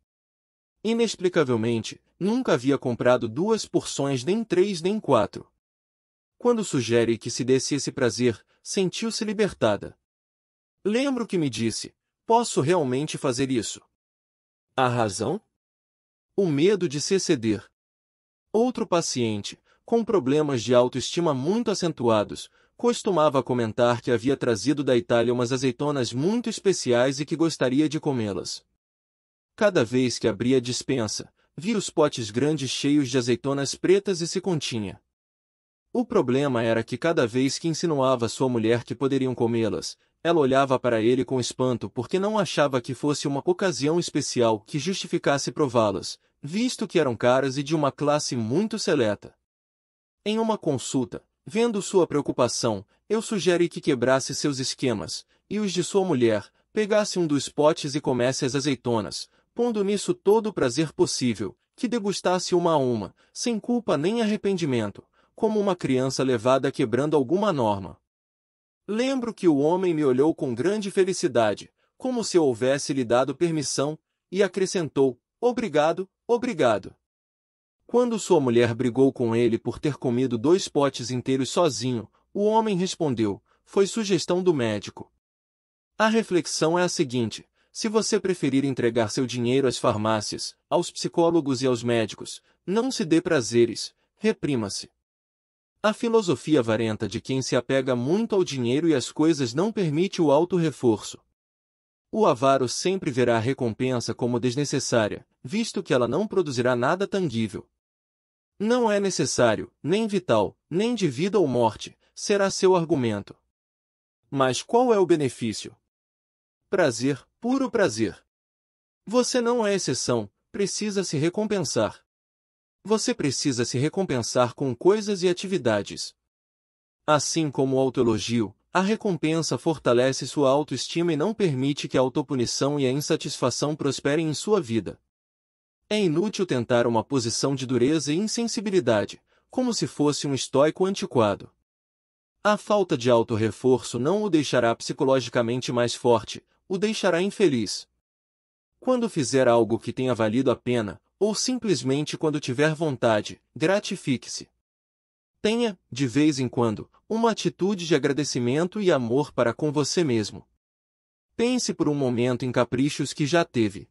Inexplicavelmente, nunca havia comprado duas porções nem três nem quatro. Quando sugere que se desse esse prazer, sentiu-se libertada. Lembro que me disse, posso realmente fazer isso. A razão? O medo de se exceder. Outro paciente, com problemas de autoestima muito acentuados, costumava comentar que havia trazido da Itália umas azeitonas muito especiais e que gostaria de comê-las. Cada vez que abria a dispensa, via os potes grandes cheios de azeitonas pretas e se continha. O problema era que cada vez que insinuava a sua mulher que poderiam comê-las, ela olhava para ele com espanto porque não achava que fosse uma ocasião especial que justificasse prová-las, visto que eram caras e de uma classe muito seleta. Em uma consulta, vendo sua preocupação, eu sugeri que quebrasse seus esquemas, e os de sua mulher, pegasse um dos potes e comesse as azeitonas, pondo nisso todo o prazer possível, que degustasse uma a uma, sem culpa nem arrependimento, como uma criança levada quebrando alguma norma. Lembro que o homem me olhou com grande felicidade, como se eu houvesse lhe dado permissão, e acrescentou: Obrigado, obrigado. Quando sua mulher brigou com ele por ter comido dois potes inteiros sozinho, o homem respondeu, foi sugestão do médico. A reflexão é a seguinte, se você preferir entregar seu dinheiro às farmácias, aos psicólogos e aos médicos, não se dê prazeres, reprima-se. A filosofia varenta de quem se apega muito ao dinheiro e às coisas não permite o auto-reforço. O avaro sempre verá a recompensa como desnecessária, visto que ela não produzirá nada tangível. Não é necessário, nem vital, nem de vida ou morte, será seu argumento. Mas qual é o benefício? Prazer, puro prazer. Você não é exceção, precisa se recompensar. Você precisa se recompensar com coisas e atividades. Assim como o autoelogio, a recompensa fortalece sua autoestima e não permite que a autopunição e a insatisfação prosperem em sua vida. É inútil tentar uma posição de dureza e insensibilidade, como se fosse um estoico antiquado. A falta de auto-reforço não o deixará psicologicamente mais forte, o deixará infeliz. Quando fizer algo que tenha valido a pena, ou simplesmente quando tiver vontade, gratifique-se. Tenha, de vez em quando, uma atitude de agradecimento e amor para com você mesmo. Pense por um momento em caprichos que já teve.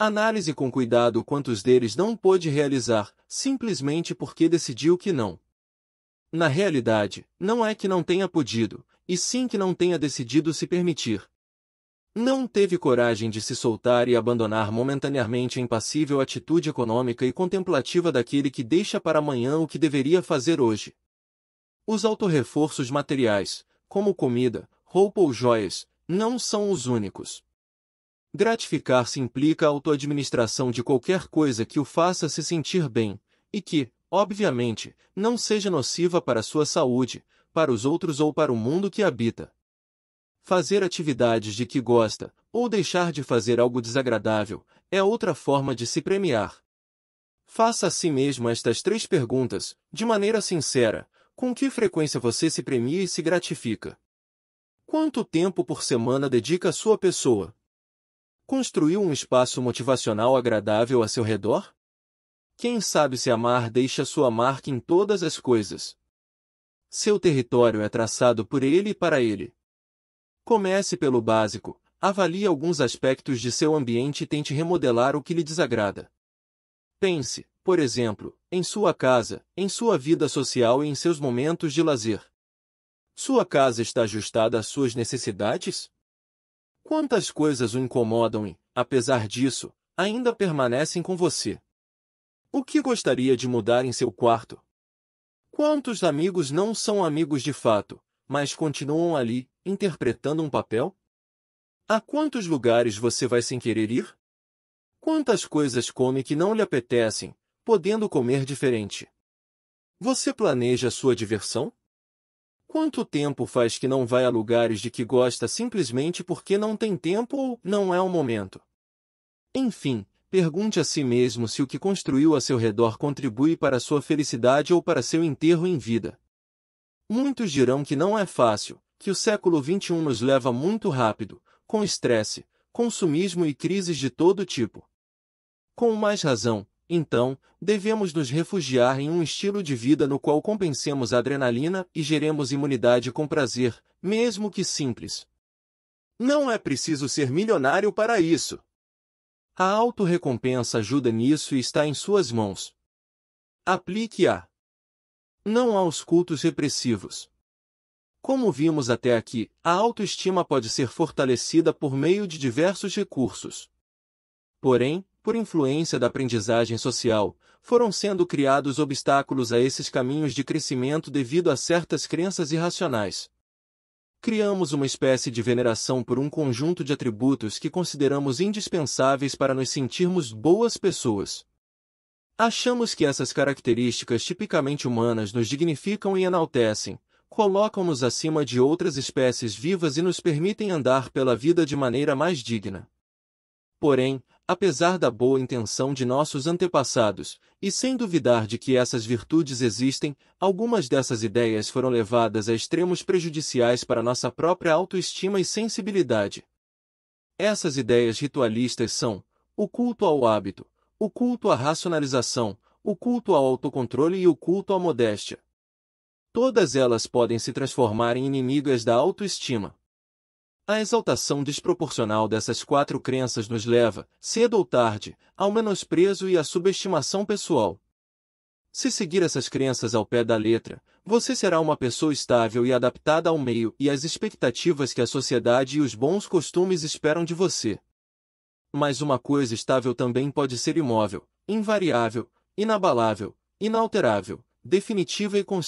Análise com cuidado quantos deles não pôde realizar, simplesmente porque decidiu que não. Na realidade, não é que não tenha podido, e sim que não tenha decidido se permitir. Não teve coragem de se soltar e abandonar momentaneamente a impassível atitude econômica e contemplativa daquele que deixa para amanhã o que deveria fazer hoje. Os autorreforços materiais, como comida, roupa ou joias, não são os únicos. Gratificar-se implica a autoadministração de qualquer coisa que o faça se sentir bem, e que, obviamente, não seja nociva para sua saúde, para os outros ou para o mundo que habita. Fazer atividades de que gosta, ou deixar de fazer algo desagradável, é outra forma de se premiar. Faça a si mesmo estas três perguntas, de maneira sincera: com que frequência você se premia e se gratifica? Quanto tempo por semana dedica à sua pessoa? Construiu um espaço motivacional agradável a seu redor? Quem sabe se amar deixa sua marca em todas as coisas. Seu território é traçado por ele e para ele. Comece pelo básico, avalie alguns aspectos de seu ambiente e tente remodelar o que lhe desagrada. Pense, por exemplo, em sua casa, em sua vida social e em seus momentos de lazer. Sua casa está ajustada às suas necessidades? Quantas coisas o incomodam e, apesar disso, ainda permanecem com você? O que gostaria de mudar em seu quarto? Quantos amigos não são amigos de fato, mas continuam ali, interpretando um papel? A quantos lugares você vai sem querer ir? Quantas coisas come que não lhe apetecem, podendo comer diferente? Você planeja sua diversão? Quanto tempo faz que não vai a lugares de que gosta simplesmente porque não tem tempo ou não é o momento? Enfim, pergunte a si mesmo se o que construiu a seu redor contribui para sua felicidade ou para seu enterro em vida. Muitos dirão que não é fácil, que o século XXI nos leva muito rápido, com estresse, consumismo e crises de todo tipo. Com mais razão, então, devemos nos refugiar em um estilo de vida no qual compensemos a adrenalina e geremos imunidade com prazer, mesmo que simples. Não é preciso ser milionário para isso. A auto-recompensa ajuda nisso e está em suas mãos. Aplique-a. Não aos cultos repressivos. Como vimos até aqui, a autoestima pode ser fortalecida por meio de diversos recursos. Porém, por influência da aprendizagem social, foram sendo criados obstáculos a esses caminhos de crescimento devido a certas crenças irracionais. Criamos uma espécie de veneração por um conjunto de atributos que consideramos indispensáveis para nos sentirmos boas pessoas. Achamos que essas características tipicamente humanas nos dignificam e enaltecem, colocam-nos acima de outras espécies vivas e nos permitem andar pela vida de maneira mais digna. Porém, apesar da boa intenção de nossos antepassados, e sem duvidar de que essas virtudes existem, algumas dessas ideias foram levadas a extremos prejudiciais para nossa própria autoestima e sensibilidade. Essas ideias ritualistas são o culto ao hábito, o culto à racionalização, o culto ao autocontrole e o culto à modéstia. Todas elas podem se transformar em inimigas da autoestima. A exaltação desproporcional dessas quatro crenças nos leva, cedo ou tarde, ao menosprezo e à subestimação pessoal. Se seguir essas crenças ao pé da letra, você será uma pessoa estável e adaptada ao meio e às expectativas que a sociedade e os bons costumes esperam de você. Mas uma coisa estável também pode ser imóvel, invariável, inabalável, inalterável, definitiva e constante.